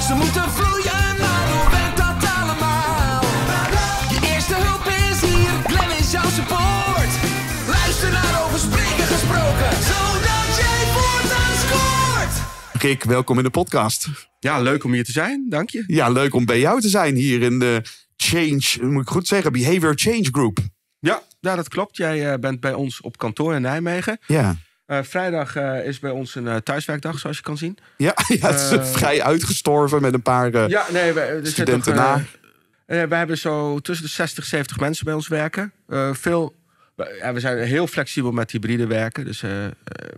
Ze moeten vloeien, maar hoe werkt dat allemaal? Je eerste hulp is hier, Glenn is jouw support. Luister naar over spreken gesproken, zodat jij voortaan scoort. Kik, welkom in de podcast. Ja, leuk om hier te zijn, dank je. Ja, leuk om bij jou te zijn hier in de Change, moet ik goed zeggen, Behavior Change Group. Ja, ja dat klopt. Jij eh, bent bij ons op kantoor in Nijmegen. Ja. Eh, vrijdag eh, is bij ons een eh, thuiswerkdag, zoals je kan zien. Ja, ja het is vrij uitgestorven met een paar ja, nee, we, studenten na. we hebben zo tussen de 60 en 70 mensen bij ons werken. veel we zijn heel flexibel met hybride werken. Dus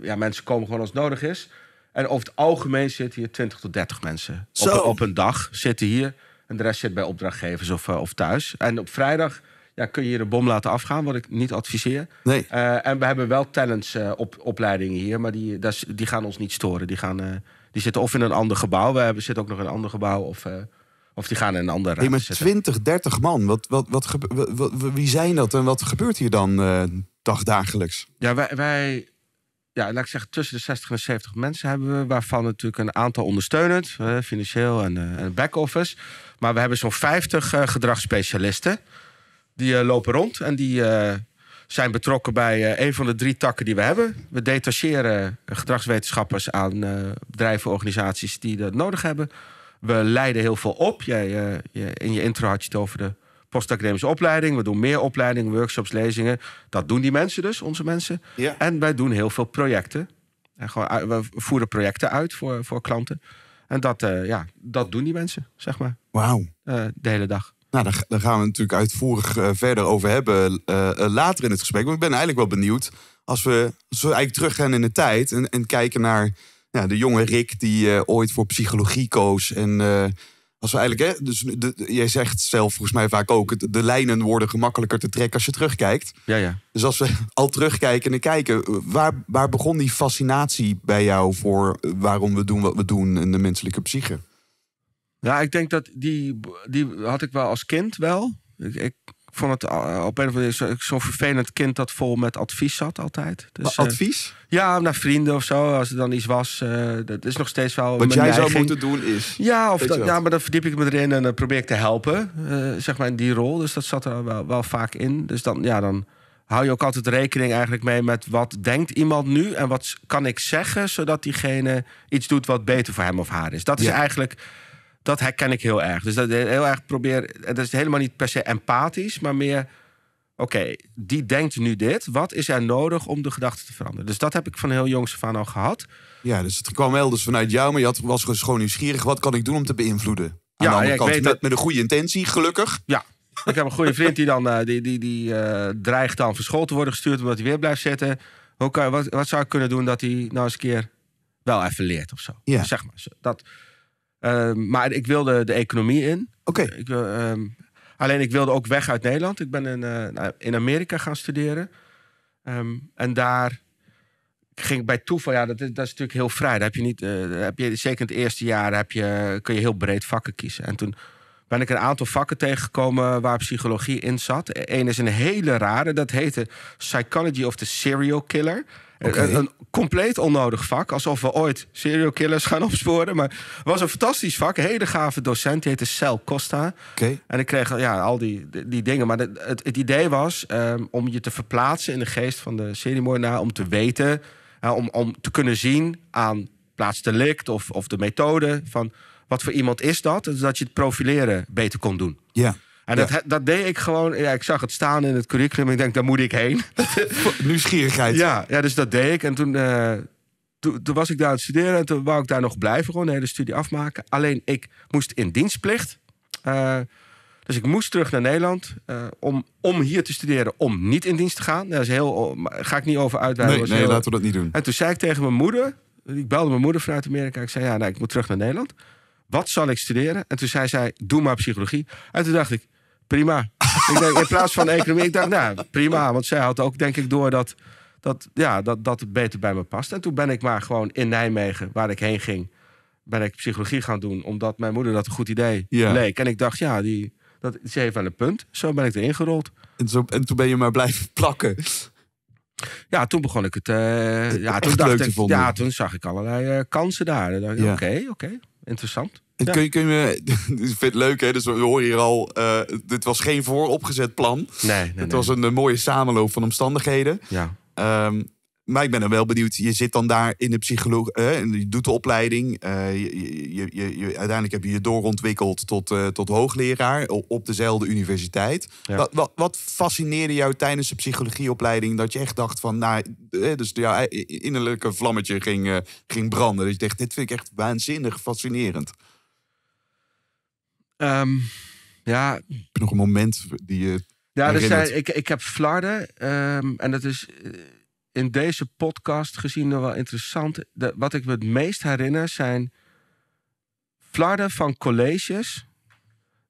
ja, mensen komen gewoon als nodig is. En over het algemeen zitten hier 20 tot 30 mensen. Op, op, een dag zitten hier. En de rest zit bij opdrachtgevers of, of thuis. En op vrijdag ja, kun je hier de bom laten afgaan, wat ik niet adviseer. Nee. Eh, en we hebben wel talentsopleidingen eh, op, hier, maar die, die gaan ons niet storen. Die, gaan, eh, die zitten of in een ander gebouw. We hebben, zitten ook nog in een ander gebouw of... Of die gaan in een andere Hey, maar 20, 30 man, wat, wat, wat, wie zijn dat en wat gebeurt hier dan uh, dagdagelijks? Ja, wij, wij, ja, laat ik zeggen, tussen de 60 en 70 mensen hebben we, waarvan natuurlijk een aantal ondersteunend, financieel en, en back-office. Maar we hebben zo'n 50 gedragsspecialisten. Die eh, lopen rond en die eh, zijn betrokken bij eh, een van de drie takken die we hebben. We detacheren gedragswetenschappers aan bedrijven, organisaties die dat nodig hebben. We leiden heel veel op. Jij, in je intro had je het over de postacademische opleiding. We doen meer opleidingen, workshops, lezingen. Dat doen die mensen dus, onze mensen. Ja. En wij doen heel veel projecten. En gewoon, we voeren projecten uit voor, voor klanten. En dat, ja, dat doen die mensen, zeg maar. Wauw. de hele dag. Nou, daar, daar gaan we natuurlijk uitvoerig eh, verder over hebben eh, eh, later in het gesprek. Maar ik ben eigenlijk wel benieuwd als we, zo eigenlijk teruggaan in de tijd en, en kijken naar de jonge Rick die ooit voor psychologie koos. En als we eigenlijk, hè, dus jij zegt zelf volgens mij vaak ook, de, de lijnen worden gemakkelijker te trekken als je terugkijkt. Ja, ja. Dus als we al terugkijken en kijken, waar, waar begon die fascinatie bij jou voor waarom we doen wat we doen in de menselijke psyche? ja nou, ik denk dat die, die had ik wel als kind wel. Ik, ik vond het eh, op een of andere manier zo'n vervelend kind dat vol met advies zat altijd. Dus, eh, advies? ja, naar vrienden of zo. Als er dan iets was, eh, dat is nog steeds wel. Wat jij zou moeten doen is. Ja, of ja, maar dan verdiep ik me erin en dan probeer ik te helpen. zeg maar in die rol. Dus dat zat er wel, wel vaak in. Dus dan, ja, dan hou je ook altijd rekening eigenlijk mee met wat denkt iemand nu en wat kan ik zeggen zodat diegene iets doet wat beter voor hem of haar is. Dat is eigenlijk dat herken ik heel erg. Dus dat heel erg probeer. Dat is helemaal niet per se empathisch, maar meer. Oké, die denkt nu dit. Wat is er nodig om de gedachte te veranderen? Dus dat heb ik van heel jongs af aan al gehad. Ja, dus het kwam wel dus vanuit jou, maar je had, was gewoon nieuwsgierig. Wat kan ik doen om te beïnvloeden? ja, de ja, ik weet met, dat... met een goede intentie, gelukkig. Ja, ik heb een goede vriend die dan eh, die, die, die, eh, dreigt dan voor school te worden gestuurd omdat hij weer blijft zitten. Hoe kan, wat, wat zou ik kunnen doen dat hij nou eens een keer wel even leert of zo? Ja. Zeg maar, dat, Ehm, maar ik wilde de economie in. Oké. Ehm, alleen ik wilde ook weg uit Nederland. Ik ben in, eh, nou, in Amerika gaan studeren. Ehm, en daar ging ik bij toeval, ja, dat is, dat is natuurlijk heel vrij. Daar heb je niet, eh, heb je, zeker in het eerste jaar heb je, kun je heel breed vakken kiezen. En toen ben ik een aantal vakken tegengekomen waar psychologie in zat. Eén is een hele rare, dat heette Psychology of the Serial Killer. Een, compleet onnodig vak. Alsof we ooit serial killers gaan opsporen. Maar het was een fantastisch vak. hele gave docent. Die heette Cel Costa. En ik kreeg ja, al die, die, dingen. Maar het, het, idee was ehm, om je te verplaatsen in de geest van de seriemoordenaar. Om te weten, om, om te kunnen zien aan plaatsdelict of, of de methode. Van wat voor iemand is dat. dat je het profileren beter kon doen. Ja. En dat, dat deed ik gewoon. Ja, ik zag het staan in het curriculum. Ik denk, daar moet ik heen. Nieuwsgierigheid. Ja, ja, dus dat deed ik. En eh, toen, toen, was ik daar aan het studeren. En toen wou ik daar nog blijven. Gewoon de hele studie afmaken. Alleen ik moest in dienstplicht. Eh, dus ik moest terug naar Nederland eh, om, om hier te studeren, om niet in dienst te gaan. Daar is heel, oh, ga ik niet over uitweiden. Nee, nee laten we dat niet doen. En toen zei ik tegen mijn moeder, ik belde mijn moeder vanuit Amerika. Ik zei, ja, nou, ik moet terug naar Nederland wat zal ik studeren? En toen zei zij, doe maar psychologie. En toen dacht ik, prima. ik denk, in plaats van economie, ik dacht, nou, prima. Want zij had ook, denk ik, door dat, dat, ja, dat, dat beter bij me past. En toen ben ik maar gewoon in Nijmegen, waar ik heen ging, ben ik psychologie gaan doen. Omdat mijn moeder dat een goed idee ja. leek. En ik dacht, ja, die, dat is even aan een punt. Zo ben ik erin gerold. En, zo, en toen ben je maar blijven plakken. Ja, toen begon ik het. Eh, ja, toen ik, ja, toen zag ik allerlei eh, kansen daar. Oké, oké interessant. Ja. Kun, je, kun je, ik vind het leuk, hè? Dus we horen hier al. Eh, dit was geen vooropgezet plan. Nee, Het was een, eh, mooie samenloop van omstandigheden. Ja. Ehm, maar ik ben er wel benieuwd. Je zit dan daar in de psycholoog. je doet de opleiding. Eh, je, je, je, uiteindelijk heb je je doorontwikkeld tot, eh, tot hoogleraar op dezelfde universiteit. Wat, wat, wat, fascineerde jou tijdens de psychologieopleiding? Dat je echt dacht van, nou, eh, dus jouw innerlijke vlammetje ging, ging branden. Dus je dacht, dit vind ik echt waanzinnig fascinerend. Ehm, ja. nog een moment die je. Ja, dus, ik, ik heb Flarden. Ehm, en dat is in deze podcast gezien nog wel interessant. wat ik me het meest herinner zijn flarden van colleges.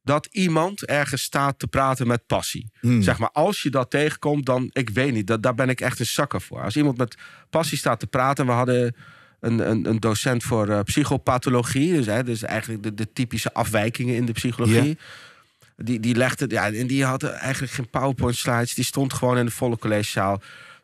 Dat iemand ergens staat te praten met passie. Hmm. Zeg maar, als je dat tegenkomt, dan, ik weet niet, dat, daar ben ik echt een zakker voor. Als iemand met passie staat te praten, we hadden een, een, een docent voor eh, psychopathologie, dus, hè, dus eigenlijk de, typische afwijkingen in de psychologie. Die, die legde, ja, en die had eigenlijk geen PowerPoint slides, die stond gewoon in de volle collegezaal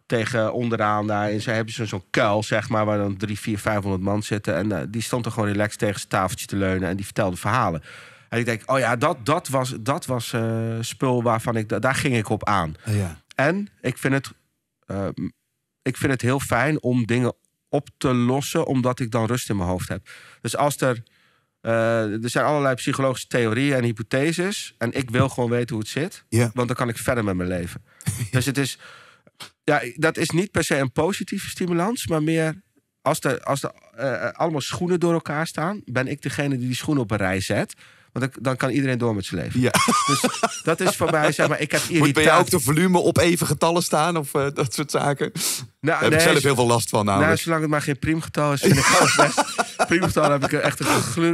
tegen onderaan daar. En ze hebben zo'n zo kuil, zeg maar, waar dan drie, vier, vijfhonderd man zitten. En eh, die stond er gewoon relaxed tegen zijn tafeltje te leunen en die vertelde verhalen. En ik denk, oh ja, dat, dat was, dat was eh, spul waarvan ik, daar ging ik op aan. Oh ja. En ik vind, het, ehm, ik vind het heel fijn om dingen op te lossen, omdat ik dan rust in mijn hoofd heb. Dus als er, eh, er zijn allerlei psychologische theorieën en hypotheses, en ik wil gewoon weten hoe het zit, want dan kan ik verder met mijn leven. dus het is, ja, dat is niet per se een positieve stimulans, maar meer als er als eh, eh, allemaal schoenen door elkaar staan, ben ik degene die die schoenen op een rij zet. Want dan, kan iedereen door met zijn leven. Ja. Dus dat is voor mij, zeg maar, ik heb irritatie. Moet bij jou ook de volume op even getallen staan of eh, dat soort zaken? Nou, Daar heb ik zelf heel veel last van namelijk. Nou, zolang het maar geen priemgetal is, vind ik alles best. Priemgetal heb ik echt een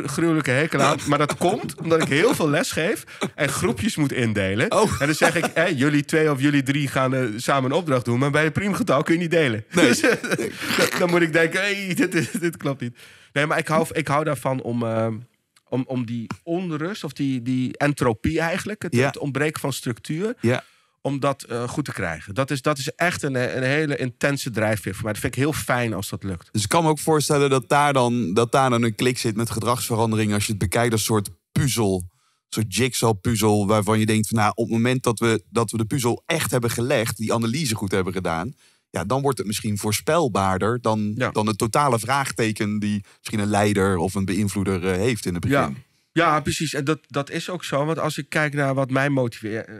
gruwelijke hekel aan. Maar dat komt omdat ik heel veel les geef en groepjes moet indelen. Oh. En dan zeg ik, jullie twee of jullie drie gaan eh, samen een opdracht doen. Maar bij een priemgetal kun je niet delen. Dus, eh, dan moet ik denken, hey, dit, dit, klopt niet. Nee, maar ik hou, ik hou daarvan om ehm, om, om die onrust of die, die entropie eigenlijk, het, ontbreken van structuur, ja. om dat eh, goed te krijgen. Dat is, dat is echt een, eh, een hele intense drijfveer voor mij. Dat vind ik heel fijn als dat lukt. Dus ik kan me ook voorstellen dat daar dan, dat daar dan een klik zit met gedragsverandering als je het bekijkt als soort puzzel. Een soort jigsaw-puzzel waarvan je denkt: van, nou, op het moment dat we, dat we de puzzel echt hebben gelegd, die analyse goed hebben gedaan, ja, dan wordt het misschien voorspelbaarder dan, dan het totale vraagteken die misschien een leider of een beïnvloeder eh, heeft in het begin. Ja, ja precies. En dat, dat is ook zo. Want als ik kijk naar wat mij motiveert, eh,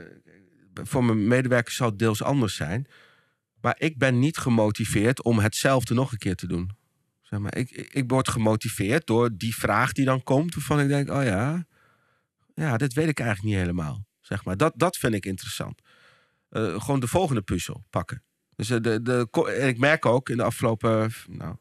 voor mijn medewerkers zou het deels anders zijn. Maar ik ben niet gemotiveerd om hetzelfde nog een keer te doen. Zeg maar, ik, ik word gemotiveerd door die vraag die dan komt, waarvan ik denk, oh ja, ja dit weet ik eigenlijk niet helemaal. Zeg maar. dat, dat vind ik interessant. Eh, gewoon de volgende puzzel pakken. Dus eh, de, de, en ik merk ook in de afgelopen nou,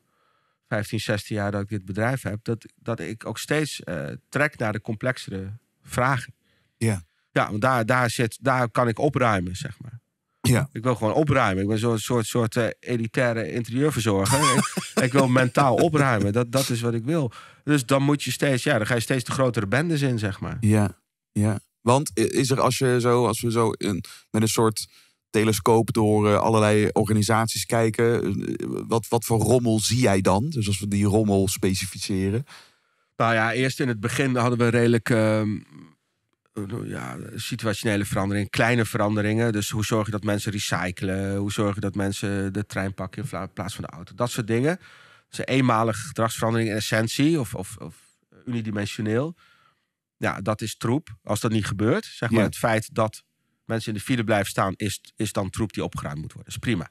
15, 16 jaar dat ik dit bedrijf heb, dat, dat ik ook steeds eh, trek naar de complexere vragen. Ja. Ja, want daar, daar, zit, daar kan ik opruimen, zeg maar. Ja. Ik wil gewoon opruimen. Ik ben zo'n soort, soort uh, elitaire interieurverzorger. ik, ik, wil mentaal opruimen. Dat, dat is wat ik wil. Dus dan moet je steeds, ja, dan ga je steeds de grotere bendes in, zeg maar. Ja, ja. Want is er als je zo, als we zo een, met een soort telescoop door allerlei organisaties kijken. Wat, wat voor rommel zie jij dan? Dus als we die rommel specificeren. Nou ja, eerst in het begin hadden we redelijk ehm, ja, situationele veranderingen, kleine veranderingen. Dus hoe zorg je dat mensen recyclen? Hoe zorg je dat mensen de trein pakken in plaats van de auto? Dat soort dingen. is dus een eenmalige gedragsverandering in essentie of, of, of unidimensioneel. Ja, dat is troep als dat niet gebeurt. Zeg maar het feit dat mensen in de file blijven staan, is, is dan troep die opgeruimd moet worden. Dat is prima.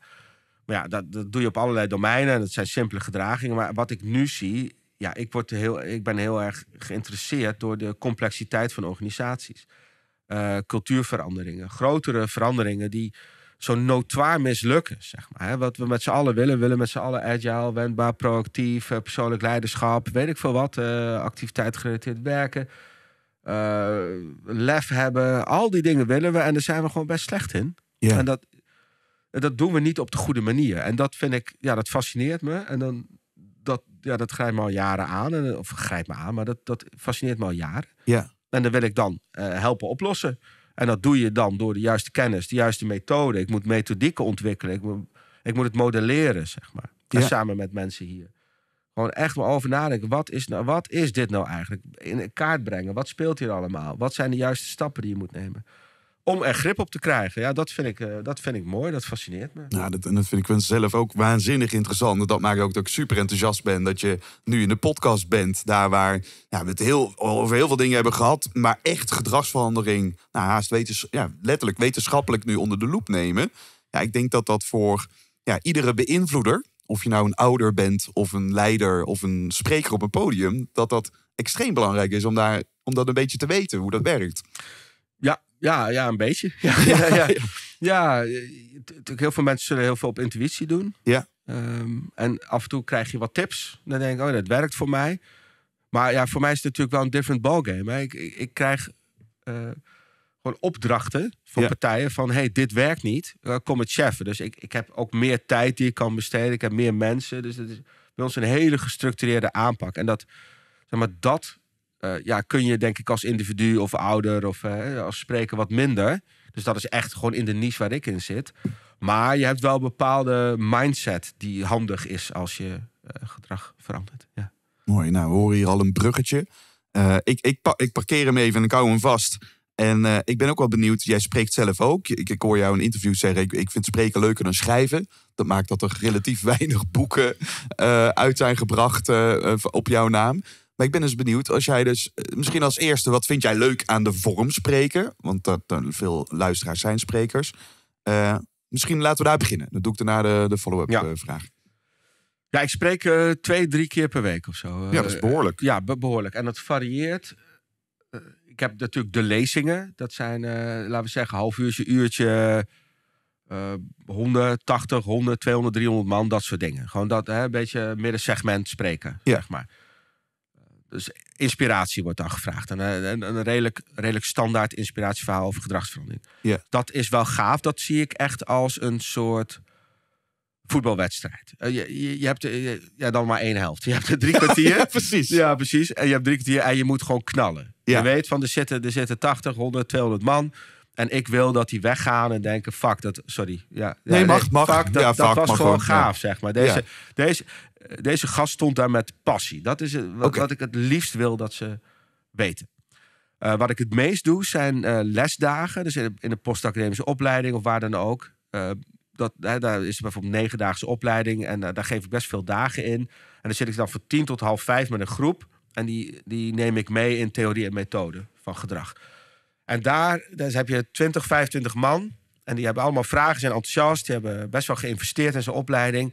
Maar ja, dat, dat doe je op allerlei domeinen. En dat zijn simpele gedragingen. Maar wat ik nu zie, ja, ik, word heel, ik ben heel erg geïnteresseerd door de complexiteit van organisaties. Eh, cultuurveranderingen, grotere veranderingen die zo notoir mislukken. Zeg maar, Wat we met z'n allen willen, willen met z'n allen agile, wendbaar, proactief, eh, persoonlijk leiderschap, weet ik veel wat, eh, activiteit gerelateerd werken uh, lef hebben. Al die dingen willen we en daar zijn we gewoon best slecht in. Ja. En dat, dat doen we niet op de goede manier. En dat vind ik, ja, dat fascineert me. En dan, dat, ja, dat grijpt me al jaren aan. En, of grijpt me aan, maar dat, dat fascineert me al jaren. Ja. En dan wil ik dan eh, helpen oplossen. En dat doe je dan door de juiste kennis, de juiste methode. Ik moet methodieken ontwikkelen. Ik moet, het modelleren, zeg maar. samen met mensen hier. Gewoon echt wel over nadenken. Wat is, nou, wat is dit nou eigenlijk? In kaart brengen. Wat speelt hier allemaal? Wat zijn de juiste stappen die je moet nemen? Om er grip op te krijgen. Ja, dat vind ik, eh, dat vind ik mooi. Dat fascineert me. Nou, dat, en dat vind ik zelf ook waanzinnig interessant. Dat maakt ook dat ik super enthousiast ben. Dat je nu in de podcast bent. Daar waar we het heel, over heel veel dingen hebben gehad. Maar echt gedragsverandering. Nou, haast wetens, ja, letterlijk wetenschappelijk nu onder de loep nemen. Ja, ik denk dat dat voor ja, iedere beïnvloeder of je nou een ouder bent of een leider of een spreker op een podium, dat dat extreem belangrijk is om, daar, om dat een beetje te weten hoe dat werkt. Ja, ja, ja een beetje. Ja, ja, ja, ja. natuurlijk heel veel mensen zullen heel veel op intuïtie doen. Ja. Ehm, en af en toe krijg je wat tips. Dan denk ik, oh, dat werkt voor mij. Maar ja, voor mij is het natuurlijk wel een different ballgame. Ik, ik, krijg eh, gewoon opdrachten van partijen van hey, dit werkt niet, uh, kom het chef. Dus ik, ik heb ook meer tijd die ik kan besteden, ik heb meer mensen. Dus het is bij ons een hele gestructureerde aanpak. En dat, zeg maar, dat eh, ja, kun je denk ik als individu of ouder of eh, als spreker wat minder. Dus dat is echt gewoon in de niche waar ik in zit. Maar je hebt wel een bepaalde mindset die handig is als je gedrag verandert. Ja. Mooi, nou we horen hier al een bruggetje. ik, ik, ik parkeer hem even en ik hou hem vast. En eh, ik ben ook wel benieuwd, jij spreekt zelf ook. Ik, hoor jou in interviews zeggen, ik, ik, vind spreken leuker dan schrijven. Dat maakt dat er relatief weinig boeken eh, uit zijn gebracht eh, op jouw naam. Maar ik ben dus benieuwd, als jij dus, misschien als eerste, wat vind jij leuk aan de vorm spreken? Want dat, veel luisteraars zijn sprekers. misschien laten we daar beginnen. Dan doe ik daarna de, follow-up vraag. Ja, ik spreek twee, drie keer per week of zo. Ja, dat is behoorlijk. ja, behoorlijk. En dat varieert ik heb natuurlijk de lezingen. Dat zijn, eh, laten we zeggen, half uurtje, uurtje. 180, 180, 100, 200, 300 man, dat soort dingen. Gewoon dat hè, een beetje middensegment spreken, ja. zeg maar. Dus inspiratie wordt dan gevraagd. En, eh, een, een redelijk, redelijk standaard inspiratieverhaal over gedragsverandering. Ja. Dat is wel gaaf. Dat zie ik echt als een soort voetbalwedstrijd. Eh, je, je, hebt eh, ja, dan maar één helft. Je hebt er drie kwartier. precies. Ja, precies. En je hebt drie kwartier en je moet gewoon knallen. Je weet van er zitten, er zitten 80, 100, 200 man. En ik wil dat die weggaan en denken: fuck dat. Sorry. Ja, nee, mag, mag. dat, dat was gewoon gaaf, zeg maar. Deze, deze, deze gast stond daar met passie. Dat is wat, ik het liefst wil dat ze weten. Eh, wat ik het meest doe zijn lesdagen. Dus in de, postacademische opleiding of waar dan ook dat, daar is bijvoorbeeld een negendaagse opleiding en eh, daar geef ik best veel dagen in. En dan zit ik dan voor tien tot half vijf met een groep. En die, die neem ik mee in theorie en methode van gedrag. En daar dus heb je 20, 25 man. En die hebben allemaal vragen, zijn enthousiast. Die hebben best wel geïnvesteerd in zijn opleiding.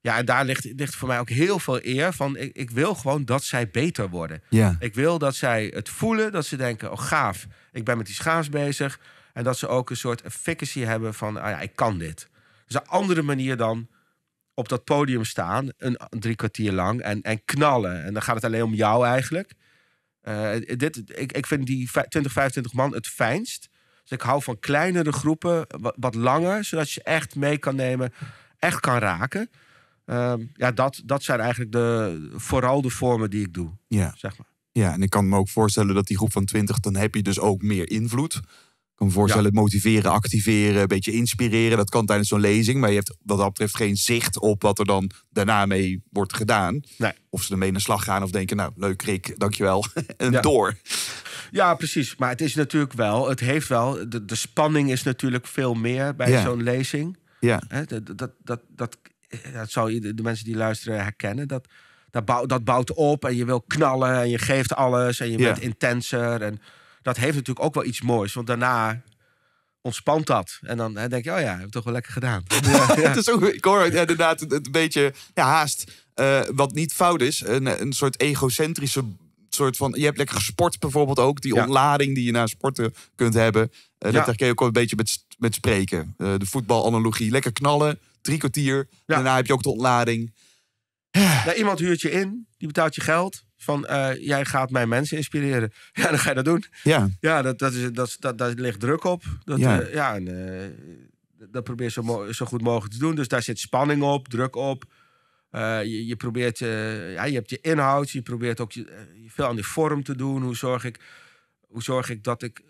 Ja, en daar ligt, ligt voor mij ook heel veel eer van. Ik, ik wil gewoon dat zij beter worden. Ja. Ik wil dat zij het voelen, dat ze denken: oh gaaf, ik ben met die schaars bezig. En dat ze ook een soort efficacy hebben van: ah ja, ik kan dit. Dus een andere manier dan op dat podium staan, een, drie kwartier lang, en, en knallen. En dan gaat het alleen om jou eigenlijk. Eh, dit, ik, ik vind die 20, 25 man het fijnst. Dus ik hou van kleinere groepen, wat, wat langer, zodat je echt mee kan nemen, echt kan raken. Ehm, ja, dat, dat zijn eigenlijk de, vooral de vormen die ik doe. Ja. Zeg maar. ja, en ik kan me ook voorstellen dat die groep van 20, dan heb je dus ook meer invloed kan voorstellen, motiveren, activeren, een beetje inspireren. Dat kan tijdens zo'n lezing. Maar je hebt wat dat betreft geen zicht op wat er dan daarna mee wordt gedaan. Nee. Of ze ermee naar slag gaan of denken, nou leuk Rick, dankjewel. en door. Ja, precies. Maar het is natuurlijk wel, het heeft wel, de, spanning is natuurlijk veel meer bij zo'n lezing. Ja. dat, dat, dat, dat, zou eh, de, de mensen die luisteren herkennen. Dat, dat, bouwt, dat bouwt op en je wil knallen en je geeft alles en je bent intenser. En, dat heeft natuurlijk ook wel iets moois. Want daarna ontspant dat. En dan denk je, oh ja, heb ik toch wel lekker gedaan. Ja, het is ook, ik hoor inderdaad een beetje ja, haast, eh, wat niet fout is, een, een soort egocentrische soort van, je hebt lekker gesport bijvoorbeeld ook, die ontlading die je na sporten kunt hebben. Uh, dat herken je ook een beetje met, met spreken. Eh, de voetbalanalogie, lekker knallen, drie kwartier, daarna heb je ook de ontlading. iemand huurt je in, die betaalt je geld. Van eh, jij gaat mijn mensen inspireren. Ja, dan ga je dat doen. Ja, ja dat, dat is, dat, dat, daar ligt druk op. Dat, ja. Eh, ja, en, eh, dat probeer je zo, zo goed mogelijk te doen. Dus daar zit spanning op, druk op. Je, je, probeert, ja, je hebt je inhoud, je probeert ook je, veel aan die vorm te doen. Hoe zorg ik, hoe zorg ik, dat, ik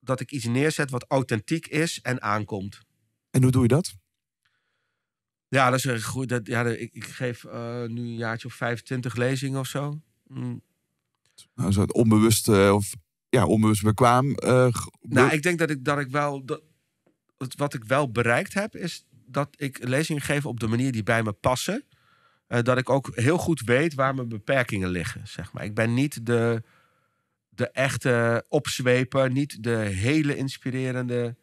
dat ik iets neerzet wat authentiek is en aankomt? En hoe doe je dat? Ja, dat is goed. Dat, ja, ik, ik geef nu een jaartje of 25 lezingen of zo. Mm. Nou, zo het onbewuste eh, of ja, onbewust bekwaam. Eh, nou, ik denk dat ik, dat ik wel. Dat, wat ik wel bereikt heb, is dat ik lezingen geef op de manier die bij me passen. Eh, dat ik ook heel goed weet waar mijn beperkingen liggen. Zeg maar. Ik ben niet de, de echte opzweper, niet de hele inspirerende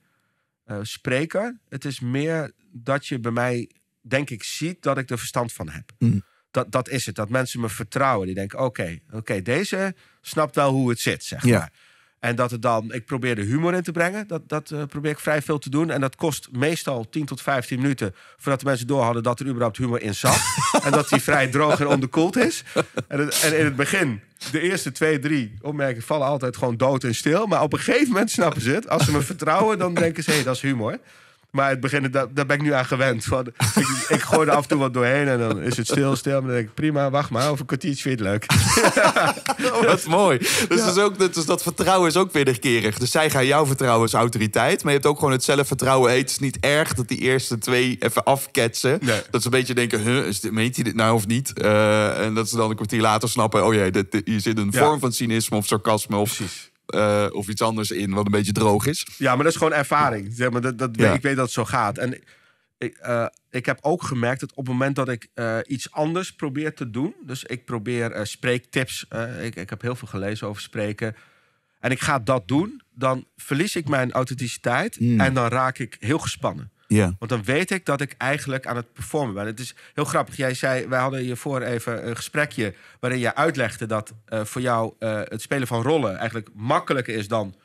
spreker. Het is meer dat je bij mij, denk ik, ziet dat ik er verstand van heb. Mm dat, dat is het. Dat mensen me vertrouwen. Die denken, oké, oké, deze snapt wel hoe het zit, zeg maar. En dat het dan, ik probeer de humor in te brengen. Dat, dat eh, probeer ik vrij veel te doen. En dat kost meestal 10 tot 15 minuten voordat de mensen doorhadden dat er überhaupt humor in zat. en dat die vrij droog en onderkoeld is. En, in het begin, de eerste twee, drie opmerkingen vallen altijd gewoon dood en stil. Maar op een gegeven moment snappen ze het. Als ze me vertrouwen, dan denken ze, hé, hey, dat is humor. Maar het begin, daar, ben ik nu aan gewend. Van, ik, ik gooi er af en toe wat doorheen en dan is het stil, stil. Maar dan denk ik, prima, wacht maar, over een kwartiertje vind je het leuk. Dat wat mooi. Dus, ook, dus dat vertrouwen is ook wederkerig. Dus zij gaan jou vertrouwen als autoriteit. Maar je hebt ook gewoon het zelfvertrouwen. Hey, het is niet erg dat die eerste twee even afketsen. Dat ze een beetje denken, huh, dit, meent hij dit nou of niet? Eh, en dat ze dan een kwartier later snappen... oh jee, dit, hier zit een vorm van cynisme of sarcasme. Of, Precies eh, of iets anders in wat een beetje droog is. Ja, maar dat is gewoon ervaring. Zeg maar, dat, dat, Ik weet dat het zo gaat. En ik, eh, ik heb ook gemerkt dat op het moment dat ik eh, iets anders probeer te doen. Dus ik probeer spreektips. ik, ik heb heel veel gelezen over spreken. En ik ga dat doen, dan verlies ik mijn authenticiteit hmm. en dan raak ik heel gespannen. Ja. Want dan weet ik dat ik eigenlijk aan het performen ben. Het is heel grappig. Jij zei, wij hadden hiervoor even een gesprekje waarin jij uitlegde dat eh, voor jou eh, het spelen van rollen eigenlijk makkelijker is dan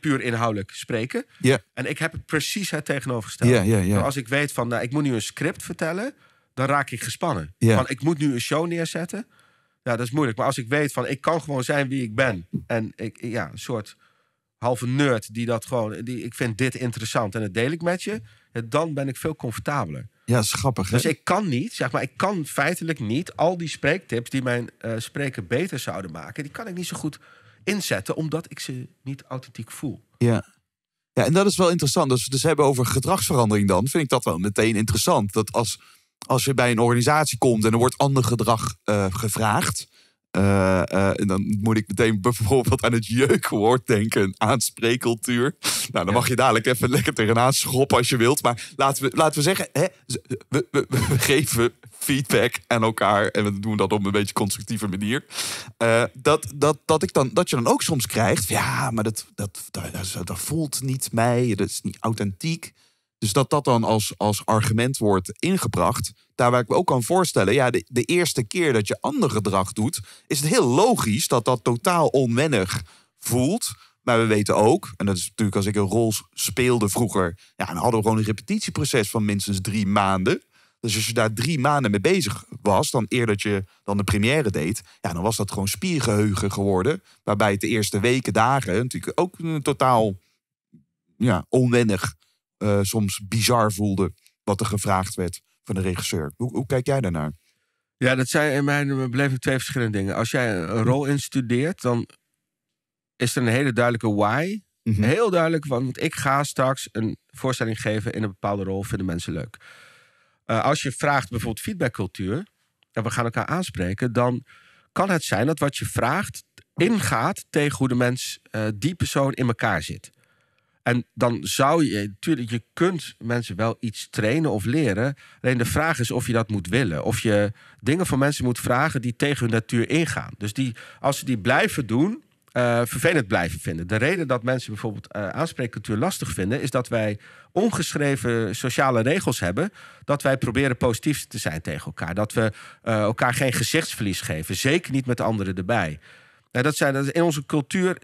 puur inhoudelijk spreken. Ja. En ik heb het precies het tegenovergestelde. Ja, ja, ja. Nou, als ik weet van, nou, ik moet nu een script vertellen, dan raak ik gespannen. Ja. Van, ik moet nu een show neerzetten. Ja, dat is moeilijk. Maar als ik weet van, ik kan gewoon zijn wie ik ben. En ik, ja, een soort halve nerd die dat gewoon, die, ik vind dit interessant en dat deel ik met je eh, dan ben ik veel comfortabeler. Ja, dat is grappig. Dus hè? Dus ik kan niet, zeg maar, ik kan feitelijk niet al die spreektips die mijn uh, spreker beter zouden maken, die kan ik niet zo goed inzetten, omdat ik ze niet authentiek voel. Ja. Ja, en dat is wel interessant. Dus we het dus hebben over gedragsverandering dan, vind ik dat wel meteen interessant. Dat als, als je bij een organisatie komt en er wordt ander gedrag eh, gevraagd, eh, eh, en dan moet ik meteen bijvoorbeeld aan het jeukwoord denken, aanspreekcultuur. Nou, dan mag je dadelijk even lekker tegenaan schoppen als je wilt. Maar laten we, laten we zeggen, hè, we, geven feedback aan elkaar. En we doen dat op een beetje constructieve manier. Eh, dat, dat, dat, ik dan, dat je dan ook soms krijgt, ja, maar dat, dat, dat, dat voelt niet mij, dat is niet authentiek. Dus dat dat dan als, als argument wordt ingebracht daar waar ik me ook kan voorstellen, ja, de, de, eerste keer dat je ander gedrag doet, is het heel logisch dat dat totaal onwennig voelt. Maar we weten ook, en dat is natuurlijk als ik een rol speelde vroeger, ja, dan hadden we gewoon een repetitieproces van minstens drie maanden. Dus als je daar drie maanden mee bezig was, dan eerder dat je dan de première deed, ja, dan was dat gewoon spiergeheugen geworden. Waarbij het de eerste weken, dagen natuurlijk ook een totaal ja, onwennig, eh, soms bizar voelde wat er gevraagd werd van de regisseur. Hoe, hoe kijk jij daarnaar? Ja, dat zijn in mijn eh, beleving twee verschillende dingen. Als jij een rol mhm. instudeert, dan is er een hele duidelijke why. Mhm. Heel duidelijk, want ik ga straks een voorstelling geven in een bepaalde rol, vinden mensen leuk. Eh, als je vraagt bijvoorbeeld feedbackcultuur, en we gaan elkaar aanspreken, dan kan het zijn dat wat je vraagt ingaat tegen hoe de mens, eh, die persoon in elkaar zit. En dan zou je, natuurlijk, je kunt mensen wel iets trainen of leren. Alleen de vraag is of je dat moet willen. Of je dingen van mensen moet vragen die tegen hun natuur ingaan. Dus die, als ze die blijven doen, eh, vervelend blijven vinden. De reden dat mensen bijvoorbeeld eh, aanspreekcultuur lastig vinden, is dat wij ongeschreven sociale regels hebben. Dat wij proberen positief te zijn tegen elkaar. Dat we eh, elkaar geen gezichtsverlies geven. Zeker niet met anderen erbij. Nou, dat zijn dat in onze cultuur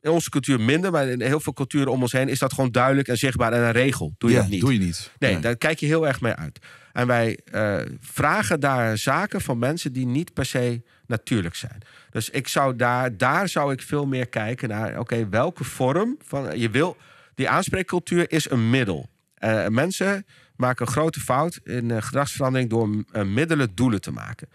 in onze cultuur minder, maar in heel veel culturen om ons heen is dat gewoon duidelijk en zichtbaar en een regel. Doe je ja, dat niet? Doe je niet. Nee, daar kijk je heel erg mee uit. En wij eh, vragen daar zaken van mensen die niet per se natuurlijk zijn. Dus ik zou daar, daar zou ik veel meer kijken naar. Oké, welke vorm van je wil. Die aanspreekcultuur is een middel. Eh, mensen maken een grote fout in eh, gedragsverandering door middelen doelen te maken.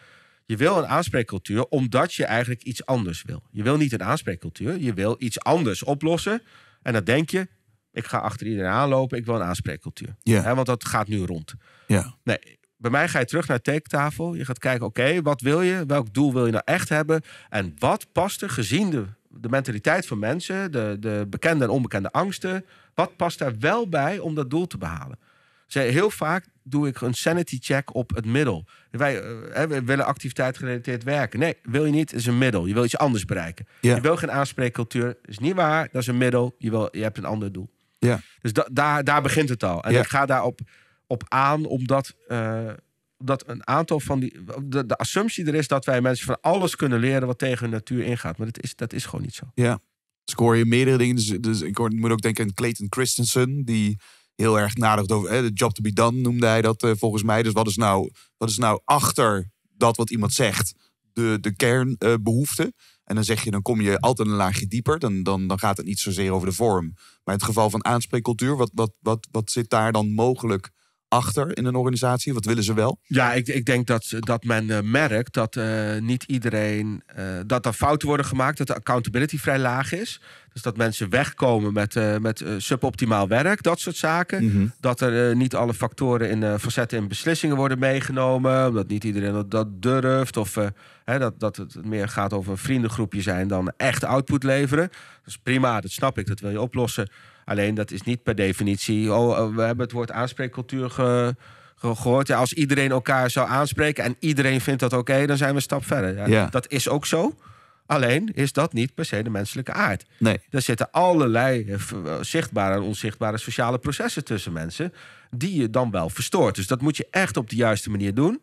Je wil een aanspreekcultuur omdat je eigenlijk iets anders wil. Je wil niet een aanspreekcultuur, je wil iets anders oplossen. En dan denk je, ik ga achter iedereen aanlopen, ik wil een aanspreekcultuur. Ja. want dat gaat nu rond. Ja. Nee, bij mij ga je terug naar tekentafel. Je gaat kijken, oké, wat wil je? Welk doel wil je nou echt hebben? En wat past er gezien de, de mentaliteit van mensen, de, de bekende en onbekende angsten, wat past daar wel bij om dat doel te behalen? Zij, heel vaak doe ik een sanity check op het middel. Wij, eh, we willen activiteit gerelateerd werken. Nee, wil je niet, is een middel. Je wil iets anders bereiken. Je wil geen aanspreekcultuur. is niet waar, dat is een middel. Je, wil, je hebt een ander doel. Ja. Dus daar, daar begint het al. En ik ga daarop op aan, omdat... Eh, dat een aantal van die. De, de, assumptie er is dat wij mensen van alles kunnen leren wat tegen hun natuur ingaat. Maar dat is, dat is gewoon niet zo. Ja. score je meerdere dingen. Dus, dus ik moet ook denken aan Clayton Christensen, die heel erg nadacht over de job to be done, noemde hij dat eh, volgens mij. Dus wat is, nou, wat is nou achter dat wat iemand zegt de, de kernbehoefte? En dan zeg je, dan kom je altijd een laagje dieper. Dan, dan, dan gaat het niet zozeer over de vorm. Maar in het geval van aanspreekcultuur, wat, wat, wat, wat zit daar dan mogelijk achter in een organisatie? Wat willen ze wel? Ja, ik, ik denk dat, dat men eh, merkt dat eh, niet iedereen. Eh, dat er fouten worden gemaakt, dat de accountability vrij laag is. Dus dat mensen wegkomen met, met suboptimaal werk, dat soort zaken. Mhm. Dat er niet alle factoren in facetten in beslissingen worden meegenomen. Omdat niet iedereen dat, durft. Of hè, dat, dat het meer gaat over een vriendengroepje zijn dan echt output leveren. Dat is prima, dat snap ik, dat wil je oplossen. Alleen dat is niet per definitie. Oh, oh we hebben het woord aanspreekcultuur gehoord. Ja, als iedereen elkaar zou aanspreken en iedereen vindt dat oké, dan zijn we een stap verder. Ja. Dat is ook zo. Alleen is dat niet per se de menselijke aard. Nee. Er zitten allerlei eh, eh, zichtbare en onzichtbare sociale processen tussen mensen. die je dan wel verstoort. Dus dat moet je echt op de juiste manier doen.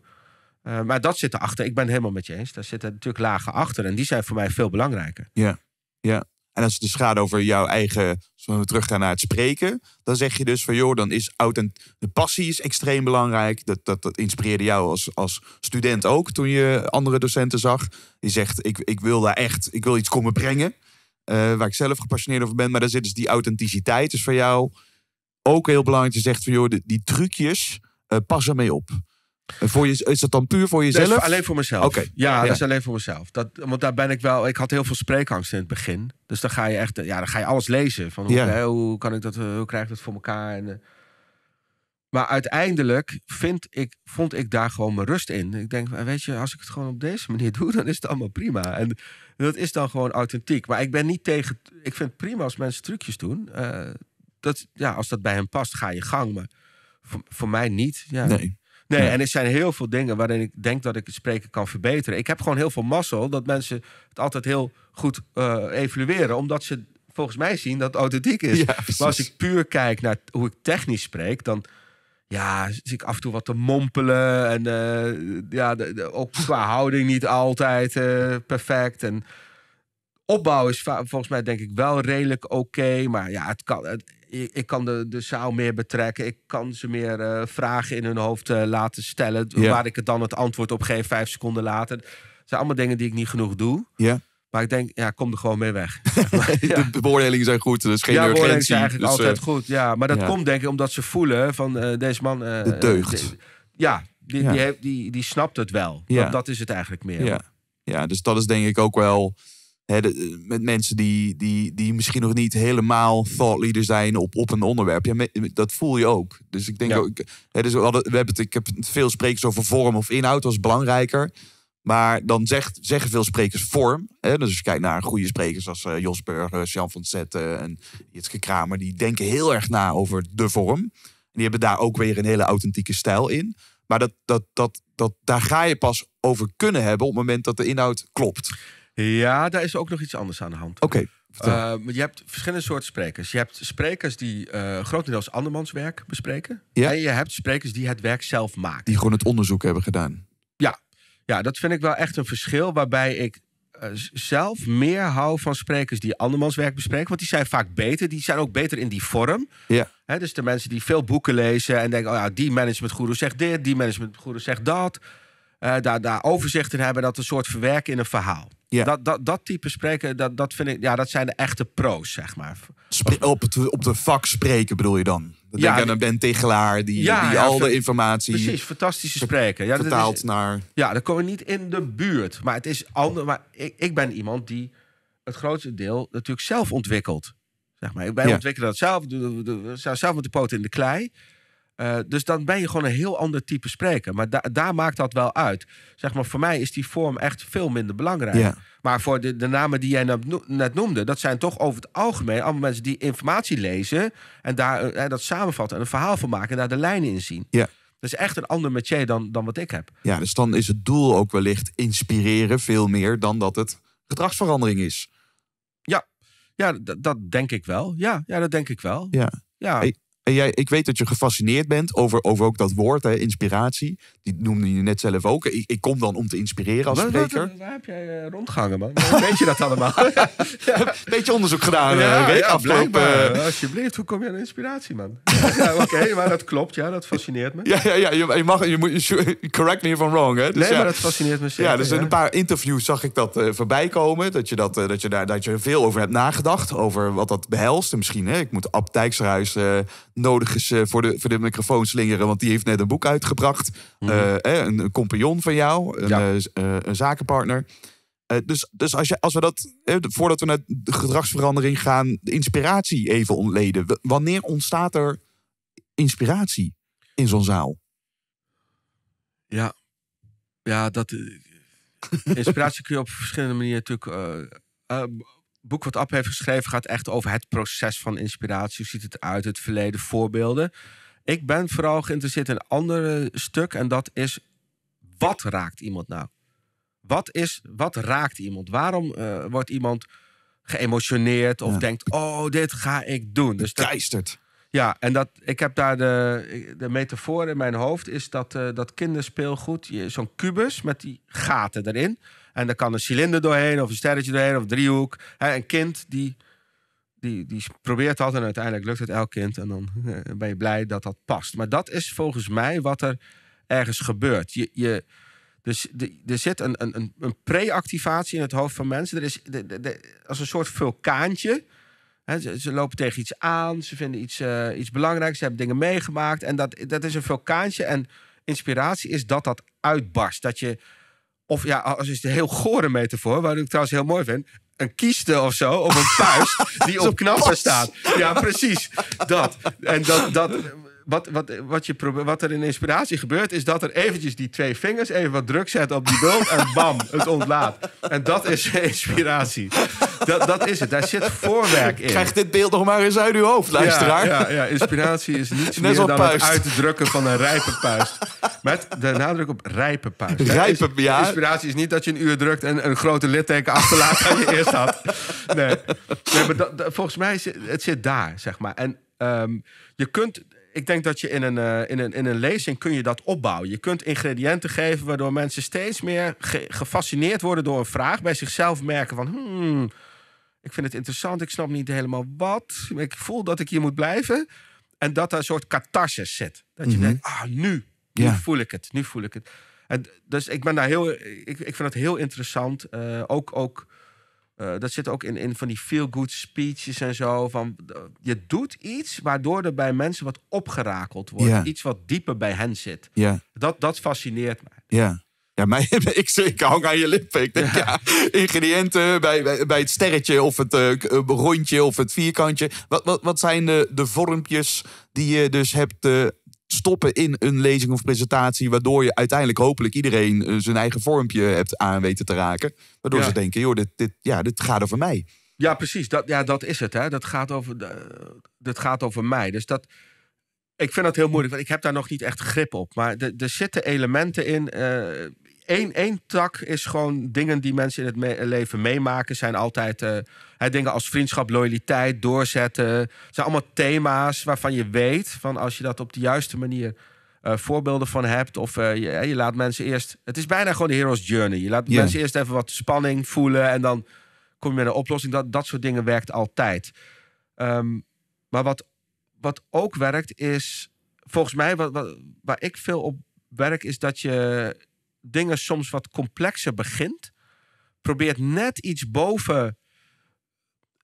Eh, maar dat zit erachter. Ik ben helemaal met je eens. Daar zitten natuurlijk lagen achter. En die zijn voor mij veel belangrijker. Ja, ja. En als je dus gaat over jouw eigen, zo we teruggaan naar het spreken, dan zeg je dus van joh, dan is authent de passie is extreem belangrijk. Dat, dat, dat inspireerde jou als, als student ook toen je andere docenten zag. Je zegt, ik, ik wil daar echt, ik wil iets komen brengen. Eh, waar ik zelf gepassioneerd over ben, maar daar zit dus die authenticiteit. Dus voor jou ook heel belangrijk. Je zegt van joh, die, trucjes, uh, pas ermee op. Voor je, is dat dan puur voor jezelf? alleen voor mezelf. Ja, dat is alleen voor mezelf. Dat, want daar ben ik wel. Ik had heel veel spreekangst in het begin. Dus dan ga je echt. Ja, dan ga je alles lezen. Van hoe, hoe kan ik dat? Eh, hoe krijg ik dat voor elkaar? En, eh, maar uiteindelijk vind ik, vond ik daar gewoon mijn rust in. Ik denk, eh, weet je, als ik het gewoon op deze manier doe, dan is het allemaal prima. En dat is dan gewoon authentiek. Maar ik ben niet tegen. Ik vind het prima als mensen trucjes doen. dat, ja, als dat bij hen past, ga je gang. Maar voor, voor mij niet. Ja. Nee. Nee, en er zijn heel veel dingen waarin ik denk dat ik het spreken kan verbeteren. Ik heb gewoon heel veel mazzel dat mensen het altijd heel goed eh, evalueren, omdat ze volgens mij zien dat het authentiek is. Ja, maar als ik puur kijk naar hoe ik technisch spreek, dan ja, zie ik af en toe wat te mompelen. En eh, ja, de, ook qua houding niet altijd eh, perfect. En opbouw is volgens mij denk ik wel redelijk oké. maar ja, het kan. Het, ik kan de, de zaal meer betrekken. Ik kan ze meer eh, vragen in hun hoofd eh, laten stellen. Waar ik het dan het antwoord op geef vijf seconden later. zijn allemaal dingen die ik niet genoeg doe. Ja. Maar ik denk, ja, kom er gewoon mee weg. De beoordelingen zijn goed, dus geen ja, urgentie. Ja, zijn eigenlijk dus, eh, altijd goed. Ja, maar dat komt denk ik omdat ze voelen van deze man... de deugd. ja, die, Die, die, die snapt het wel. Dat, dat, is het eigenlijk meer. Ja. ja, dus dat is denk ik ook wel met mensen die, die, die misschien nog niet helemaal thought leader zijn op, op een onderwerp. Ja, dat voel je ook. Dus ik denk ook, dus we hebben ik heb veel sprekers over vorm of inhoud als belangrijker. Maar dan zegt, zeggen veel sprekers vorm. Hè? Dus als je kijkt naar goede sprekers als uh, Jos Burger, Jan van Zetten en Jitske Kramer. Die denken heel erg na over de vorm. En die hebben daar ook weer een hele authentieke stijl in. Maar dat, dat, dat, dat, daar ga je pas over kunnen hebben op het moment dat de inhoud klopt. Ja, daar is ook nog iets anders aan de hand. Oké. Eh, je hebt verschillende soorten sprekers. Je hebt sprekers die eh, grotendeels andermans werk bespreken. Ja. En je hebt sprekers die het werk zelf maken. Die gewoon het onderzoek hebben gedaan. Ja, ja dat vind ik wel echt een verschil waarbij ik eh, zelf meer hou van sprekers die andermans werk bespreken. Want die zijn vaak beter. Die zijn ook beter in die vorm. Ja. dus de mensen die veel boeken lezen en denken: oh ja, die managementgoeroe zegt dit, die managementgoeroe zegt dat uh, daar, daar overzicht in hebben, dat een soort verwerken in een verhaal. Dat, dat, dat type spreken, dat, dat, vind ik, ja, dat zijn de echte pro's, zeg maar. op, het, op de vak spreken bedoel je dan? Denk aan een Ben Tegelaar die, die al de informatie... Precies, fantastische spreken. Ja, vertaald naar... Ja, daar komen we niet in de buurt. Maar het is ander. Maar ik, ik ben iemand die het grootste deel natuurlijk zelf ontwikkelt. Zeg maar. Wij ontwikkelen dat zelf. Zelf met de poten in de klei. Eh, dus dan ben je gewoon een heel ander type spreker. Maar daar maakt dat wel uit. Zeg maar, voor mij is die vorm echt veel minder belangrijk. Maar voor de, de, namen die jij net noemde, dat zijn toch over het algemeen allemaal mensen die informatie lezen en daar eh, dat samenvatten en een verhaal van maken en daar de lijnen in zien. Ja. Dat is echt een ander métier dan, dan wat ik heb. Ja, dus dan is het doel ook wellicht inspireren veel meer dan dat het gedragsverandering is. Ja, ja dat denk ik wel. Ja, ja dat denk ik wel. Ja. ja. En jij, ik weet dat je gefascineerd bent over, over ook dat woord, hè, inspiratie. Die noemde je net zelf ook. Ik, ik kom dan om te inspireren als spreker. Waar, heb jij eh, rondgehangen, man? Weet je dat allemaal? ja. Beetje onderzoek gedaan. Ja, uh, ja eh, Alsjeblieft, hoe kom je aan inspiratie, man? ja, Oké, maar dat klopt. Ja, dat fascineert me. Ja, ja, ja je, mag, je moet, correct me if I'm wrong. Hè? Dus nee, maar dat fascineert me zeker. Ja, dus in een paar interviews zag ik dat uh, voorbij komen. Dat je, dat, dat, je daar, dat je veel over hebt nagedacht. Over wat dat behelst. misschien, hè, ik moet Ab nodig is eh, voor, de, voor de microfoon slingeren. Want die heeft net een boek uitgebracht. Mhm. Eh, een, compagnon van jou, een, eh, een zakenpartner. dus dus als, je, als we dat, voordat we naar de gedragsverandering gaan, de inspiratie even ontleden. wanneer ontstaat er inspiratie in zo'n zaal? Ja, ja dat, inspiratie kun je op verschillende manieren natuurlijk boek wat App heeft geschreven gaat echt over het proces van inspiratie. Hoe ziet het uit, het verleden, voorbeelden. Ik ben vooral geïnteresseerd in een ander eh, stuk en dat is wat raakt iemand nou? Wat, is, wat raakt iemand? Waarom eh, wordt iemand geëmotioneerd of denkt, oh, dit ga ik doen? Dus Teistert. ja, en dat, ik heb daar de, de metafoor in mijn hoofd, is dat, uh, dat kinderspeelgoed, zo'n kubus met die gaten erin. En daar kan een cilinder doorheen, of een sterretje doorheen, of driehoek. een kind die, die, die probeert dat en uiteindelijk lukt het elk kind. En dan eh, ben je blij dat dat past. Maar dat is volgens mij wat er ergens gebeurt. Je, je, dus de, er zit een, een, een pre-activatie in het hoofd van mensen. Er is de, de, de, als een soort vulkaantje. He, ze, ze, lopen tegen iets aan, ze vinden iets, eh, iets belangrijks, ze hebben dingen meegemaakt. En dat, dat is een vulkaantje. En inspiratie is dat dat uitbarst. Dat je of ja, als is het een heel gore metafoor, waar ik trouwens heel mooi vind. Een kieste of zo, of een puist die op knappen staat. Ja, precies. Dat. En dat, dat wat, wat, wat, je wat er in inspiratie gebeurt, is dat er eventjes die twee vingers even wat druk zetten op die bult en bam, het ontlaat. En dat is inspiratie. Dat, dat is het. Daar zit voorwerk in. Krijg dit beeld nog maar eens uit uw hoofd, luisteraar. Ja, ja, inspiratie is niets meer dan het uitdrukken van een rijpe puist. Met de nadruk op rijpe puist. Rijpe, ja. Inspiratie is niet dat je een uur drukt en een grote litteken achterlaat dan je eerst had. Nee. nee maar volgens mij, zit, het zit daar, zeg maar. En ehm, je kunt ik denk dat je in een, eh, in, een, in een lezing kun je dat opbouwen. Je kunt ingrediënten geven waardoor mensen steeds meer gefascineerd worden door een vraag. Bij zichzelf merken van, hmm, ik vind het interessant, ik snap niet helemaal wat. Ik voel dat ik hier moet blijven. En dat er een soort catharsis zit. Dat je mhm. denkt, ah, nu, voel ik het, nu voel ik het. En dus ik ben daar heel, ik, ik vind het heel interessant. Eh, ook, ook eh, dat zit ook in, in van die feel-good speeches en zo. Van, eh, je doet iets waardoor er bij mensen wat opgerakeld wordt. Iets wat dieper bij hen zit. Yeah. Dat, dat fascineert mij. Ja. Ja, mij ik, ik hang aan je lippen. Ik denk, ingrediënten bij, bij, het sterretje of het eh, rondje of het vierkantje. Wat, wat, wat zijn de, de vormpjes die je dus hebt stoppen in een lezing of presentatie. Waardoor je uiteindelijk hopelijk iedereen eh, zijn eigen vormpje hebt aan weten te raken. Waardoor ze denken, joh, dit, dit, ja, dit gaat over mij. Ja, precies. Dat, ja, dat is het. Hè. Dat, gaat over, dat gaat over mij. Dus dat, ik vind dat heel moeilijk. Want ik heb daar nog niet echt grip op. Maar er zitten elementen in. Eén eh, één tak is gewoon dingen die mensen in het leven meemaken. Zijn altijd eh, hij dingen als vriendschap, loyaliteit, doorzetten. Het zijn allemaal thema's waarvan je weet van als je dat op de juiste manier eh, voorbeelden van hebt. Of eh, je, eh, je, laat mensen eerst. Het is bijna gewoon de hero's journey. Je laat mensen eerst even wat spanning voelen en dan kom je met een oplossing. Dat, dat soort dingen werkt altijd. Ehm, maar wat, wat ook werkt is, volgens mij, wat, wat, waar ik veel op werk, is dat je dingen soms wat complexer begint. Probeert net iets boven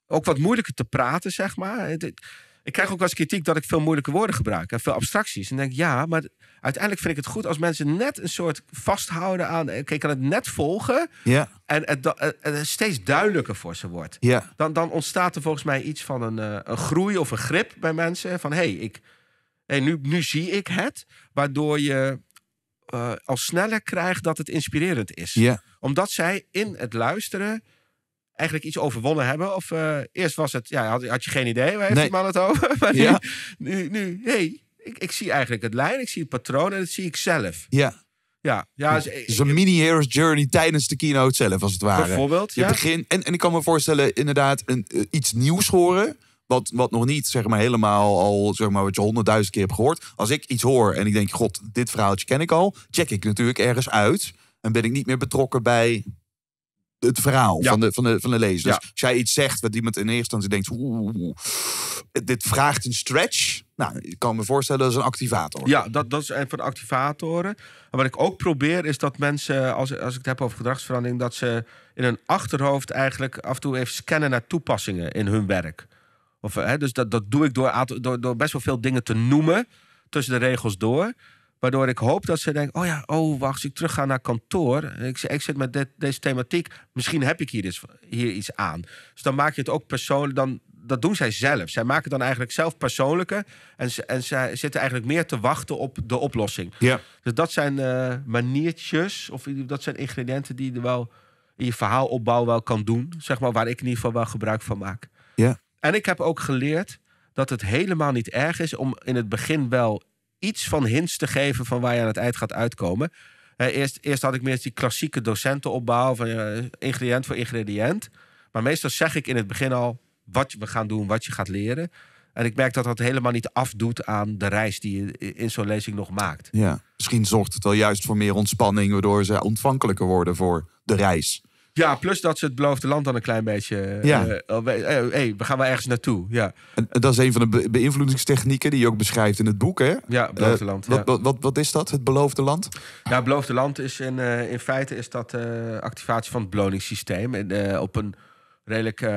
ook wat moeilijker te praten, zeg maar. Ik krijg ook als kritiek dat ik veel moeilijke woorden gebruik en veel abstracties. En denk, ja, maar uiteindelijk vind ik het goed als mensen net een soort vasthouden aan. Eh, ik kan het net volgen. Ja. En het, eh, eh, steeds duidelijker voor ze wordt. Dan, dan ontstaat er volgens mij iets van een, een groei of een grip bij mensen. Van hé, hey, ik, hey, nu, nu zie ik het. Waardoor je al sneller krijgt dat het inspirerend is. Omdat zij in het luisteren eigenlijk iets overwonnen hebben? Of eh, eerst was het, ja, had, had je geen idee, waar heeft man het over? Maar nu, ja. nu, nu hey, ik, ik zie eigenlijk het lijn, ik zie het patroon en dat zie ik zelf. Ja. Ja, ja. Dus, is een mini-hero's journey tijdens de keynote zelf, als het ware. Bijvoorbeeld, Je ja. en, en ik kan me voorstellen, inderdaad, een, eh, iets nieuws horen wat, wat nog niet zeg maar, helemaal al zeg maar, wat je honderdduizend keer hebt gehoord. Als ik iets hoor en ik denk, god, dit verhaaltje ken ik al, check ik natuurlijk ergens uit. En ben ik niet meer betrokken bij het verhaal van, de, van, de, van de lezer. Dus als jij iets zegt wat iemand in eerste instantie denkt, oeh, dit vraagt een stretch. Nou, ik kan me voorstellen dat is een activator. Ja, dat, dat is een van de activatoren. wat ik ook probeer is dat mensen, als, als ik het heb over gedragsverandering, dat ze in hun achterhoofd eigenlijk af en toe even scannen naar toepassingen in hun werk. Of, hè, dus dat, dat doe ik door, door, door best wel veel dingen te noemen tussen de regels door. Waardoor ik hoop dat ze denken: oh ja, oh wacht, als ik terug ga naar kantoor. Ik, ik zit met deze thematiek. Misschien heb ik hier, iets, hier iets aan. Dus dan maak je het ook persoonlijk. Dan, dat doen zij zelf. Zij maken het dan eigenlijk zelf persoonlijker. En, en zij zitten eigenlijk meer te wachten op de oplossing. Ja. Dus dat zijn eh, maniertjes, of dat zijn ingrediënten die je wel in je verhaalopbouw wel kan doen. Zeg maar waar ik in ieder geval wel gebruik van maak. Ja. En ik heb ook geleerd dat het helemaal niet erg is om in het begin wel iets van hints te geven van waar je aan het eind gaat uitkomen. eerst, eerst had ik meer die klassieke docentenopbouw van eh, ingrediënt voor ingrediënt. Maar meestal zeg ik in het begin al wat we gaan doen, wat je gaat leren. En ik merk dat dat helemaal niet afdoet aan de reis die je in zo'n lezing nog maakt. Ja, misschien zorgt het wel juist voor meer ontspanning, waardoor ze ontvankelijker worden voor de reis. Ja, plus dat ze het beloofde land dan een klein beetje. Ja. Uh, hey, we gaan wel ergens naartoe. Ja. En, dat is een van de beïnvloedingstechnieken die je ook beschrijft in het boek. Hè? Ja, het beloofde eh, land. wat, wat, wat, is dat, het beloofde land? Ja, het beloofde land is in, in feite is dat activatie van het beloningssysteem. En, op een redelijk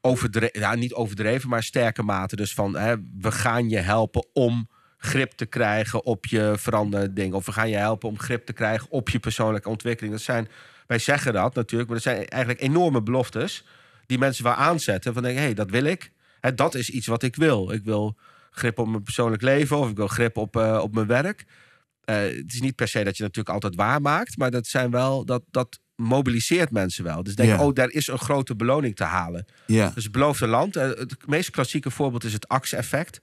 overdreven, niet overdreven, maar sterke mate. Dus van we gaan je helpen om grip te krijgen op je veranderde dingen. Of we gaan je helpen om grip te krijgen op je persoonlijke ontwikkeling. Dat zijn wij zeggen dat natuurlijk, maar dat zijn eigenlijk enorme beloftes die mensen wel aanzetten. Van denk, hé, hey, dat wil ik. Hè, dat is iets wat ik wil. Ik wil grip op mijn persoonlijk leven of ik wil grip op, eh, op mijn werk. Eh, het is niet per se dat je natuurlijk altijd waarmaakt, maar dat zijn wel dat, dat mobiliseert mensen wel. Dus denk, oh, daar is een grote beloning te halen. Ja. Dus beloofde land. Eh, het meest klassieke voorbeeld is het Axe-effect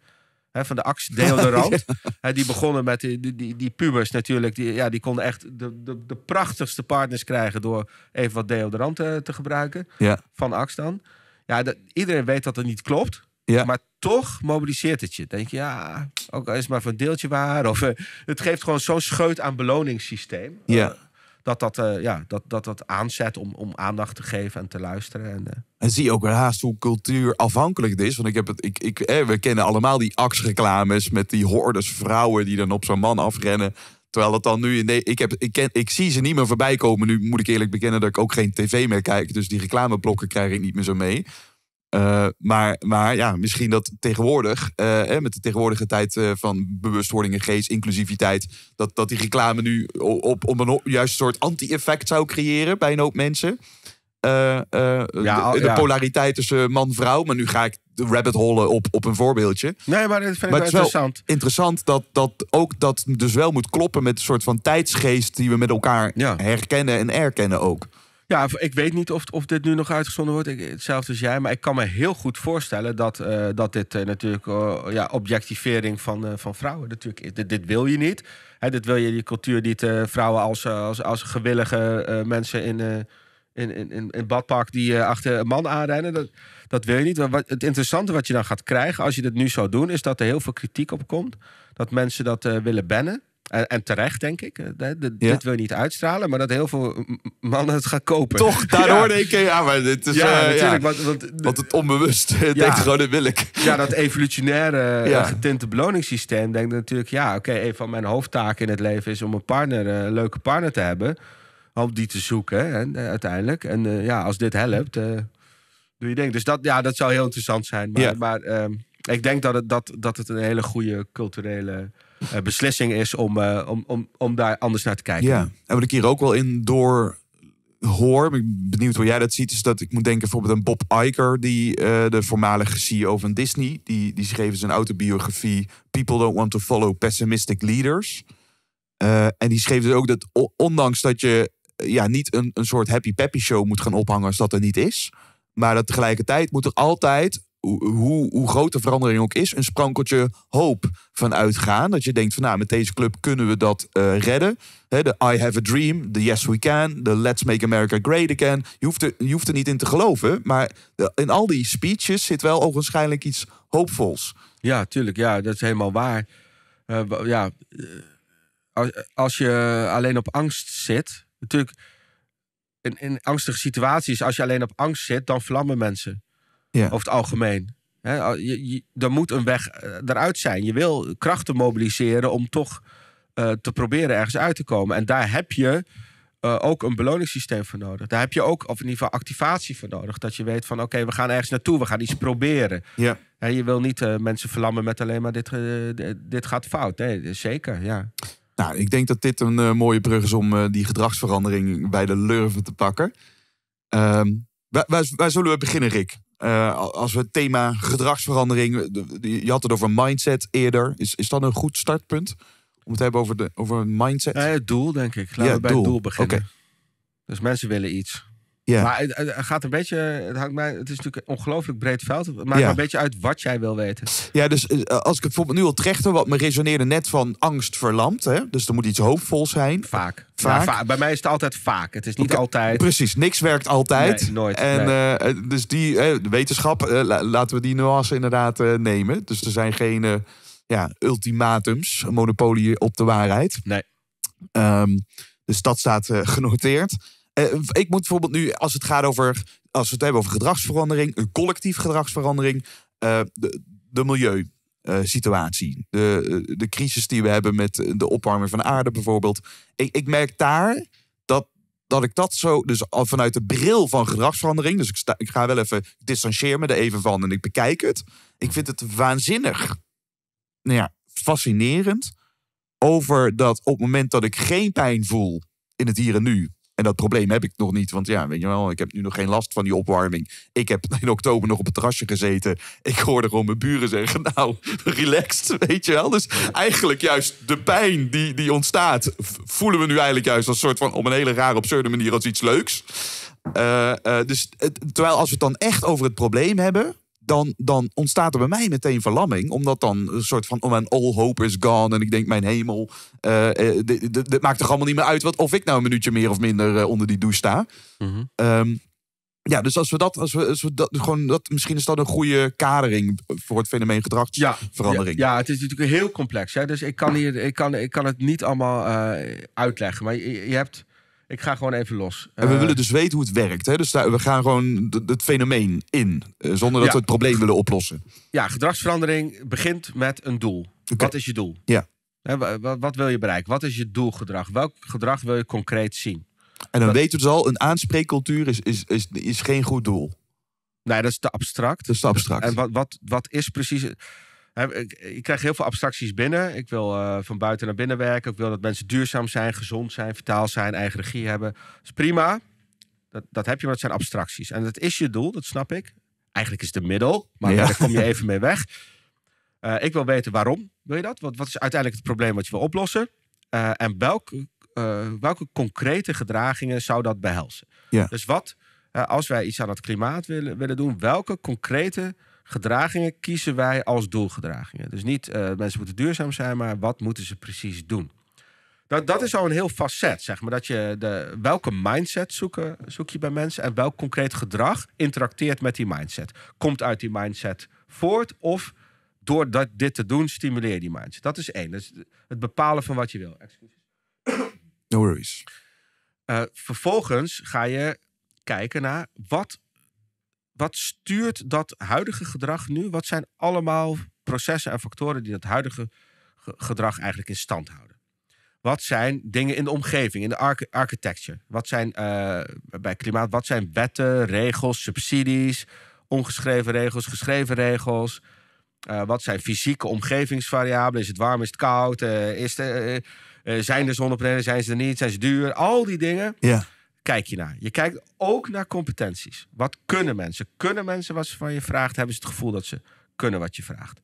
van de actie Deodorant. hè, die begonnen met die, die, die, pubers natuurlijk. Die, ja, die konden echt de, de, de prachtigste partners krijgen door even wat deodorant eh, te, gebruiken. Ja. Van Axe dan. Ja, dat, iedereen weet dat het niet klopt. Ja. Maar toch mobiliseert het je. denk je, ja, ook al is maar van een deeltje waar. Of, eh, het geeft gewoon zo'n scheut aan beloningssysteem. Ja. Eh, dat dat, eh, ja, dat, dat, dat aanzet om, om aandacht te geven en te luisteren. Eh, en, zie ook haast hoe cultuur afhankelijk het is. Want ik heb het, ik, ik, we kennen allemaal die ac-reclames met die hordes vrouwen die dan op zo'n man afrennen. Terwijl dat dan nu. Nee, ik, heb, ik, ken, ik zie ze niet meer voorbij komen. Nu moet ik eerlijk bekennen dat ik ook geen tv meer kijk. Dus die reclameblokken krijg ik niet meer zo mee. Eh, maar, maar ja, misschien dat tegenwoordig, eh, eh, met de tegenwoordige tijd van bewustwording en geest, inclusiviteit, dat, dat die reclame nu op, op een juist soort anti-effect zou creëren bij een hoop mensen. de, polariteit tussen man-vrouw, maar nu ga ik de rabbit hole op, op een voorbeeldje. Nee, maar dat vind ik wel interessant. dat, dat ook dat dus wel moet kloppen met een soort van tijdsgeest die we met elkaar herkennen en erkennen ook. Ja, ik weet niet of, of dit nu nog uitgezonden wordt. Ik, hetzelfde als jij. Maar ik kan me heel goed voorstellen dat, eh, dat dit eh, natuurlijk eh, ja, objectivering van, van vrouwen natuurlijk Dit, dit, wil je niet. Hè, dit wil je die cultuur niet. vrouwen als, als, als gewillige mensen in, in, in, in, in badpak die achter een man aanrennen. Dat, dat wil je niet. het interessante wat je dan gaat krijgen als je dit nu zou doen, is dat er heel veel kritiek op komt. Dat mensen dat willen bannen. En, en, terecht, denk ik. Eh, dit wil je niet uitstralen, maar dat heel veel mannen het gaan kopen. Toch, daar ja. hoorde ik. Eh, ja, maar dit is. Ja, eh, natuurlijk. Want, want, het onbewust denkt gewoon, dat wil ik. Ja, dat evolutionaire ja. getinte beloningssysteem denkt natuurlijk, ja, oké, een van mijn hoofdtaken in het leven is om een partner, een leuke partner te hebben. Om die te zoeken uiteindelijk. En ja, als dit helpt, doe je ding. Dus dat, ja, dat zou heel interessant zijn. Maar, maar ehm, ik denk dat het, dat, dat het een hele goede culturele eh, beslissing is om, eh, om, om, om daar anders naar te kijken. Ja, en wat ik hier ook wel in doorhoor, hoor, ik benieuwd hoe jij dat ziet, is dat ik moet denken bijvoorbeeld aan Bob Iker, die, eh, de voormalige CEO van Disney, die, die schreef zijn autobiografie People Don't Want to Follow Pessimistic Leaders. en die schreef dus ook dat ondanks dat je ja, niet een, een soort happy peppy show moet gaan ophangen als dat er niet is, maar dat tegelijkertijd moet er altijd hoe, hoe groot de verandering ook is, een sprankeltje hoop van uitgaan. Dat je denkt van nou, met deze club kunnen we dat eh, redden. de I have a dream, de yes we can, de let's make America great again. Je hoeft er, je hoeft er niet in te geloven, maar in al die speeches zit wel ogenschijnlijk iets hoopvols. Ja, tuurlijk. Ja, dat is helemaal waar. Eh, ja, eh, als, als je alleen op angst zit, natuurlijk in, in angstige situaties, als je alleen op angst zit, dan vlammen mensen. Ja. Over het algemeen. He, er moet een weg eh, eruit zijn. Je wil krachten mobiliseren om toch eh, te proberen ergens uit te komen. En daar heb je eh, ook een beloningssysteem voor nodig. Daar heb je ook, of in ieder geval activatie voor nodig. Dat je weet van oké, we gaan ergens naartoe, we gaan iets proberen. Ja. He, je wil niet mensen verlammen met alleen maar dit, dit gaat fout. Nee, zeker, ja. Nou, ik denk dat dit een mooie brug is om die gedragsverandering bij de lurven te pakken. Um, ehm, waar, waar, waar zullen we beginnen, Rick? Eh, als we het thema gedragsverandering. Je had het over mindset eerder. Is, is dat een goed startpunt? Om het hebben over, de, over mindset? het doel, denk ik. Laten ja, we bij doel. het doel beginnen. Dus mensen willen iets. Ja. Maar het, gaat een beetje, het, hangt mij, het is natuurlijk een ongelooflijk breed veld. Het maakt een beetje uit wat jij wil weten. Ja, dus eh, als ik het bijvoorbeeld nu al trechter, wat me resoneerde net van angst verlamd. Hè? Dus er moet iets hoopvol zijn. Vaak. Vaak. bij mij is het altijd vaak. Het is niet altijd. Precies, niks werkt altijd. Nee, nooit. En eh, eh, dus die wetenschap, laten we die nuance inderdaad nemen. Dus er zijn geen ja, ultimatums, monopolie op de waarheid. Nee. Ehm, dus dat staat genoteerd. Eh, ik moet bijvoorbeeld nu, als het gaat over, als we het hebben over gedragsverandering, een collectief gedragsverandering, eh, de, de milieu. Eh, situatie. De, de crisis die we hebben met de opwarming van de aarde bijvoorbeeld. Ik, ik, merk daar dat, dat ik dat zo, dus al vanuit de bril van gedragsverandering. Dus ik, ik ga wel even distancieer me er even van en ik bekijk het. Ik vind het waanzinnig, nou ja, fascinerend. Over dat op het moment dat ik geen pijn voel in het hier en nu, en dat probleem heb ik nog niet. Want ja, weet je wel, ik heb nu nog geen last van die opwarming. Ik heb in oktober nog op het terrasje gezeten. Ik hoorde gewoon mijn buren zeggen, nou, relaxed, weet je wel. Dus eigenlijk juist de pijn die, die ontstaat... voelen we nu eigenlijk juist als een soort van... op een hele rare, absurde manier als iets leuks. Eh, eh, dus terwijl als we het dan echt over het probleem hebben dan, dan ontstaat er bij mij meteen verlamming. Omdat dan een soort van, oh, all hope is gone. En ik denk, mijn hemel, het eh, eh, maakt toch allemaal niet meer uit wat, of ik nou een minuutje meer of minder eh, onder die douche sta. Mhm. Ehm, ja, dus als we dat, als we, dat gewoon, dat, misschien is dat een goede kadering voor het fenomeen gedragsverandering. Ja, ja, ja het is natuurlijk heel complex. Hè? Dus ik kan, hier, ik, kan, ik kan het niet allemaal uitleggen. Maar je hebt ik ga gewoon even los. En we eh, willen dus weten hoe het werkt. Hè? Dus daar, we gaan gewoon het fenomeen in. Eh, zonder dat we het probleem willen oplossen. Ja, gedragsverandering begint met een doel. Wat is je doel? Ja. Wat wil je bereiken? Wat is je doelgedrag? Welk gedrag wil je concreet zien? En dan weten we dus al, een aanspreekcultuur is, is, is, is geen goed doel. Nee, dat is te abstract. Dat is te abstract. En wat, wat, wat is precies... Ik krijg heel veel abstracties binnen. Ik wil eh, van buiten naar binnen werken. Ik wil dat mensen duurzaam zijn, gezond zijn, vitaal zijn, eigen regie hebben. Dat is prima. Dat, dat heb je, maar dat zijn abstracties. En dat is je doel, dat snap ik. Eigenlijk is het de middel, maar daar kom je even mee weg. Eh, ik wil weten waarom wil je dat? Wat, wat is uiteindelijk het probleem wat je wil oplossen? Eh, en welk, welke concrete gedragingen zou dat behelzen? Dus wat, als wij iets aan het klimaat willen, willen doen, welke concrete gedragingen kiezen wij als doelgedragingen. Dus niet eh, mensen moeten duurzaam zijn, maar wat moeten ze precies doen? Dat, dat is al een heel facet, zeg maar. Dat je de, welke mindset zoeken, zoek je bij mensen en welk concreet gedrag interacteert met die mindset. Komt uit die mindset voort of door dat, dit te doen stimuleer je die mindset. Dat is één. Dat is het bepalen van wat je wil. Excuses. No worries. Eh, vervolgens ga je kijken naar wat wat stuurt dat huidige gedrag nu? Wat zijn allemaal processen en factoren die dat huidige gedrag eigenlijk in stand houden? Wat zijn dingen in de omgeving, in de architecture? Wat zijn eh, bij klimaat, wat zijn wetten, regels, subsidies, ongeschreven regels, geschreven regels? Eh, wat zijn fysieke omgevingsvariabelen? Is het warm, is het koud? Uh, is de, zijn er zonnepanelen, zijn ze er niet? Zijn ze duur? Al die dingen. Ja kijk je naar. Je kijkt ook naar competenties. Wat kunnen mensen? Kunnen mensen wat ze van je vraagt? Hebben ze het gevoel dat ze kunnen wat je vraagt?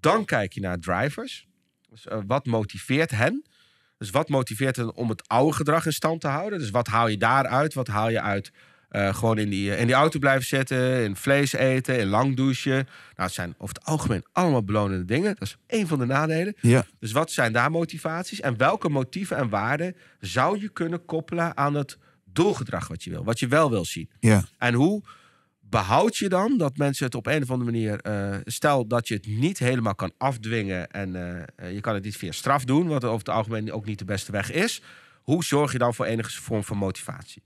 Dan kijk je naar drivers. Dus, eh, wat motiveert hen? Dus wat motiveert hen om het oude gedrag in stand te houden? Dus wat haal je daaruit? Wat haal je uit uh, gewoon in die, eh, in die auto blijven zitten, in vlees eten, in lang douchen. Nou, het zijn over het algemeen allemaal belonende dingen. Dat is één van de nadelen. Ja. Dus wat zijn daar motivaties? En welke motieven en waarden zou je kunnen koppelen aan het doelgedrag wat je wil, wat je wel wil zien. Ja. En hoe behoud je dan dat mensen het op een of andere manier, eh, stel dat je het niet helemaal kan afdwingen en eh, eh, je kan het niet via straf doen, wat over het algemeen ook niet de beste weg is. Hoe zorg je dan voor enige vorm van motivatie?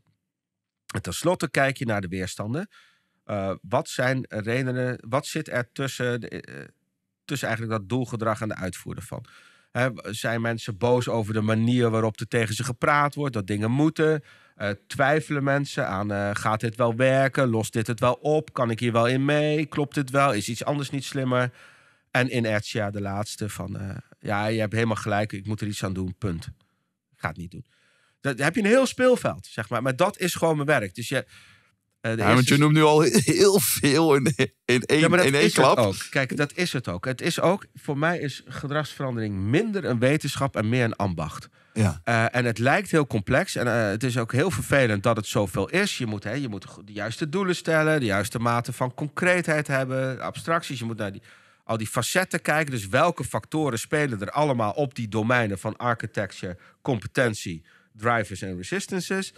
En tenslotte kijk je naar de weerstanden. wat zijn redenen, wat zit er tussen, tussen eigenlijk dat doelgedrag en de uitvoerder van? He, zijn mensen boos over de manier waarop er tegen ze gepraat wordt, dat dingen moeten? Eh, twijfelen mensen aan, eh, gaat dit wel werken? Lost dit het wel op? Kan ik hier wel in mee? Klopt dit wel? Is iets anders niet slimmer? En inertia, de laatste, van eh, ja, je hebt helemaal gelijk, ik moet er iets aan doen, punt. gaat ga het niet doen. Dan heb je een heel speelveld, zeg maar. Maar dat is gewoon mijn werk. Dus je, ja, want je noemt nu al heel veel in, in één, in klap. Kijk, dat is het ook. Het is ook, voor mij is gedragsverandering minder een wetenschap en meer een ambacht. Ja. Eh, en het lijkt heel complex. En eh, het is ook heel vervelend dat het zoveel is. Je moet, hè, je moet de juiste doelen stellen, de juiste mate van concreetheid hebben, abstracties. Je moet naar die, al die facetten kijken. Dus welke factoren spelen er allemaal op die domeinen van architecture, competentie, drivers en resistances.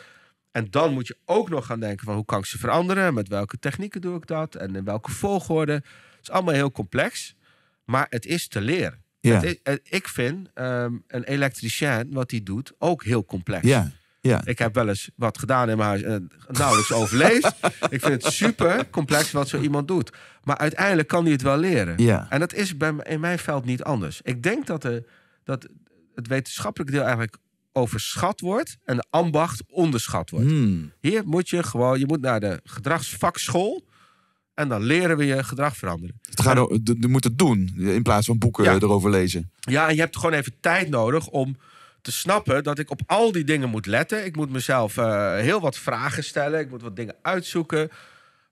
En dan moet je ook nog gaan denken van hoe kan ik ze veranderen? Met welke technieken doe ik dat? En in welke volgorde? Het is allemaal heel complex, maar het is te leren. Ja. Eh, ik vind ehm, een elektricien, wat hij doet, ook heel complex. Ja. Ja. Ik heb wel eens wat gedaan in mijn huis en nauwelijks overleefd. ik vind het super complex wat zo iemand doet. Maar uiteindelijk kan hij het wel leren. Ja. En dat is bij, in mijn veld niet anders. Ik denk dat, de, dat het wetenschappelijk deel eigenlijk overschat wordt en de ambacht onderschat wordt. Hmm. Hier moet je gewoon, je moet naar de gedragsvakschool. En dan leren we je gedrag veranderen. Het gaat je moet het doen in plaats van boeken erover lezen. Ja, en je hebt gewoon even tijd nodig om te snappen dat ik op al die dingen moet letten. Ik moet mezelf eh, heel wat vragen stellen. Ik moet wat dingen uitzoeken.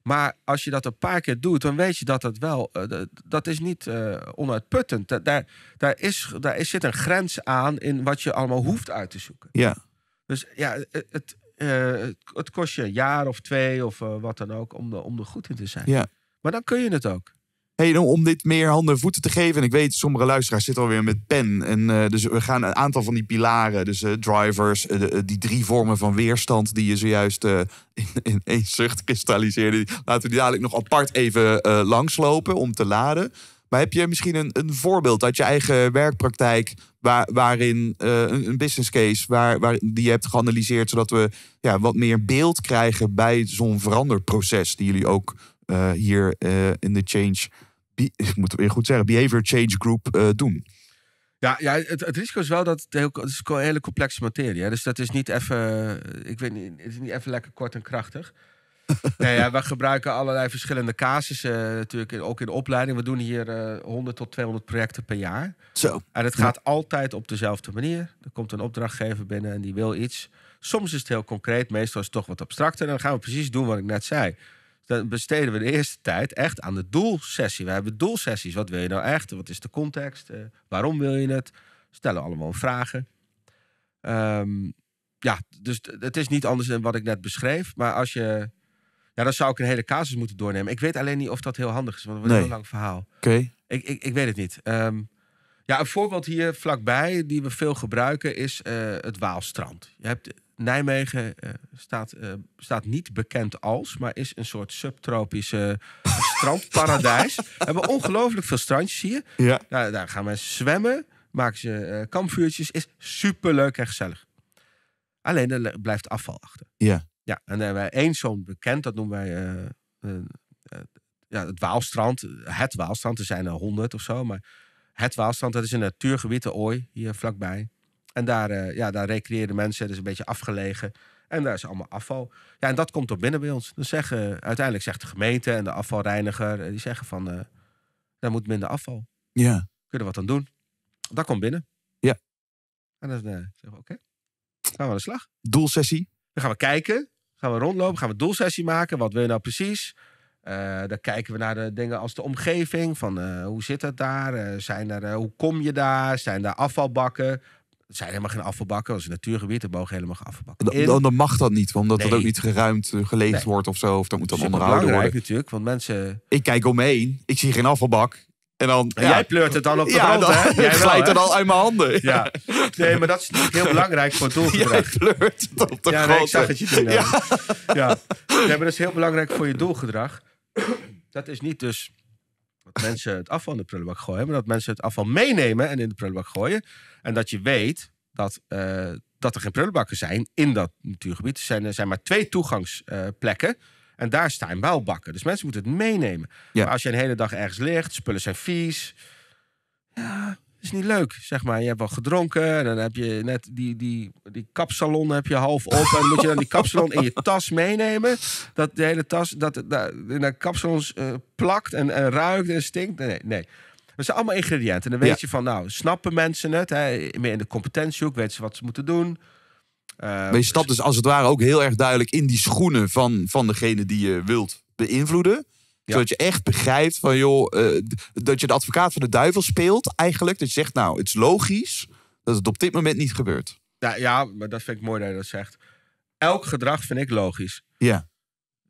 Maar als je dat een paar keer doet, dan weet je dat dat wel. Eh, dat is niet eh, onuitputtend. daar, daar, is, daar zit een grens aan in wat je allemaal hoeft uit te zoeken. Ja. Dus ja, het, eh, het kost je een jaar of twee of eh, wat dan ook om, de, om er goed in te zijn. Maar dan kun je het ook. Hey, nou, om dit meer handen en voeten te geven. En ik weet, sommige luisteraars zitten alweer met pen. En, eh, dus we gaan een aantal van die pilaren, dus drivers, die drie vormen van weerstand die je zojuist in, in één zucht kristalliseerde. Laten we die dadelijk nog apart even langslopen om te laden. Maar heb je misschien een, een voorbeeld uit je eigen werkpraktijk waar, waarin eh, een, een, business case waar, waar, die je hebt geanalyseerd, zodat we ja, wat meer beeld krijgen bij zo'n veranderproces die jullie ook eh, hier eh, in de change, ik moet het weer goed zeggen, behavior change group doen? Ja, ja het, het, risico is wel dat het, is een hele complexe materie Dus dat is niet even, ik weet niet, is niet even lekker kort en krachtig. nee, ja, we gebruiken allerlei verschillende casussen eh, natuurlijk, ook in de opleiding. We doen hier 100 eh, tot 200 projecten per jaar. Zo. En het gaat altijd op dezelfde manier. Er komt een opdrachtgever binnen en die wil iets. Soms is het heel concreet, meestal is het toch wat abstracter. En dan gaan we precies doen wat ik net zei dan besteden we de eerste tijd echt aan de doelsessie. We hebben doelsessies. Wat wil je nou echt? Wat is de context? Eh, waarom wil je het? Stellen allemaal vragen. Ehm, ja, dus het is niet anders dan wat ik net beschreef. Maar als je ja dan zou ik een hele casus moeten doornemen. Ik weet alleen niet of dat heel handig is, want het wordt een heel lang verhaal. Oké. Ik, ik, ik weet het niet. Ehm, ja, een voorbeeld hier vlakbij, die we veel gebruiken, is eh, het Waalstrand. Je hebt, Nijmegen eh, staat, eh, staat niet bekend als, maar is een soort subtropische strandparadijs. We hebben ongelooflijk veel strandjes hier. Ja. Nou, daar gaan mensen zwemmen, maken ze kampvuurtjes. Is superleuk en gezellig. Alleen er blijft afval achter. Ja. Ja, en daar hebben wij één zo'n bekend, dat noemen wij eh, eh, ja, het Waalstrand. Het Waalstrand, er zijn er honderd of zo, maar het Waalstrand, dat is een natuurgebied, de Ooi, hier vlakbij. En daar, eh, ja, daar recreëren mensen, dat is een beetje afgelegen. En daar is allemaal afval. Ja, en dat komt op binnen bij ons. Dan zeggen, uiteindelijk zegt de gemeente en de afvalreiniger, die zeggen van, daar moet minder afval. Ja. Kunnen we wat aan doen? Dat komt binnen. Ja. En dan zeggen we, oké, gaan we aan de slag. Doelsessie. Dan gaan we kijken. Gaan we rondlopen, gaan we doelsessie maken. Wat wil je nou precies? Eh, dan kijken we naar de dingen als de omgeving. Van eh, hoe zit het daar? Eh, zijn er, hoe kom je daar? Zijn daar afvalbakken? Er zijn helemaal geen afvalbakken. Als een natuurgebied. Er mogen helemaal geen afvalbakken in. Dan, mag dat niet. Omdat nee. dat ook niet geruimd geleefd wordt of zo. Of dat moet dan onderhouden worden. natuurlijk. Want mensen... Ik kijk omheen. Ik zie geen afvalbak. En dan, Jij pleurt het dan op de grond, hè? Jij glijdt het al uit mijn handen. Ja. Nee, maar dat is heel belangrijk voor het doelgedrag. Jij pleurt het op de ja, grond. ik zag het je doen. Ja. ja. maar dat is heel belangrijk voor je doelgedrag. Dat is niet dus dat mensen het afval in de prullenbak gooien... maar dat mensen het afval meenemen en in de prullenbak gooien. En dat je weet dat, eh, dat er geen prullenbakken zijn in dat natuurgebied. Er zijn, er zijn maar twee toegangsplekken... En daar staan bouwbakken. Dus mensen moeten het meenemen. Maar als je een hele dag ergens ligt, spullen zijn vies. Ja, is niet leuk, zeg maar. Je hebt wel gedronken en dan heb je net die, die, die kapsalon heb je half op. En moet je dan die kapsalon in je tas meenemen. Dat de hele tas, dat, dat, de kapsalons eh, plakt en, ruikt en stinkt. Nee, nee. Dat zijn allemaal ingrediënten. En dan weet je van, nou, snappen mensen het? Hè? Meer in de competentiehoek, weten ze wat ze moeten doen. Eh, maar je stapt dus als het ware ook heel erg duidelijk in die schoenen van, van degene die je wilt beïnvloeden. Ja. Zodat je echt begrijpt van joh, eh, dat je de advocaat van de duivel speelt eigenlijk. Dat je zegt nou, het is logisch dat het op dit moment niet gebeurt. Ja, ja maar dat vind ik mooi dat je dat zegt. Elk gedrag vind ik logisch. Ja.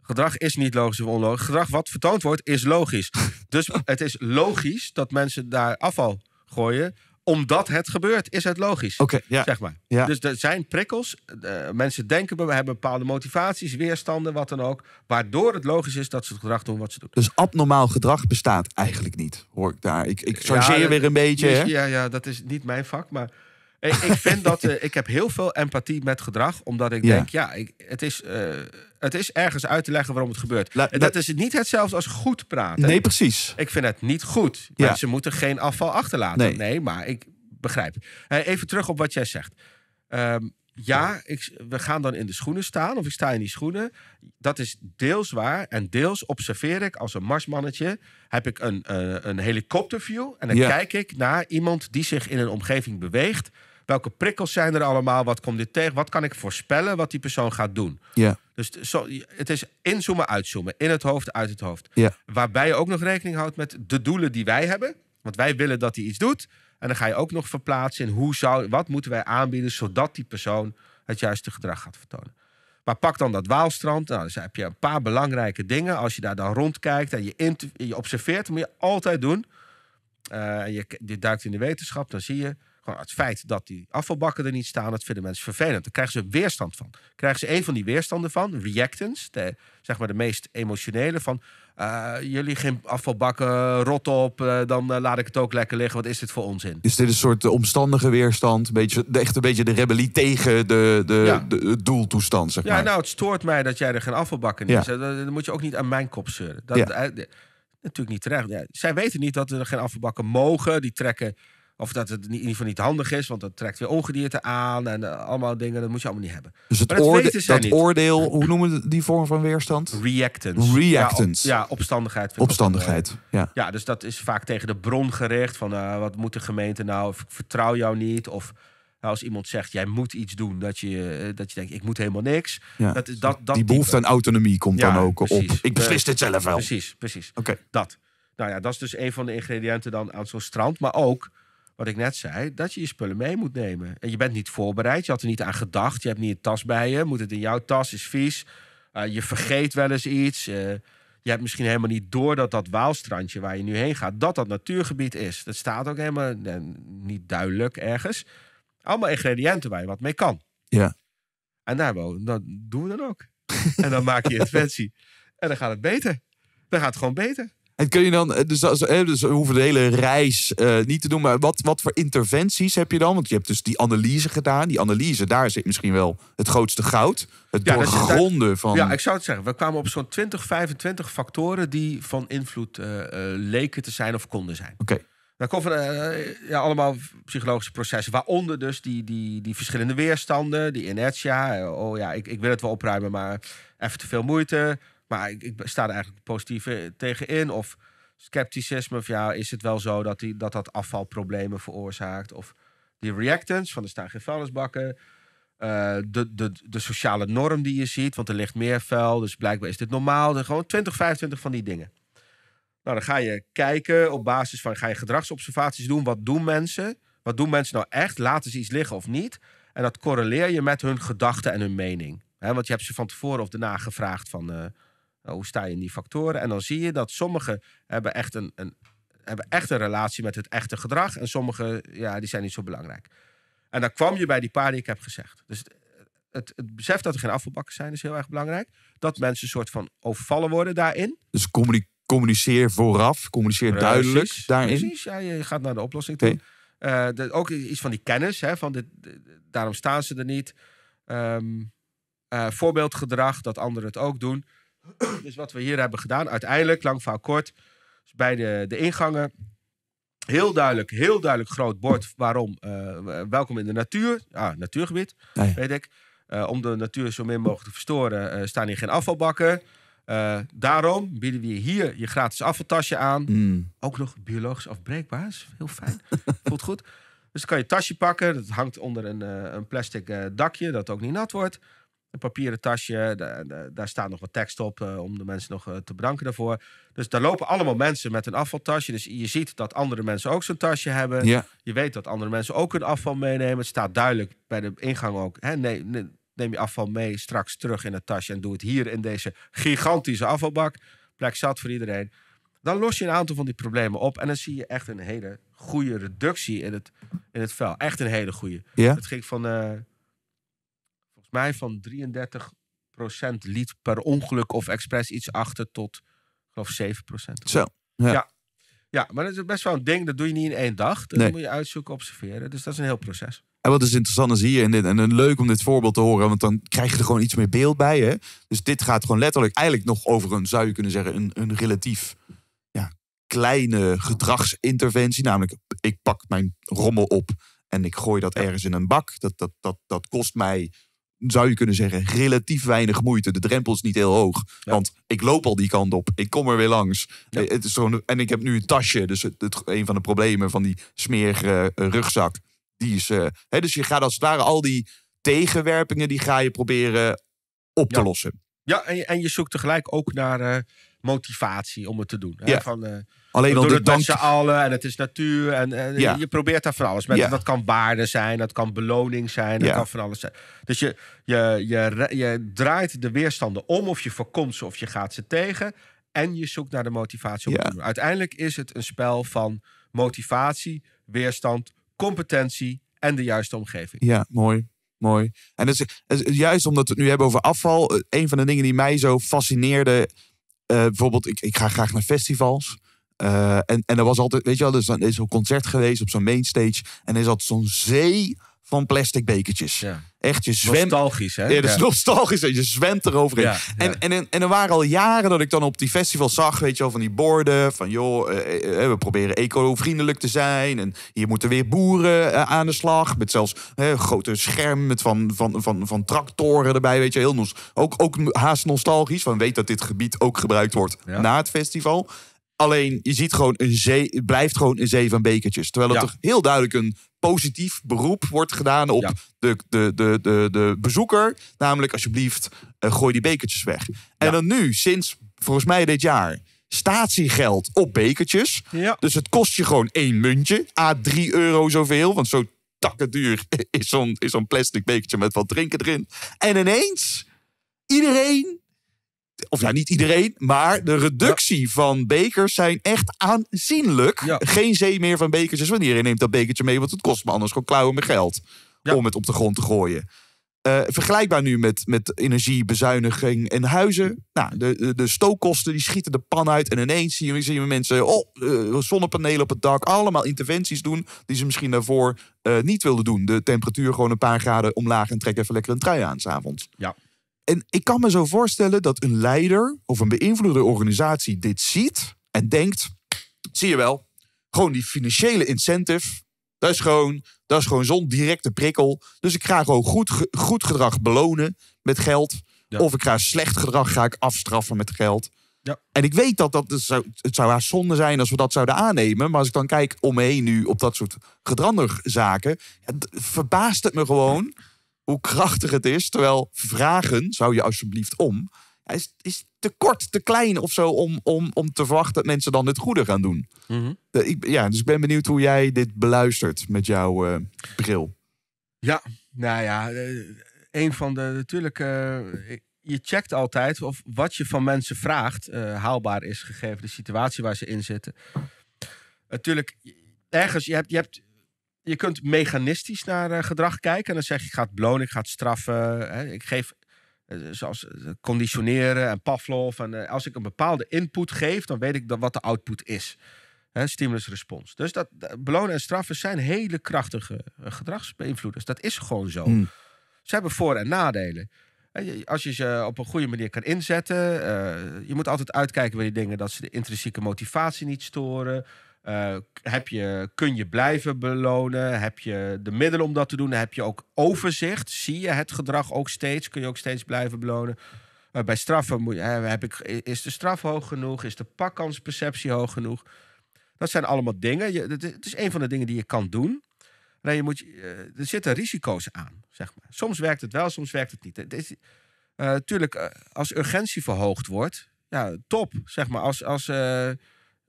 Gedrag is niet logisch of onlogisch. Gedrag wat vertoond wordt is logisch. dus het is logisch dat mensen daar afval gooien omdat het gebeurt, is het logisch. Oké, zeg maar. Ja. Dus er zijn prikkels. Uh, mensen denken, we hebben bepaalde motivaties, weerstanden, wat dan ook. Waardoor het logisch is dat ze het gedrag doen wat ze doen. Dus abnormaal gedrag bestaat eigenlijk niet, hoor ik daar. Ik, ik chargeer ja, weer een beetje. hè? Ja, ja, dat is niet mijn vak, maar eh, ik vind dat eh, ik heb heel veel empathie met gedrag, omdat ik denk, ja, ik, het, is, eh, het is ergens uit te leggen waarom het gebeurt. dat, is niet hetzelfde als goed praten. Nee, precies. Ik vind het niet goed. Ze moeten geen afval achterlaten. Nee, nee maar ik begrijp. even terug op wat jij zegt. Ehm, ja, ik, we gaan dan in de schoenen staan, of ik sta in die schoenen. Dat is deels waar. En deels observeer ik als een marsmannetje. Heb ik een, een helikopterview. En dan kijk ik naar iemand die zich in een omgeving beweegt welke prikkels zijn er allemaal? Wat komt dit tegen? Wat kan ik voorspellen wat die persoon gaat doen? Ja. Dus zo, het is inzoomen, uitzoomen. In het hoofd, uit het hoofd. Ja. Waarbij je ook nog rekening houdt met de doelen die wij hebben. Want wij willen dat hij iets doet. En dan ga je ook nog verplaatsen in hoe zou, wat moeten wij aanbieden zodat die persoon het juiste gedrag gaat vertonen. Maar pak dan dat Waalstrand. Nou, dus heb je een paar belangrijke dingen. Als je daar dan rondkijkt en je, je observeert, dat moet je altijd doen. Eh, en je, je duikt in de wetenschap, dan zie je gewoon het feit dat die afvalbakken er niet staan, dat vinden mensen vervelend. Daar krijgen ze weerstand van. Krijgen ze een van die weerstanden van, reactants, de, zeg maar de meest emotionele van. Eh, jullie geen afvalbakken, rot op, eh, dan eh, laat ik het ook lekker liggen. Wat is dit voor onzin? Is dit een soort omstandige weerstand? Beetje, echt een beetje de rebellie tegen de, de, de, doeltoestand, zeg ja, nou, het stoort mij dat jij er geen afvalbakken in ja. Dan moet je ook niet aan mijn kop zeuren. Dat, ja. Natuurlijk niet terecht. Zij weten niet dat er geen afvalbakken mogen. Die trekken of dat het in ieder geval niet handig is, want dat trekt weer ongedierte aan en eh, allemaal dingen, dat moet je allemaal niet hebben. Dus het dat, dat oordeel, hoe noemen we die vorm van weerstand? Reactance. Reactance. Ja, opstandigheid. Opstandigheid, eh, ja. Ja, dus dat is vaak tegen de bron gericht van eh, wat moet de gemeente nou, of ik vertrouw jou niet, of nou, als iemand zegt, jij moet iets doen, dat je, dat je denkt, ik moet helemaal niks. Ja. Dat, dat, dat die behoefte aan autonomie komt dan ook op. Ik beslis dit zelf wel. Precies, precies. Oké. Dat. Nou ja, dat is dus een van de ingrediënten dan aan zo'n strand. Maar ook wat ik net zei, dat je je spullen mee moet nemen. En je bent niet voorbereid, je had er niet aan gedacht, je hebt niet een tas bij je, moet het in jouw tas, is vies. Eh, je vergeet wel eens iets. Eh, je hebt misschien helemaal niet door dat dat Waalstrandje waar je nu heen gaat, dat dat natuurgebied is. Dat staat ook helemaal eh, niet duidelijk ergens. Allemaal ingrediënten waar je wat mee kan. Ja. En daar dat doen we dan ook. en dan maak je het fancy. En dan gaat het beter. Dan gaat het gewoon beter. En kun je dan, eh, dus, eh, dus, we hoeven de hele reis eh, niet te doen, maar wat, wat voor interventies heb je dan? Want je hebt dus die analyse gedaan. Die analyse, daar zit misschien wel het grootste goud. Het ja, doorgronden van. Ja, ik zou het zeggen. We kwamen op zo'n 20, 25 factoren die van invloed leken te zijn of konden zijn. Oké. Okay. komen ja, allemaal psychologische processen. Waaronder dus die, die, die verschillende weerstanden, die inertia. Oh ja, ik, ik wil het wel opruimen, maar even te veel moeite. Maar ik, sta er eigenlijk positief eh, tegenin Of scepticisme of ja, is het wel zo dat die, dat, dat afvalproblemen veroorzaakt? Of die reactants, van er staan geen vuilnisbakken. Eh, de, de, de sociale norm die je ziet, want er ligt meer vuil. Dus blijkbaar is dit normaal. Er gewoon 20, 25 van die dingen. Nou, dan ga je kijken op basis van ga je gedragsobservaties doen. Wat doen mensen? Wat doen mensen nou echt? Laten ze iets liggen of niet? En dat correleer je met hun gedachten en hun mening. He, want je hebt ze van tevoren of daarna gevraagd van... Eh, eh, hoe sta je in die factoren? En dan zie je dat sommigen hebben echt een, een, hebben echt een relatie met het echte gedrag. En sommigen ja, die zijn niet zo belangrijk. En dan kwam je bij die paar die ik heb gezegd. Dus het, het, besef dat er geen afvalbakken zijn is heel erg belangrijk. Dat mensen een soort van overvallen worden daarin. Dus communiceer vooraf, communiceer duidelijk daarin. Precies, ja, je gaat naar de oplossing toe. Eh, ook iets van die kennis, hè, van dit, de, daarom staan ze er niet. Ehm, eh, voorbeeldgedrag, dat anderen het ook doen. Dus wat we hier hebben gedaan, uiteindelijk, lang verhaal kort, bij de, de ingangen. Heel duidelijk, heel duidelijk groot bord. Waarom? Eh, welkom in de natuur. Ah, natuurgebied, ja. weet ik. Eh, om de natuur zo min mogelijk te verstoren, eh, staan hier geen afvalbakken. daarom bieden we hier je gratis afvaltasje aan. Mm. Ook nog biologisch afbreekbaar. heel fijn. Voelt goed. Dus dan kan je tasje pakken. Dat hangt onder een, een plastic dakje, dat ook niet nat wordt. Een papieren tasje, daar staat nog wat tekst op eh, om de mensen nog eh, te bedanken daarvoor. Dus daar lopen allemaal mensen met een afvaltasje. Dus je ziet dat andere mensen ook zo'n tasje hebben. Ja. Je weet dat andere mensen ook hun afval meenemen. Het staat duidelijk bij de ingang ook. Hè, neem je afval mee straks terug in het tasje en doe het hier in deze gigantische afvalbak. Plek zat voor iedereen. Dan los je een aantal van die problemen op en dan zie je echt een hele goede reductie in het, in het vuil. Echt een hele goede. Ja? Het ging van, eh, mij van 33 procent liet per ongeluk of expres iets achter tot, geloof 7 procent. Zo. Ja. ja. maar dat is best wel een ding. Dat doe je niet in één dag. Dat moet je uitzoeken, observeren. Dus dat is een heel proces. En wat is interessant is hier, en, dit, en leuk om dit voorbeeld te horen, want dan krijg je er gewoon iets meer beeld bij. Hè? Dus dit gaat gewoon letterlijk eigenlijk nog over een, zou je kunnen zeggen, een, een relatief ja, kleine gedragsinterventie. Namelijk, ik pak mijn rommel op en ik gooi dat ergens in een bak. Dat, dat, dat, dat kost mij zou je kunnen zeggen, relatief weinig moeite. De drempel is niet heel hoog. Want ik loop al die kant op. Ik kom er weer langs. Eh, het is gewoon, en ik heb nu een tasje. Dus het, een van de problemen van die smerige eh, rugzak. Die is, eh, hè, dus je gaat als het ware al die tegenwerpingen... die ga je proberen op te lossen. Ja, en, en, je zoekt tegelijk ook naar motivatie om het te doen. Hè? Alleen door de dank... allen en het is natuur. En, je probeert daar van alles. Met, Dat kan waarde zijn, dat kan beloning zijn, dat kan van alles zijn. Dus je, je, je, je draait de weerstanden om, of je voorkomt ze of je gaat ze tegen. En je zoekt naar de motivatie om te doen. Uiteindelijk is het een spel van motivatie, weerstand, competentie en de juiste omgeving. Ja, mooi. Mooi. En dus juist omdat we het nu hebben over afval. Eh, een van de dingen die mij zo fascineerde. Eh, bijvoorbeeld, ik, ik ga graag naar festivals. Uh, en, en er was altijd, weet je wel, er is zo'n concert geweest op zo'n mainstage. En er zat zo'n zee van plastic bekertjes. Ja. Echt, je zwemt... Nostalgisch, hè? Ja, dat is ja. nostalgisch. Je zwemt eroverheen. Ja, en, en, en er waren al jaren dat ik dan op die festival zag, weet je wel, van die borden. Van joh, eh, eh, eh we proberen eco-vriendelijk te zijn. En hier moeten weer boeren aan de slag. Met zelfs eh, grote scherm met van, van, van, van tractoren erbij, weet je. Heel nos, ook, ook haast nostalgisch. Van weet dat dit gebied ook gebruikt wordt na het festival. Alleen je ziet gewoon een zee, het blijft gewoon een zee van bekertjes. Terwijl het toch heel duidelijk een positief beroep wordt gedaan op de, de, de, de, de bezoeker. Namelijk, alsjeblieft, eh, gooi die bekertjes weg. En dan nu, sinds volgens mij dit jaar, statiegeld op bekertjes. Ja. Dus het kost je gewoon één muntje. A, 3 euro zoveel. Want zo takken duur is zo'n zo'n plastic bekertje met wat drinken erin. En ineens, iedereen of nou niet iedereen, maar de reductie van bekers zijn echt aanzienlijk. Geen zee meer van bekers. Dus wanneer neemt dat bekertje mee, want het kost me anders gewoon klauwen met geld om het op de grond te gooien. Eh, vergelijkbaar nu met, met energiebezuiniging en huizen. Nou, de, de stookkosten die schieten de pan uit. En ineens zien we, zien we mensen oh, eh, zonnepanelen op het dak. Allemaal interventies doen die ze misschien daarvoor eh, niet wilden doen. De temperatuur gewoon een paar graden omlaag en trek even lekker een trui aan s'avonds. Ja. En ik kan me zo voorstellen dat een leider of een beïnvloede organisatie dit ziet en denkt: zie je wel, gewoon die financiële incentive, dat is gewoon, dat is gewoon zo'n directe prikkel. Dus ik ga gewoon goed, goed gedrag belonen met geld. Of ik ga slecht gedrag ga ik afstraffen met geld. Ja. En ik weet dat, dat het, dus zou, het zou zonde zijn als we dat zouden aannemen. Maar als ik dan kijk om me heen nu op dat soort gedranderzaken, zaken, verbaast het me gewoon hoe krachtig het is. Terwijl vragen zou je alsjeblieft om. is, is te kort, te klein of zo om, om, om te verwachten dat mensen dan het goede gaan doen. Mhm. ik, ja, dus ik ben benieuwd hoe jij dit beluistert met jouw eh, bril. Ja, nou ja, eh, een van de natuurlijk. Eh, je checkt altijd of wat je van mensen vraagt haalbaar is gegeven de situatie waar ze in zitten. Natuurlijk, ergens, je hebt, je hebt je kunt mechanistisch naar eh, gedrag kijken. En dan zeg je, ik ga het belonen, ik ga het straffen. Hè, ik geef, eh, zoals eh, conditioneren en Pavlov. En als ik een bepaalde input geef, dan weet ik dan wat de output is. Hè, stimulus respons. Dus dat, belonen en straffen zijn hele krachtige gedragsbeïnvloeders. Dat is gewoon zo. Hmm. Ze hebben voor- en nadelen. Als je ze op een goede manier kan inzetten. Uh, je moet altijd uitkijken bij die dingen dat ze de intrinsieke motivatie niet storen. Eh, heb je, kun je blijven belonen? Heb je de middelen om dat te doen? Heb je ook overzicht? Zie je het gedrag ook steeds? Kun je ook steeds blijven belonen? Eh, bij straffen moet, heb ik, is de straf hoog genoeg? Is de pakkansperceptie hoog genoeg? Dat zijn allemaal dingen. het is een van de dingen die je kan doen. Nee, je moet, eh, er zitten risico's aan. Zeg maar. Soms werkt het wel, soms werkt het niet. tuurlijk, als urgentie verhoogd wordt, ja, top. Zeg maar, als, als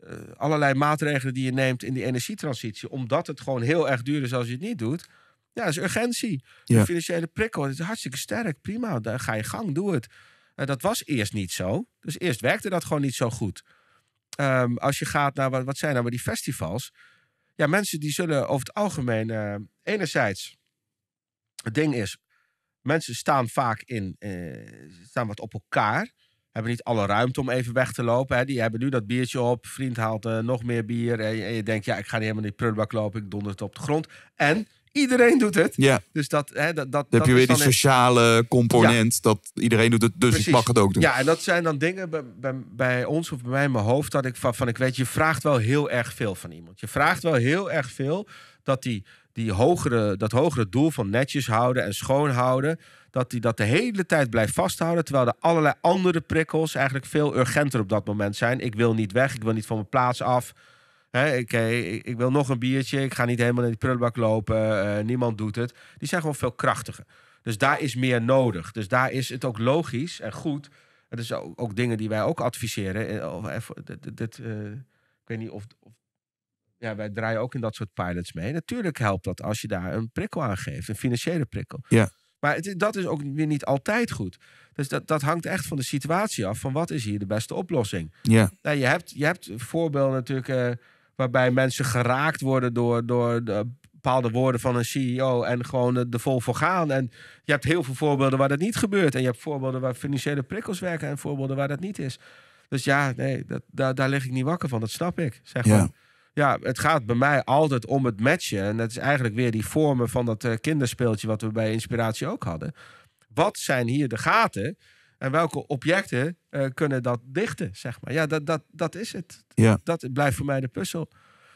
eh, allerlei maatregelen die je neemt in die energietransitie, omdat het gewoon heel erg duur is als je het niet doet. Ja, dat is urgentie. Ja. De financiële prikkel, is hartstikke sterk, prima, Dan ga je gang, doe het. Eh, dat was eerst niet zo. Dus eerst werkte dat gewoon niet zo goed. Ehm, als je gaat naar, wat, zijn nou maar die festivals? Ja, mensen die zullen over het algemeen, eh, enerzijds, het ding is, mensen staan vaak in, staan wat op elkaar hebben niet alle ruimte om even weg te lopen. Hè. Die hebben nu dat biertje op. Vriend haalt eh, nog meer bier. En, je denkt, ja, ik ga niet helemaal in die prullenbak lopen. Ik donder het op de grond. En iedereen doet het. Ja. Dus dat, hè, dat, dat, heb je weer die sociale component. Dat iedereen doet het, dus ik mag het ook doen. Ja, en dat zijn dan dingen bij, ons of bij mij mijn hoofd. Dat ik van, ik weet, je vraagt wel heel erg veel van iemand. Je vraagt wel heel erg veel dat die die hogere, dat hogere doel van netjes houden en schoon houden, dat hij dat de hele tijd blijft vasthouden. Terwijl er allerlei andere prikkels eigenlijk veel urgenter op dat moment zijn. Ik wil niet weg, ik wil niet van mijn plaats af. He, ik, eh, ik, ik, wil nog een biertje, ik ga niet helemaal in die prullenbak lopen, eh, niemand doet het. Die zijn gewoon veel krachtiger. Dus daar is meer nodig. Dus daar is het ook logisch en goed. Het is ook, dingen die wij ook adviseren. Eh, of, dit, dit ik weet niet of ja, wij draaien ook in dat soort pilots mee. Natuurlijk helpt dat als je daar een prikkel aan geeft, een financiële prikkel. Ja. Maar dat is ook weer niet altijd goed. Dus dat, dat hangt echt van de situatie af. Van wat is hier de beste oplossing? Ja. Nou, je, hebt, je hebt voorbeelden natuurlijk eh, waarbij mensen geraakt worden door, door de bepaalde woorden van een CEO en gewoon er vol voor gaan. En je hebt heel veel voorbeelden waar dat niet gebeurt. En je hebt voorbeelden waar financiële prikkels werken en voorbeelden waar dat niet is. Dus ja, nee, dat, daar, daar lig ik niet wakker van. Dat snap ik. Zeg maar. Ja ja, het gaat bij mij altijd om het matchen. En dat is eigenlijk weer die vormen van dat eh, kinderspeeltje wat we bij Inspiratie ook hadden. Wat zijn hier de gaten? En welke objecten eh, kunnen dat dichten, zeg maar. Ja, dat, dat, dat is het. Ja. Dat blijft voor mij de puzzel.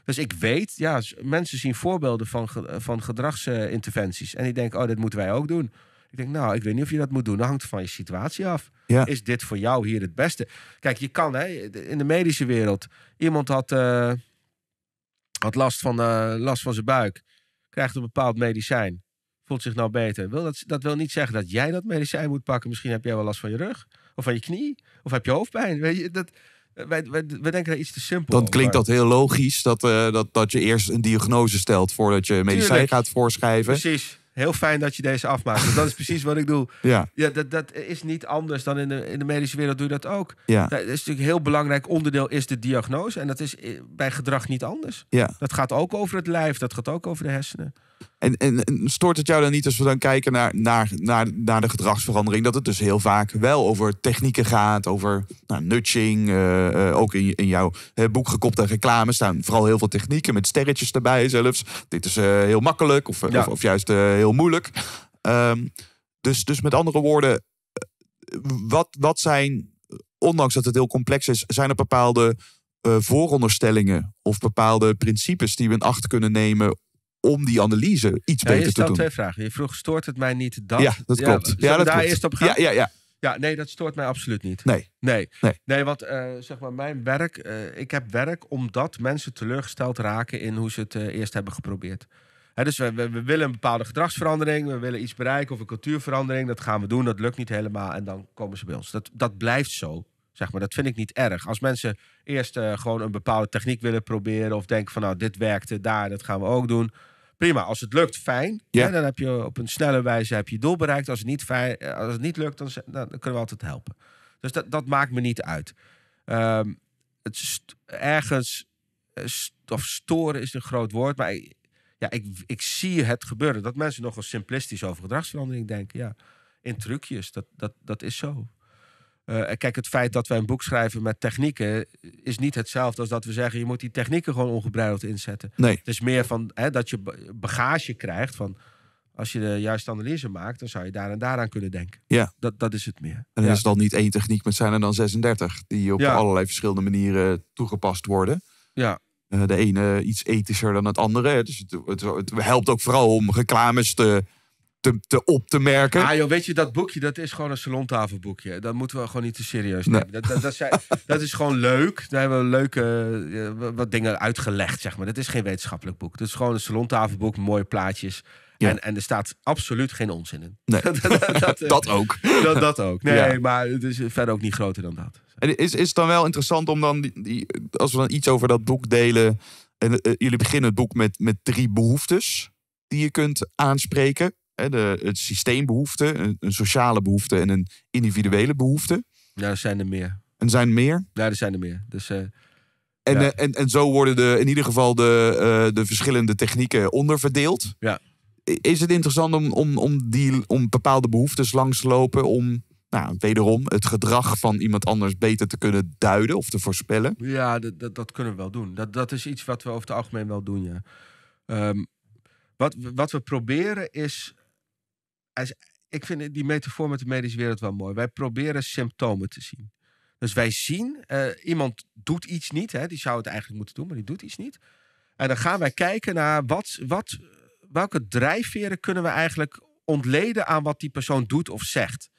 Dus ik weet, ja, mensen zien voorbeelden van, van gedragsinterventies. En die denken, oh, dit moeten wij ook doen. Ik denk, nou, ik weet niet of je dat moet doen. Dat hangt van je situatie af. Ja. Is dit voor jou hier het beste? Kijk, je kan, hè, in de medische wereld. Iemand had... Eh, had last van, eh, last van zijn buik, krijgt een bepaald medicijn, voelt zich nou beter. Wil dat, dat wil niet zeggen dat jij dat medicijn moet pakken. Misschien heb jij wel last van je rug, of van je knie, of heb je hoofdpijn. Weet je, dat, eh, wij, wij, denken daar iets te simpel Dan klinkt dat heel logisch dat, eh, dat, dat je eerst een diagnose stelt voordat je medicijn gaat voorschrijven. Precies. Heel fijn dat je deze afmaakt. dat is precies wat ik doe. Ja. Ja, dat, dat is niet anders dan in de, in de medische wereld doe je dat ook. Ja. Dat nou, is natuurlijk een heel belangrijk onderdeel is de diagnose. En dat is eh, bij gedrag niet anders. Ja. Dat gaat ook over het lijf. Dat gaat ook over de hersenen. En, en, stoort het jou dan niet als we dan kijken naar, naar, naar, naar de gedragsverandering, dat het dus heel vaak wel over technieken gaat, over nou, nudging. Eh, eh, ook in, in jouw boek gekopte reclame staan vooral heel veel technieken met sterretjes erbij zelfs. Dit is eh, heel makkelijk of, of, juist heel moeilijk. Ehm, dus, dus met andere woorden, wat, wat zijn, ondanks dat het heel complex is, zijn er bepaalde vooronderstellingen of bepaalde principes die we in acht kunnen nemen om die analyse iets beter te doen. Je twee vragen. Je vroeg, stoort het mij niet dat? Ja, dat klopt. Ja, dat daar klopt. eerst op gaan? Ja, ja, ja. Ja, nee, dat stoort mij absoluut niet. Nee. Nee, nee. want eh, zeg maar, mijn werk, eh, ik heb werk omdat mensen teleurgesteld raken in hoe ze het eh, eerst hebben geprobeerd. dus we, we, we, willen een bepaalde gedragsverandering, we willen iets bereiken of een cultuurverandering. Dat gaan we doen, dat lukt niet helemaal en dan komen ze bij ons. Dat, dat blijft zo, zeg maar. Dat vind ik niet erg. Als mensen eerst gewoon een bepaalde techniek willen proberen of denken van nou, dit werkte daar, dat gaan we ook doen prima. Als het lukt, fijn. Ja. dan heb je op een snelle wijze heb je doel bereikt. Als het niet, fijn, eh, als het niet lukt, dan, dan kunnen we altijd helpen. Dus dat, dat maakt me niet uit. Ehm, het ergens, eh, of storen is een groot woord, maar ik, ja, ik, ik zie het gebeuren. Dat mensen nogal simplistisch over gedragsverandering denken. Ja, in trucjes, dat, dat, dat is zo. Eh, kijk, het feit dat wij een boek schrijven met technieken is niet hetzelfde als dat we zeggen: je moet die technieken gewoon ongebreideld inzetten. Nee. Het is meer van hè, dat je bagage krijgt van. Als je de juiste analyse maakt, dan zou je daar en daaraan kunnen denken. Ja. Dat, dat is het meer. En dan is het dan niet één techniek, maar zijn er dan 36 die op allerlei verschillende manieren toegepast worden. Ja. Eh, de ene iets ethischer dan het andere. Dus het, het, het helpt ook vooral om reclames te te, te op te merken. Ah joh, weet je, dat boekje, dat is gewoon een salontafelboekje. Dat moeten we gewoon niet te serieus nemen. Dat, dat, dat, is gewoon leuk. Daar hebben we leuke eh, wat dingen uitgelegd, zeg maar. Dat is geen wetenschappelijk boek. Dat is gewoon een salontafelboek, mooie plaatjes. En, en er staat absoluut geen onzin in. dat, dat, eh, ook. Dat, dat ook. Nee, maar het is verder ook niet groter dan dat. En is, is het dan wel interessant om dan, die, als we dan iets over dat boek delen. En, eh, jullie beginnen het boek met, met drie behoeftes die je kunt aanspreken de, het systeembehoefte, een, een, sociale behoefte en een individuele behoefte. Ja, er zijn er meer. En zijn er meer? Ja, er zijn er meer. Dus, eh, en, eh, en, en zo worden de, in ieder geval de, eh, de verschillende technieken onderverdeeld. Ja. Is het interessant om, om, om, die, om bepaalde behoeftes langs te lopen om nou, wederom het gedrag van iemand anders beter te kunnen duiden of te voorspellen? Ja, dat, dat, dat kunnen we wel doen. Dat, dat is iets wat we over het algemeen wel doen, ja. Ehm, wat, wat we proberen is ik vind die metafoor met de medische wereld wel mooi. Wij proberen symptomen te zien. Dus wij zien, uh, iemand doet iets niet. Hè? Die zou het eigenlijk moeten doen, maar die doet iets niet. En dan gaan wij kijken naar wat, wat, welke drijfveren kunnen we eigenlijk ontleden aan wat die persoon doet of zegt.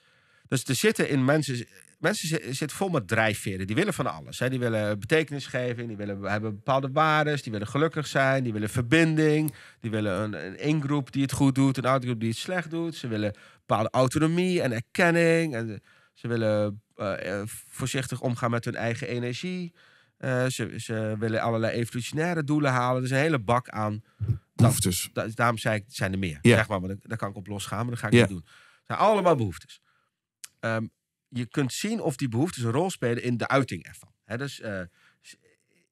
Dus er zitten in mensen mensen zitten vol met drijfveren. Die willen van alles. Hè. Die willen betekenisgeving, die willen, hebben bepaalde waardes. die willen gelukkig zijn, die willen verbinding, die willen een, een ingroep die het goed doet, een outgroep die het slecht doet. Ze willen bepaalde autonomie en erkenning. En ze willen eh, eh, voorzichtig omgaan met hun eigen energie. Eh, ze, ze, willen allerlei evolutionaire doelen halen. Dus een hele bak aan. Behoeftes. Nou, daarom zei ik, zijn er meer. Zeg maar, maar daar kan ik op losgaan, maar dat ga ik niet doen. Het zijn allemaal behoeftes. Um, je kunt zien of die behoeftes een rol spelen in de uiting ervan. dus eh,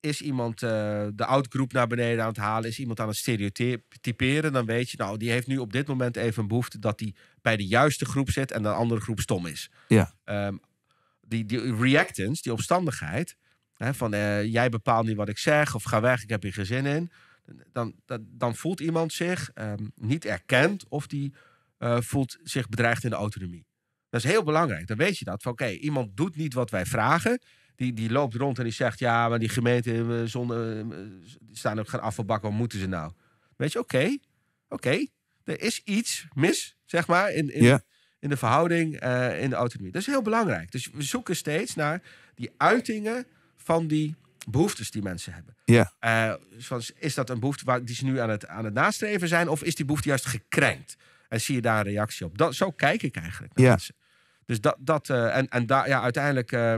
is iemand uh, de outgroep naar beneden aan het halen? Is iemand aan het stereotyperen? Dan weet je, nou, die heeft nu op dit moment even een behoefte dat die bij de juiste groep zit en de andere groep stom is. Ja. Ehm, die, die reactance, die opstandigheid, van eh, jij bepaalt niet wat ik zeg of ga weg, ik heb hier geen zin in. Dan, dan, dan voelt iemand zich ehm, niet erkend of die voelt zich bedreigd in de autonomie. Dat is heel belangrijk. Dan weet je dat. Van oké, iemand doet niet wat wij vragen. Die, die loopt rond en die zegt: Ja, maar die gemeente eh, zonder, eh, staan ook gaan afvalbakken. Wat moeten ze nou? Weet je, oké. oké. Er is iets mis, zeg maar. In, in, in de verhouding, eh, in de autonomie. Dat is heel belangrijk. Dus we zoeken steeds naar die uitingen van die behoeftes die mensen hebben. Ja. is dat een behoefte waar, die ze nu aan het, aan het nastreven zijn? Of is die behoefte juist gekrenkt? En zie je daar een reactie op? Dat, zo kijk ik eigenlijk naar ja. mensen. Dus dat, dat eh, en, en daar, ja, uiteindelijk eh,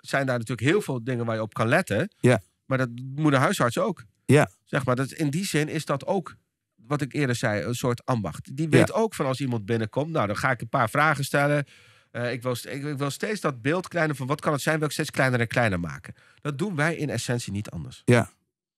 zijn daar natuurlijk heel veel dingen waar je op kan letten. Ja. Maar dat moet de huisarts ook. Ja. Zeg maar, dat, in die zin is dat ook, wat ik eerder zei, een soort ambacht. Die weet ook van als iemand binnenkomt, nou, dan ga ik een paar vragen stellen. Eh, ik, wil, ik, ik, wil steeds dat beeld kleiner van wat kan het zijn, wil ik steeds kleiner en kleiner maken. Dat doen wij in essentie niet anders. Ja,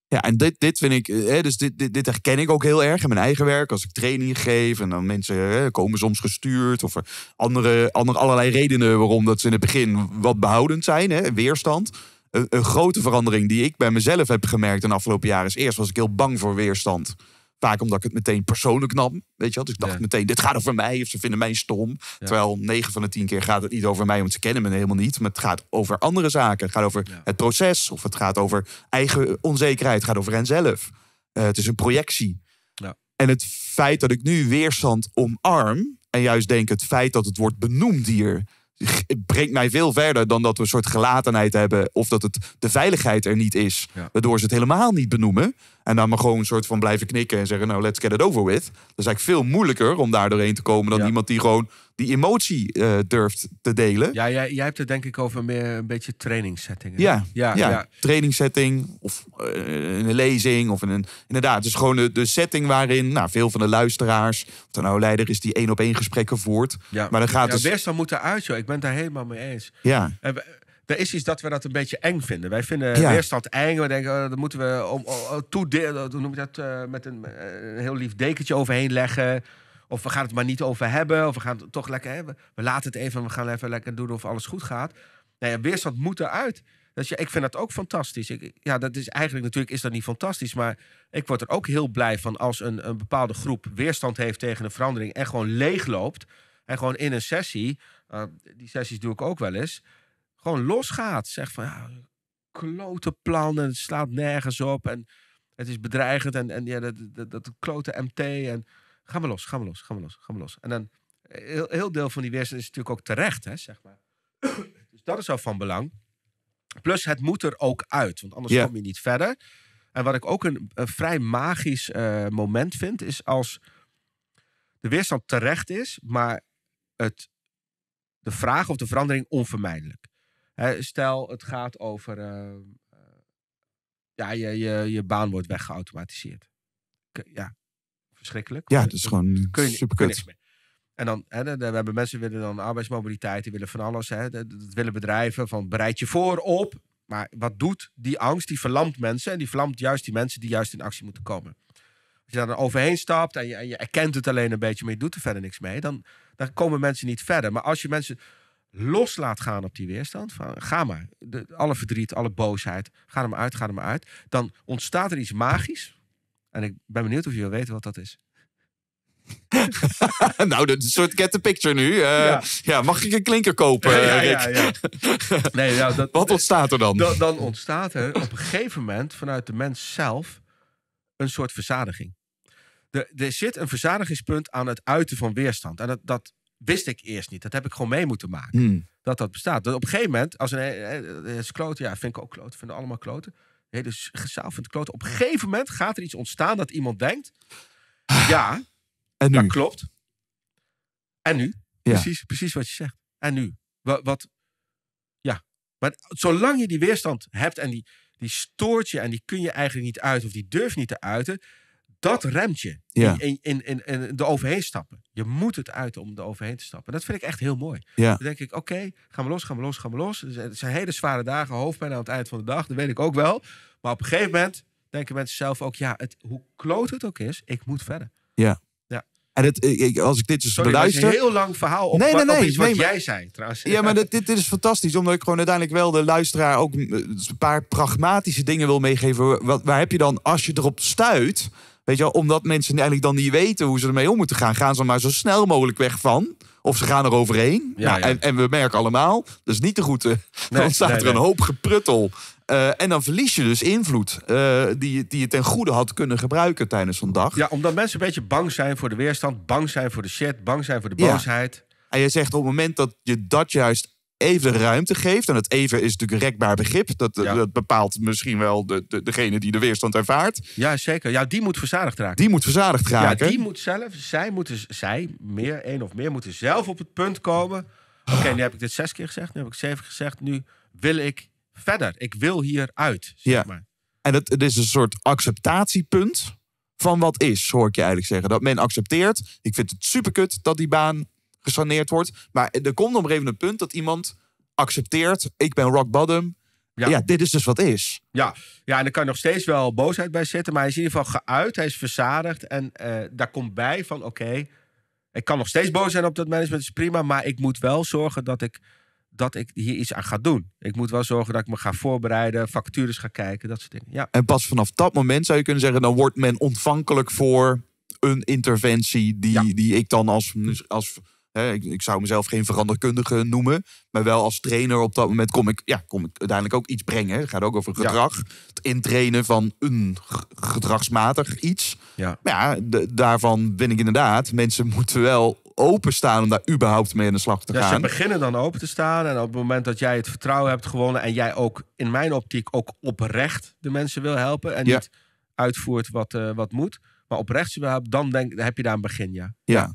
ja, en dit, dit vind ik, eh, hè, dus dit, dit, dit herken ik ook heel erg in mijn eigen werk. Als ik training geef en dan mensen hè, eh, komen soms gestuurd. Of eh, andere, andere, allerlei redenen waarom dat ze in het begin wat behoudend zijn. Hè, weerstand. Een, een grote verandering die ik bij mezelf heb gemerkt in de afgelopen jaren is eerst was ik heel bang voor weerstand. Vaak omdat ik het meteen persoonlijk nam. Weet je wel? Dus ik dacht meteen, dit gaat over mij of ze vinden mij stom. Terwijl 9 van de 10 keer gaat het niet over mij, want ze kennen me helemaal niet. Maar het gaat over andere zaken. Het gaat over het proces of het gaat over eigen onzekerheid. Het gaat over henzelf. Uh, eh, het is een projectie. En het feit dat ik nu weerstand omarm en juist denk het feit dat het wordt benoemd hier brengt mij veel verder dan dat we een soort gelatenheid hebben of dat het de veiligheid er niet is, waardoor ze het helemaal niet benoemen. En dan maar gewoon een soort van blijven knikken en zeggen, nou, let's get it over with. Dat is eigenlijk veel moeilijker om daar doorheen te komen dan iemand die gewoon die emotie eh, durft te delen. Ja, jij, jij hebt het denk ik over meer een beetje trainingssetting. Ja, ja, ja, trainingssetting of eh, een lezing of een, inderdaad, dus gewoon de, de setting waarin nou, veel van de luisteraars, of dan nou leider is die één op één gesprekken voert. Ja. Maar dan gaat het. dus... best dan moeten uit joh. Ik ben daar helemaal mee eens. Ja er is iets dat we dat een beetje eng vinden. Wij vinden weerstand eng. We denken, oh, dat moeten we om, oh, oh, toe, noem je dat, eh, met eh, een, heel lief dekentje overheen leggen. Of we gaan het maar niet over hebben. Of we gaan het toch lekker hebben. We laten het even. We gaan even lekker doen of alles goed gaat. Nou ja, weerstand moet eruit. Dat je, ik vind dat ook fantastisch. Ik, ja, dat is eigenlijk natuurlijk is dat niet fantastisch. Maar ik word er ook heel blij van als een, een bepaalde groep weerstand heeft tegen een verandering. En gewoon leegloopt. En gewoon in een sessie. Eh, die sessies doe ik ook wel eens gewoon losgaat. Zegt van klote plan en het slaat nergens op. En het is bedreigend en, en ja, dat, dat, dat klote MT. En gaan we los, gaan we los, gaan we los, gaan we los. En dan heel, heel deel van die weerstand is natuurlijk ook terecht, hè, zeg maar. dus dat is al van belang. Plus, het moet er ook uit, want anders kom je niet verder. En wat ik ook een, vrij magisch eh, moment vind, is als de weerstand terecht is, maar het, de vraag of de verandering onvermijdelijk stel, het gaat over. Ehm, eh, ja, je, je, je baan wordt weggeautomatiseerd. ja, verschrikkelijk. Ja, dat eh, is eh, gewoon dus kun En dan, hè, we hebben mensen willen dan arbeidsmobiliteit, die willen van alles. Hè, dat willen bedrijven, van bereid je voor op. Maar wat doet die angst? Die verlamt mensen en die verlamt juist die mensen die juist in actie moeten komen. Als je daar dan overheen stapt en je, en je erkent het alleen een beetje, maar je doet er verder niks mee, dan, dan komen mensen niet verder. Maar als je mensen los laat gaan op die weerstand, van, ga maar, de, alle verdriet, alle boosheid, ga er maar uit, ga er maar uit, dan ontstaat er iets magisch. En ik ben benieuwd of je wil weten wat dat is. nou, een soort get the picture nu. Eh. ja. mag ik een klinker kopen? Ja, ja, nee, nou, dat, Wat ontstaat er dan? dan? ontstaat er op een gegeven moment vanuit de mens zelf een soort verzadiging. Er, zit een verzadigingspunt aan het uiten van weerstand. En dat, dat wist ik eerst niet. Dat heb ik gewoon mee moeten maken. Hmm. Dat dat bestaat. Dus op een gegeven moment, als een eh, eh, eh, is kloten, ja, vind ik ook kloten, vinden allemaal kloten. Nee, dus gezaal vindt kloten. Op een gegeven moment gaat er iets ontstaan dat iemand denkt: ah. ja, en nu? dat klopt. En nu? Precies, precies wat je zegt. En nu? Wat, wat, Ja. Maar zolang je die weerstand hebt en die, die stoort je en die kun je eigenlijk niet uit of die durf niet te uiten dat remt je. Ja. In, in, de overheen stappen. Je moet het uit om de overheen te stappen. Dat vind ik echt heel mooi. Ja. Dan denk ik, oké, gaan we los, gaan we los, gaan we los. Het zijn hele zware dagen, hoofdpijn aan het eind van de dag. Dat weet ik ook wel. Maar op een gegeven moment denken mensen zelf ook... ja, het, hoe kloot het ook is, ik moet verder. Ja. En het, als ik dit luister. Sorry, beluister... een heel lang verhaal op, nee, nee, nee, op iets wat jij zei trouwens. Ja, maar dit, dit, is fantastisch. Omdat ik gewoon uiteindelijk wel de luisteraar ook een paar pragmatische dingen wil meegeven. Wat, waar heb je dan, als je erop stuit... Weet je wel, omdat mensen eigenlijk dan niet weten hoe ze ermee om moeten gaan, gaan ze maar zo snel mogelijk weg van. Of ze gaan er overheen. nou, En, en, we merken allemaal, dat is niet de route. dan staat er een hoop gepruttel. Eh, en dan verlies je dus invloed eh, die, die je ten goede had kunnen gebruiken tijdens zo'n dag. Ja, omdat mensen een beetje bang zijn voor de weerstand, bang zijn voor de shit, bang zijn voor de boosheid. En je zegt op het moment dat je dat juist even ruimte geeft. En het even is natuurlijk een rekbaar begrip. Dat, dat bepaalt misschien wel de, de, degene die de weerstand ervaart. Ja, zeker. Ja, die moet verzadigd raken. Die moet verzadigd raken. Ja, die moet zelf, zij moeten, zij, meer, één of meer, moeten zelf op het punt komen. Oké, ah. nu heb ik dit zes keer gezegd, nu heb ik zeven gezegd. Nu wil ik verder. Ik wil hieruit, zeg ja. maar. En het, het is een soort acceptatiepunt van wat is, hoor ik je eigenlijk zeggen. Dat men accepteert, ik vind het superkut dat die baan gesaneerd wordt. Maar er komt op een gegeven moment punt dat iemand accepteert: ik ben rock bottom. Ja. dit is dus wat is. Ja. ja, en er kan nog steeds wel boosheid bij zitten. Maar hij is in ieder geval geuit, hij is verzadigd. En eh, daar komt bij van: oké, ik kan nog steeds boos zijn op dat management, is prima. Maar ik moet wel zorgen dat ik, dat ik hier iets aan ga doen. Ik moet wel zorgen dat ik me ga voorbereiden, factures ga kijken, dat soort dingen. Ja. En pas vanaf dat moment zou je kunnen zeggen: dan wordt men ontvankelijk voor een interventie die, die ik dan als. als Hè, ik, zou mezelf geen veranderkundige noemen. Maar wel als trainer op dat moment kom ik, ja, kom ik uiteindelijk ook iets brengen. Het gaat ook over gedrag. Het intrainen van een gedragsmatig iets. Ja. Maar ja, daarvan ben ik inderdaad. Mensen moeten wel openstaan om daar überhaupt mee aan de slag te gaan. Ze beginnen dan open te staan. En op het moment dat jij het vertrouwen hebt gewonnen. en jij ook in mijn optiek ook oprecht de mensen wil helpen. en niet uitvoert wat, uh, wat moet. maar oprecht ze wil helpen. dan denk, dan heb je daar een begin, ja. ja.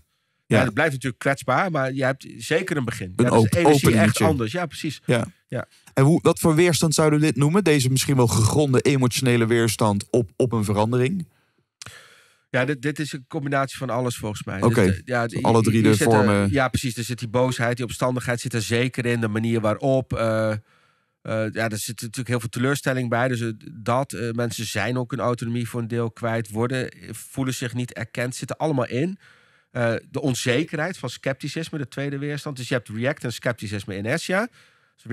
Ja. dat blijft natuurlijk kwetsbaar, maar je hebt zeker een begin. Een ja, dus open, energie echt anders. Ja, precies. Ja. ja. En hoe, wat voor weerstand zouden we dit noemen? Deze misschien wel gegronde emotionele weerstand op, op een verandering? Ja, dit, dit is een combinatie van alles volgens mij. Oké, dus, eh, ja, alle drie de vormen. ja, precies. Er zit die boosheid, die opstandigheid zit er zeker in. De manier waarop... Eh, eh, ja, er zit natuurlijk heel veel teleurstelling bij. Dus dat, mensen zijn ook hun autonomie voor een deel kwijt, worden, voelen zich niet erkend, zitten allemaal in. Eh, de onzekerheid van scepticisme, de tweede weerstand. Dus je hebt en scepticisme, inertia.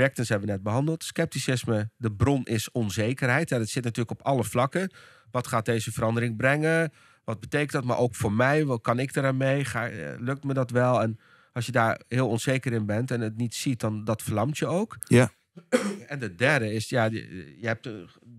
Dus hebben we net behandeld. Scepticisme, de bron is onzekerheid. Ja, dat zit natuurlijk op alle vlakken. Wat gaat deze verandering brengen? Wat betekent dat? Maar ook voor mij, wat kan ik eraan mee? Ga, eh, lukt me dat wel? En als je daar heel onzeker in bent en het niet ziet, dan dat verlamt je ook. Ja. En de derde is, ja, eh, je hebt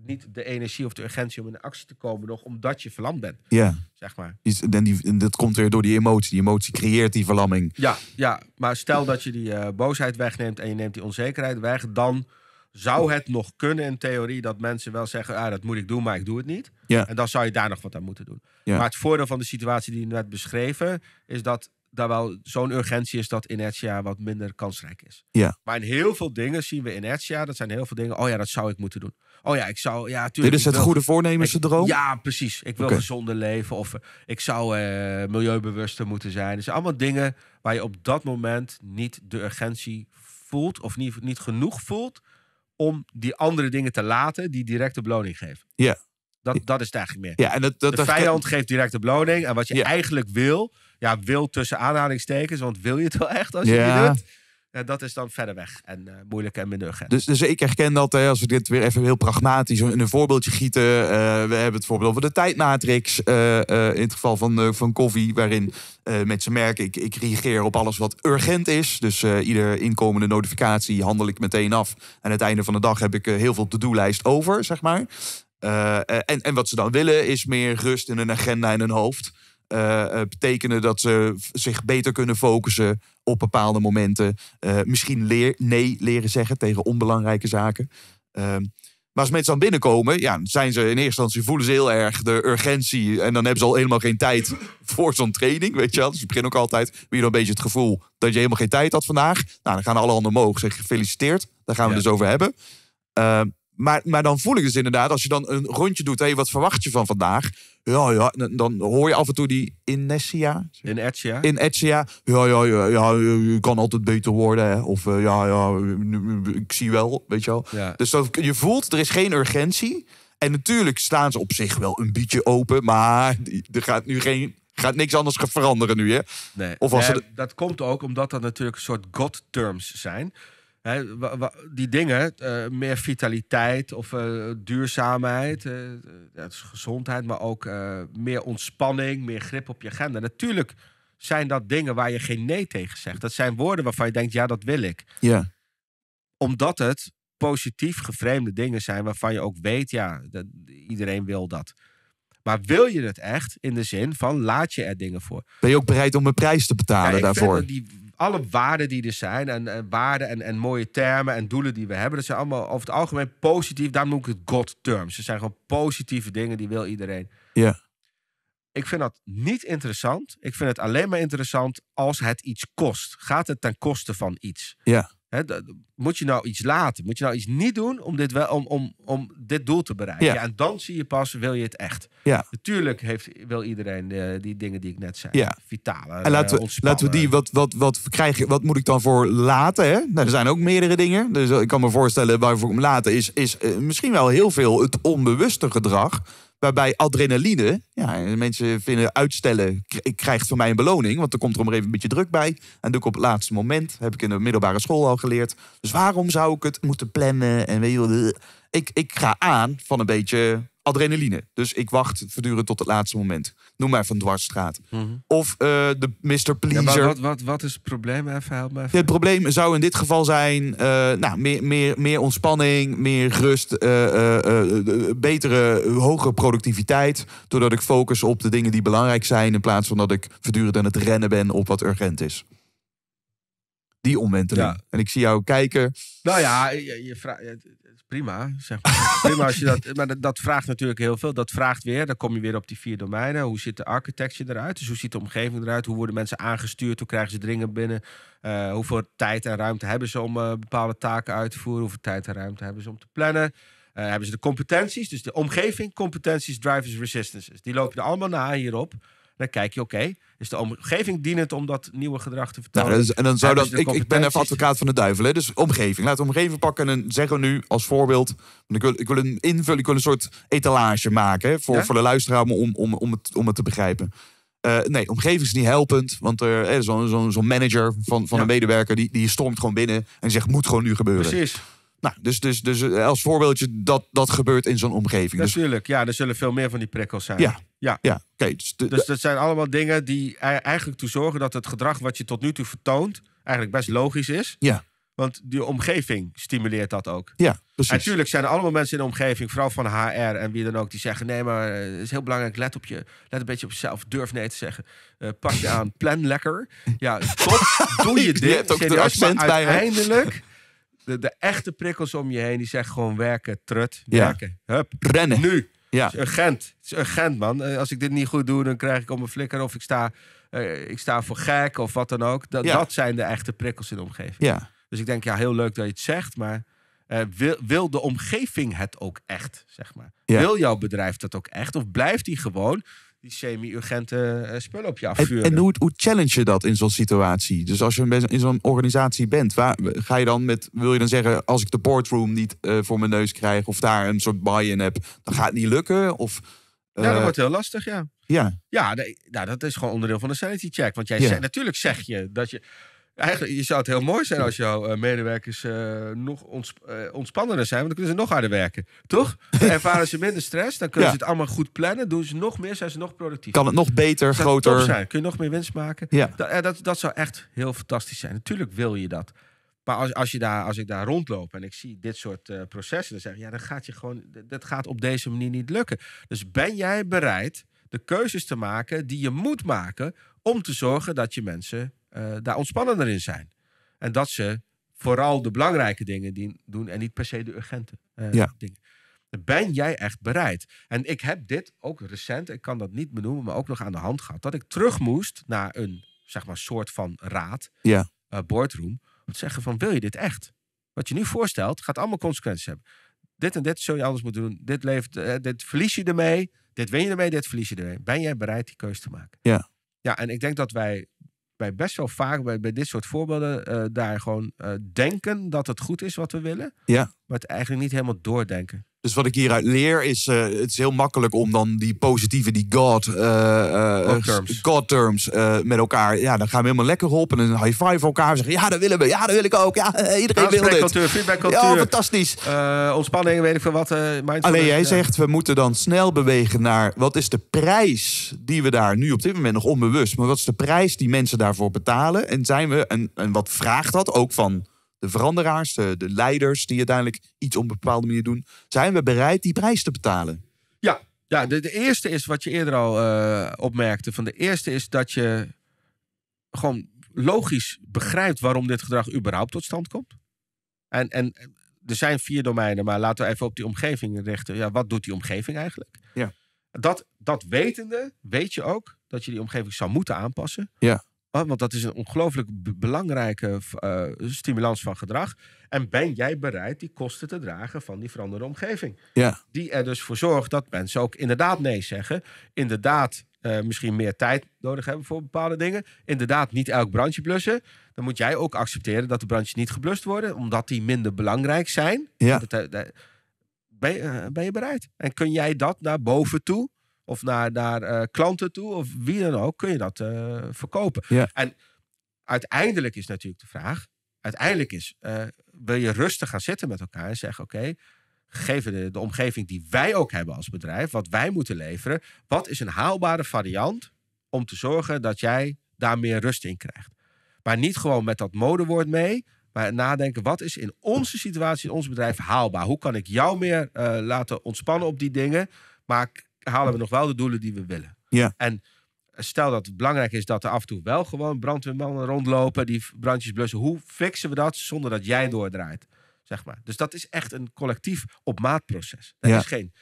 niet de energie of de urgentie om in actie te komen nog omdat je verlamd bent. Ja. Zeg maar. Is, en, die, en dat komt weer door die emotie. Die emotie creëert die verlamming. Ja, ja maar stel dat je die eh, boosheid wegneemt en je neemt die onzekerheid weg, dan zou het nog kunnen in theorie dat mensen wel zeggen, ah, dat moet ik doen, maar ik doe het niet. Ja. En dan zou je daar nog wat aan moeten doen. Maar het voordeel van de situatie die je net beschreven, is dat daar wel zo'n urgentie is dat inertia wat minder kansrijk is. Ja. Maar in heel veel dingen zien we inertia. Dat zijn heel veel dingen. Oh ja, dat zou ik moeten doen. Oh ja, ik zou. Ja, tuurlijk, Dit is het wil, goede droom. Ja, precies. Ik wil okay. gezonder leven. Of eh, ik zou eh, milieubewuster moeten zijn. Dus allemaal dingen waar je op dat moment niet de urgentie voelt. Of niet, niet genoeg voelt om die andere dingen te laten die directe beloning geven. Ja. Dat, dat is het eigenlijk meer. Ja, en dat, dat, de vijand geeft directe beloning. En wat je eigenlijk wil, ja, wil tussen aanhalingstekens. Want wil je het wel echt als je ja. doet? Ja, eh, dat is dan verder weg en eh, moeilijk en minder urgent. Dus, dus ik herken dat, hè, als we dit weer even heel pragmatisch een, een voorbeeldje gieten. Eh, we hebben het voorbeeld over de tijdmatrix. in het geval van, van koffie, waarin mensen merken... Ik, ik reageer op alles wat urgent is. Dus ieder inkomende notificatie handel ik meteen af. Aan het einde van de dag heb ik heel veel to-do-lijst over, zeg maar. en, en wat ze dan willen is meer rust in een agenda in hun hoofd uh, betekenen dat ze zich beter kunnen focussen op bepaalde momenten. Eh, misschien leer, nee leren zeggen tegen onbelangrijke zaken. Ehm, maar als mensen dan binnenkomen, ja, zijn ze in eerste instantie voelen ze heel erg de urgentie. En dan hebben ze al helemaal geen tijd voor zo'n training. Weet je wel. Dus je begint ook altijd weer een beetje het gevoel dat je helemaal geen tijd had vandaag. Nou, dan gaan alle handen omhoog. Zeg gefeliciteerd. Daar gaan we ja. dus over hebben. Ehm, maar, maar dan voel ik dus inderdaad, als je dan een rondje doet, wat verwacht je van vandaag? Ja, ja, dan hoor je af en toe die Inesia. In Etsia. In Etsia. Ja, ja, ja, ja, je kan altijd beter worden. Hè. Of eh, ja, ja, ik zie wel, weet je wel. Ja. Dus je voelt, er is geen urgentie. En natuurlijk staan ze op zich wel een beetje open, maar er gaat nu geen gaat niks anders veranderen nu, hè? Nee. Of als Dat komt ook omdat dat natuurlijk een soort god-terms zijn die dingen, eh, meer vitaliteit of eh, duurzaamheid, uh, ja, gezondheid, maar ook meer ontspanning, meer grip op je agenda. Natuurlijk zijn dat dingen waar je geen nee tegen zegt. Dat zijn woorden waarvan je denkt, ja, dat wil ik. Ja. Omdat het positief gevreemde dingen zijn waarvan je ook weet, ja, dat, iedereen wil dat. Maar wil je het echt in de zin van laat je er dingen voor? Ben je ook bereid om een prijs te betalen ja, daarvoor? die alle waarden die er zijn, en, waarden en, en, mooie termen en doelen die we hebben, dat zijn allemaal over het algemeen positief. Daar noem ik het God terms. Ze zijn gewoon positieve dingen die wil iedereen. Ja. Ik vind dat niet interessant. Ik vind het alleen maar interessant als het iets kost. Gaat het ten koste van iets? Ja. He, moet je nou iets laten? Moet je nou iets niet doen om dit, wel, om, om, om dit doel te bereiken? Ja. en dan zie je pas, wil je het echt? Ja. Natuurlijk heeft wel iedereen eh, die dingen die ik net zei. Ja. Vitale, en laten we, eh, laten we die, wat, wat, wat, krijg je, wat moet ik dan voor laten? Hè? Nou, er zijn ook meerdere dingen. Dus eh, ik kan me voorstellen waarvoor ik hem laten is, is misschien wel heel veel het onbewuste gedrag Waarbij adrenaline, ja, mensen vinden uitstellen ik krijg van mij een beloning. Want dan komt er om even een beetje druk bij. En doe ik op het laatste moment. Heb ik in de middelbare school al geleerd. Dus waarom zou ik het moeten plannen? En weet je, ik, ik ga aan van een beetje adrenaline. Dus ik wacht voortdurend tot het laatste moment. Noem maar van dwarsstraat. Mhm. Of eh, de Mr. Pleaser. wat, wat, wat, is het probleem? Even, help me Het probleem zou in dit geval zijn... Eh, nou, meer, meer, meer ontspanning, meer rust... Eh, betere, hogere productiviteit... doordat ik focus op de dingen die belangrijk zijn... in plaats van dat ik voortdurend aan het rennen ben op wat urgent is. Die omwenteling. Ja. En ik zie jou kijken. Nou ja, je, je vraagt prima. Zeg maar. prima als je dat, maar dat, vraagt natuurlijk heel veel. Dat vraagt weer, dan kom je weer op die vier domeinen. Hoe ziet de architecture eruit? Dus hoe ziet de omgeving eruit? Hoe worden mensen aangestuurd? Hoe krijgen ze dringen binnen? Eh, hoeveel tijd en ruimte hebben ze om eh, bepaalde taken uit te voeren? Hoeveel tijd en ruimte hebben ze om te plannen? Eh, hebben ze de competenties? Dus de omgeving, competenties, drivers, resistances. Die lopen er allemaal na hierop. Dan kijk je, oké, is de omgeving dienend om dat nieuwe gedrag te vertalen. Nou, en dan zou dat, ik, ben even advocaat van de duivel, hè? dus omgeving. Laat de omgeving pakken en zeggen we nu als voorbeeld, ik wil, ik wil een invulling, ik wil een soort etalage maken voor, voor de luisteraar om, om, om, het, om het te begrijpen. Eh, nee, omgeving is niet helpend. Want er zo'n manager van, van een medewerker die, die stormt gewoon binnen en zegt: moet gewoon nu gebeuren. Precies. Nou, dus, dus, dus eh, als voorbeeldje, dat, dat gebeurt in zo'n omgeving. Dus Natuurlijk, ja, er zullen veel meer van die prikkels zijn. Ja, ja. ja okay, dus, dus dat zijn allemaal dingen die e- eigenlijk toe zorgen dat het gedrag wat je tot nu toe vertoont eigenlijk best logisch is. Ja. Want die omgeving stimuleert dat ook. Ja, Natuurlijk zijn er allemaal mensen in de omgeving, vooral van HR en wie dan ook, die zeggen: nee, maar eh, het is heel belangrijk, let op je, let een beetje op jezelf, durf nee te zeggen. Uh, eh, pas je aan, plan lekker. Ja, top, doe je dit. Je ook uiteindelijk. De, de, echte prikkels om je heen, die zeggen gewoon werken, trut, werken. Hup. Rennen. Nu. Ja. Het is urgent. Het is urgent, man. Eh, als ik dit niet goed doe, dan krijg ik om een flikker. Of ik sta, eh, ik sta voor gek of wat dan ook. Dat, dat zijn de echte prikkels in de omgeving. Ja. Dus ik denk, ja, heel leuk dat je het zegt, maar... Eh, wil, wil, de omgeving het ook echt, zeg maar? Wil jouw bedrijf dat ook echt? Of blijft die gewoon die semi-urgente eh, spullen op je afvuren. En, hoe, challenge je dat in zo'n situatie? Dus als je in zo'n organisatie bent, waar, ga je dan met, wil je dan zeggen, als ik de boardroom niet eh, voor mijn neus krijg of daar een soort buy-in heb, dan gaat het niet lukken? Of, Ja, dat eh, wordt heel lastig, ja. Ja, ja nou, dat is gewoon onderdeel van de sanity check. Want jij zegt, natuurlijk zeg je dat je Eigenlijk, je zou het heel mooi zijn als jouw eh, medewerkers eh, nog eh, ontspannender zijn. Want dan kunnen ze nog harder werken. Toch? Dan ervaren ze minder stress. Dan kunnen ze het allemaal goed plannen. Doen ze nog meer, zijn ze nog productiever. Kan het nog beter, groter. Zijn. Kun je nog meer winst maken. Ja. Dat, dat, dat, zou echt heel fantastisch zijn. Natuurlijk wil je dat. Maar als, als, je daar, als ik daar rondloop en ik zie dit soort processen. Dan zeg ik, ja, dan gaat je gewoon, dat gaat op deze manier niet lukken. Dus ben jij bereid de keuzes te maken die je moet maken... om te zorgen dat je mensen eh, daar ontspannender in zijn. En dat ze vooral de belangrijke dingen doen en niet per se de urgente eh, dingen. Ben jij echt bereid? En ik heb dit ook recent, ik kan dat niet benoemen, maar ook nog aan de hand gehad. Dat ik terug moest naar een zeg maar, soort van raad, eh, boardroom. Om te zeggen van, wil je dit echt? Wat je nu voorstelt, gaat allemaal consequenties hebben. Dit en dit zul je anders moeten doen. Dit, leeft, dit verlies je ermee. Dit win je ermee, dit verlies je ermee. Ben jij bereid die keuze te maken? Ja. Ja, en ik denk dat wij bij best wel vaak bij, bij dit soort voorbeelden eh, daar gewoon eh, denken dat het goed is wat we willen. Ja. Maar het eigenlijk niet helemaal doordenken. Dus wat ik hieruit leer is, eh, het is heel makkelijk om dan die positieve, die God, eh, eh, God terms, met elkaar. Ja, dan gaan we helemaal lekker op en een high five voor elkaar. Zeggen, ja, dat willen we. Ja, dat wil ik ook. Ja, iedereen wil dit. Cultuur, Ja, fantastisch. ontspanning, weet ik veel wat. Alleen jij zegt, we moeten dan snel bewegen naar wat is de prijs die we daar nu op dit moment nog onbewust, maar wat is de prijs die mensen daarvoor betalen? En zijn we, en wat vraagt dat ook van de veranderaars, de, leiders die uiteindelijk iets op een bepaalde manier doen, zijn we bereid die prijs te betalen? Ja, ja de, eerste is wat je eerder al eh, opmerkte. Van de eerste is dat je gewoon logisch begrijpt waarom dit gedrag überhaupt tot stand komt. En, en er zijn vier domeinen, maar laten we even op die omgeving richten. Ja, wat doet die omgeving eigenlijk? Ja. Dat, dat wetende weet je ook dat je die omgeving zou moeten aanpassen. Ja. Oh, want dat is een ongelooflijk belangrijke eh, stimulans van gedrag. En ben jij bereid die kosten te dragen van die veranderde omgeving? Ja. Die er dus voor zorgt dat mensen ook inderdaad nee zeggen. Inderdaad eh, misschien meer tijd nodig hebben voor bepaalde dingen. Inderdaad niet elk brandje blussen. Dan moet jij ook accepteren dat de brandjes niet geblust worden. Omdat die minder belangrijk zijn. Ja. Eh, ben, ben je bereid? En kun jij dat naar boven toe of naar, naar eh, klanten toe of wie dan ook, kun je dat eh, verkopen. En uiteindelijk is natuurlijk de vraag, uiteindelijk is, eh, wil je rustig gaan zitten met elkaar en zeggen, oké, okay, de, de, omgeving die wij ook hebben als bedrijf, wat wij moeten leveren, wat is een haalbare variant om te zorgen dat jij daar meer rust in krijgt? Maar niet gewoon met dat modewoord mee, maar nadenken, wat is in onze situatie, in ons bedrijf haalbaar? Hoe kan ik jou meer laten ontspannen op die dingen? Maar halen we nog wel de doelen die we willen. Ja. En stel dat het belangrijk is dat er af en toe wel gewoon brandweermannen rondlopen die brandjes blussen. Hoe fixen we dat zonder dat jij doordraait? Zeg maar. Dus dat is echt een collectief op maat proces. Dat ja. is geen,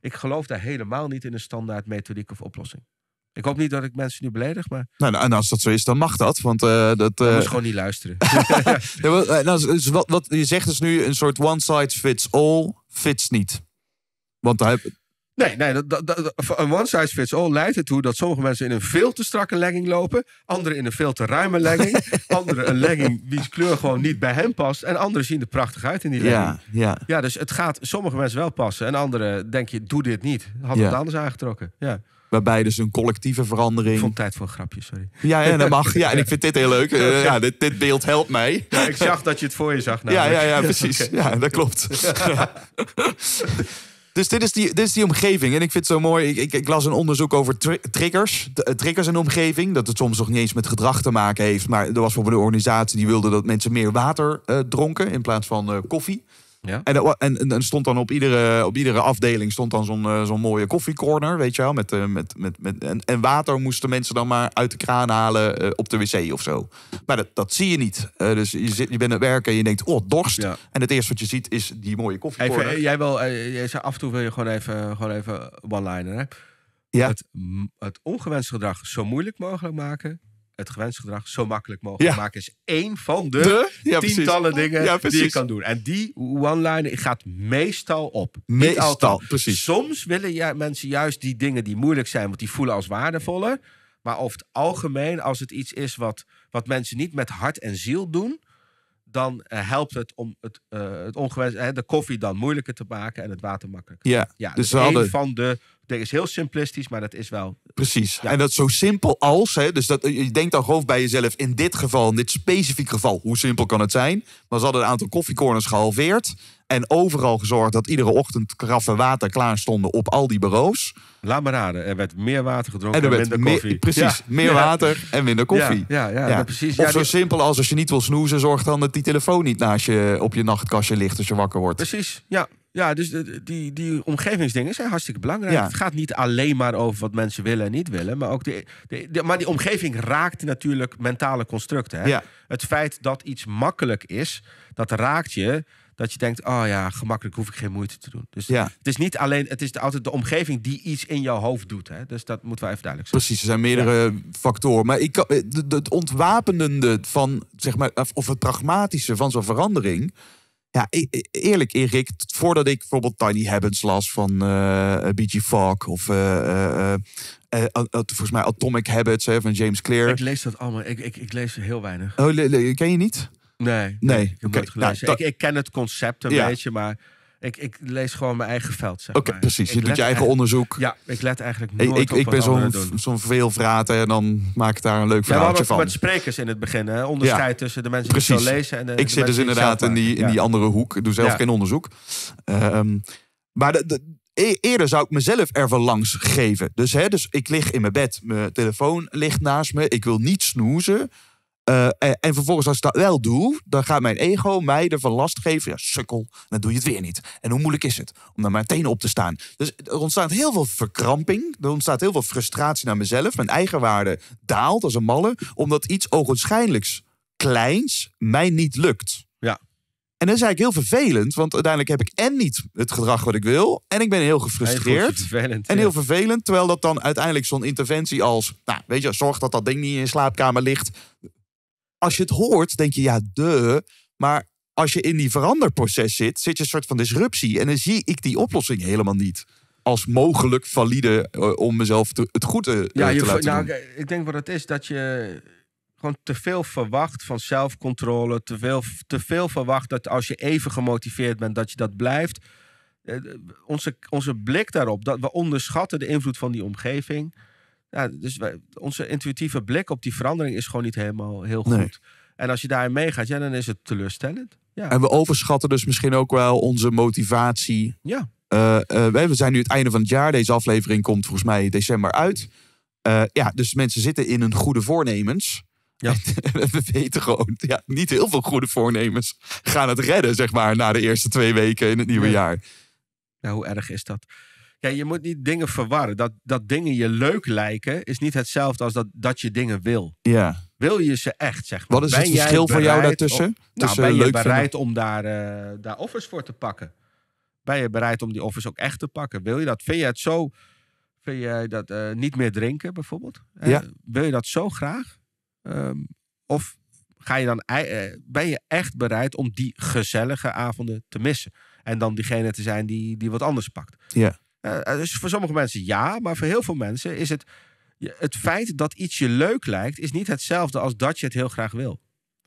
ik geloof daar helemaal niet in een standaard methodiek of oplossing. Ik hoop niet dat ik mensen nu beledig, maar... Nou, nou en als dat zo is, dan mag dat, want uh, dat... Eh, gewoon niet luisteren. ja, eh, nou, dus wat, wat, je zegt dus nu een soort one size fits all, fits niet. Want daar heb Nee, nee dat, dat, een one size fits all leidt ertoe dat sommige mensen in een veel te strakke legging lopen. Anderen in een veel te ruime legging. anderen een legging die kleur gewoon niet bij hen past. En anderen zien er prachtig uit in die legging. Ja, ja. ja dus het gaat sommige mensen wel passen. En anderen denk je, doe dit niet. Had ja. het anders aangetrokken. Ja. Waarbij dus een collectieve verandering. Ik vond tijd voor grapje, sorry. Ja, ja, dat mag. Ja, en ik vind dit heel leuk. ja, dit, dit, beeld helpt mij. Ja, ik zag dat je het voor je zag. Nou. Ja, ja, ja, precies. Ja, dat klopt. Dus dit is, die, dit is die omgeving. En ik vind het zo mooi. Ik, ik, las een onderzoek over triggers. De, eh, triggers in de omgeving. Dat het soms nog niet eens met gedrag te maken heeft. Maar er was bijvoorbeeld een organisatie die wilde dat mensen meer water eh, dronken. In plaats van eh, koffie. Ja? En, en, stond dan op iedere, op iedere afdeling stond dan zo'n eh, zo'n mooie koffiecorner, weet je wel. Met, eh, met, met, met, en, en water moesten mensen dan maar uit de kraan halen eh, op de wc of zo. Maar dat, dat zie je niet. dus je, zit, je bent aan het werken en je denkt, oh, dorst. En het eerste wat je ziet is die mooie koffiecorner. Even, jij, wil, jij af en toe wil je gewoon even, gewoon even one-liner, hè? Ja. Het, het ongewenst gedrag zo moeilijk mogelijk maken het gewenste gedrag zo makkelijk mogelijk maken. Is één van de, Ja, tientallen dingen die je kan doen. En die one-liner gaat meestal op. Meestal, precies. Soms willen ja, mensen juist die dingen die moeilijk zijn, want die voelen als waardevoller. Maar over het algemeen, als het iets is wat, wat mensen niet met hart en ziel doen, dan eh, helpt het om het, uh, het de koffie dan moeilijker te maken en het water makkelijker. Ja, ja dus, dus een van de dat is heel simplistisch, maar dat is wel. Precies. En dat zo simpel als. Hè, dus dat, je denkt dan gewoon bij jezelf: in dit geval, in dit specifiek geval, hoe simpel kan het zijn? Maar ze hadden een aantal koffiecorners gehalveerd. En overal gezorgd dat iedere ochtend karaffen water klaar stonden op al die bureaus. Laat maar raden, er werd meer water gedronken en, er werd minder meer, koffie. Precies, meer water en minder koffie. Ja, ja, ja, precies. Of zo simpel als als je niet wil snoezen, zorg dan dat die telefoon niet naast je op je nachtkastje ligt als je wakker wordt. Precies, ja. Ja, dus die, die omgevingsdingen zijn hartstikke belangrijk. Het gaat niet alleen maar over wat mensen willen en niet willen. Maar, ook de, de, maar die omgeving raakt natuurlijk mentale constructen. Hè? Het feit dat iets makkelijk is, dat raakt je dat je denkt, oh ja, gemakkelijk hoef ik geen moeite te doen. Dus ja. het is niet alleen, het is altijd de omgeving die iets in jouw hoofd doet. Hè? Dus dat moeten we even duidelijk zijn. Precies, er zijn meerdere factoren. Maar ik kan, eh, het ontwapenende van, zeg maar, of het pragmatische van zo'n verandering. Ja, e, e, eerlijk Erik, voordat ik bijvoorbeeld Tiny Habits las van uh, eh, eh, B.G. Fogg of volgens mij Atomic Habits hè, van James Clear. Ik lees dat allemaal, ik, ik, ik lees heel weinig. Oh, ken je niet? Nee, nee. ik nou, ik, ik, ken het concept een beetje, maar ik, ik, lees gewoon mijn eigen veld. Oké, precies. Je doet je eigen onderzoek. Ja, ik let eigenlijk nooit ik, op Ik ben zo'n zo'n en dan maak ik daar een leuk verhaaltje ja, van. Met sprekers in het begin. Onderscheid tussen de mensen precies. die zo lezen en de, Ik zit dus inderdaad in die, in die andere hoek. Ik doe zelf geen onderzoek. Ehm, maar de, e- eerder zou ik mezelf ervan langs geven. Dus, hè, dus ik lig in mijn bed, mijn telefoon ligt naast me. Ik wil niet snoezen. Eh, en, vervolgens als ik dat wel doe, dan gaat mijn ego mij ervan last geven. Ja, sukkel, dan doe je het weer niet. En hoe moeilijk is het om daar meteen op te staan? Dus er ontstaat heel veel verkramping. Er ontstaat heel veel frustratie naar mezelf. Mijn eigenwaarde daalt als een malle. Omdat iets ogenschijnlijks kleins mij niet lukt. Ja. En dat is eigenlijk heel vervelend, want uiteindelijk heb ik en niet het gedrag wat ik wil, en ik ben heel gefrustreerd. en heel vervelend, terwijl dat dan uiteindelijk zo'n interventie als, nou, weet je, zorg dat dat ding niet in je slaapkamer ligt, als je het hoort, denk je ja, de. Maar als je in die veranderproces zit, zit je een soort van disruptie. En dan zie ik die oplossing helemaal niet als mogelijk valide eh, om mezelf te, het goed eh, eh, te, ja, je, laten nou, doen. Ik denk wat het is, dat je gewoon te veel verwacht van zelfcontrole. Te veel, te veel verwacht dat als je even gemotiveerd bent, dat je dat blijft. onze, onze blik daarop, dat we onderschatten de invloed van die omgeving. Ja, dus wij, onze intuïtieve blik op die verandering is gewoon niet helemaal heel goed. En als je daarin meegaat, ja, dan is het teleurstellend. Ja. En we overschatten dus misschien ook wel onze motivatie. Ja. Uh, we zijn nu het einde van het jaar. Deze aflevering komt volgens mij december uit. Eh, ja, dus mensen zitten in hun goede voornemens. Ja. we weten gewoon, ja, niet heel veel goede voornemens gaan het redden, zeg maar, na de eerste twee weken in het nieuwe jaar. Nou, hoe erg is dat? ja, je moet niet dingen verwarren. Dat, dat dingen je leuk lijken is niet hetzelfde als dat, dat je dingen wil. Ja. Wil je ze echt, zeg maar. Wat is het verschil voor jou daartussen? Om, nou, ben je bereid om daar, eh, daar offers voor te pakken? Ben je bereid om die offers ook echt te pakken? Wil je dat? Vind je het zo... Vind je dat eh, niet meer drinken, bijvoorbeeld? Eh, ja. wil je dat zo graag? Ehm, of ga je dan, ben je echt bereid om die gezellige avonden te missen? En dan diegene te zijn die, die wat anders pakt. Ja. Eh, eh, dus voor sommige mensen ja, maar voor heel veel mensen is het. Het feit dat iets je leuk lijkt, is niet hetzelfde als dat je het heel graag wil.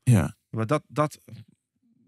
Ja. Maar dat, dat,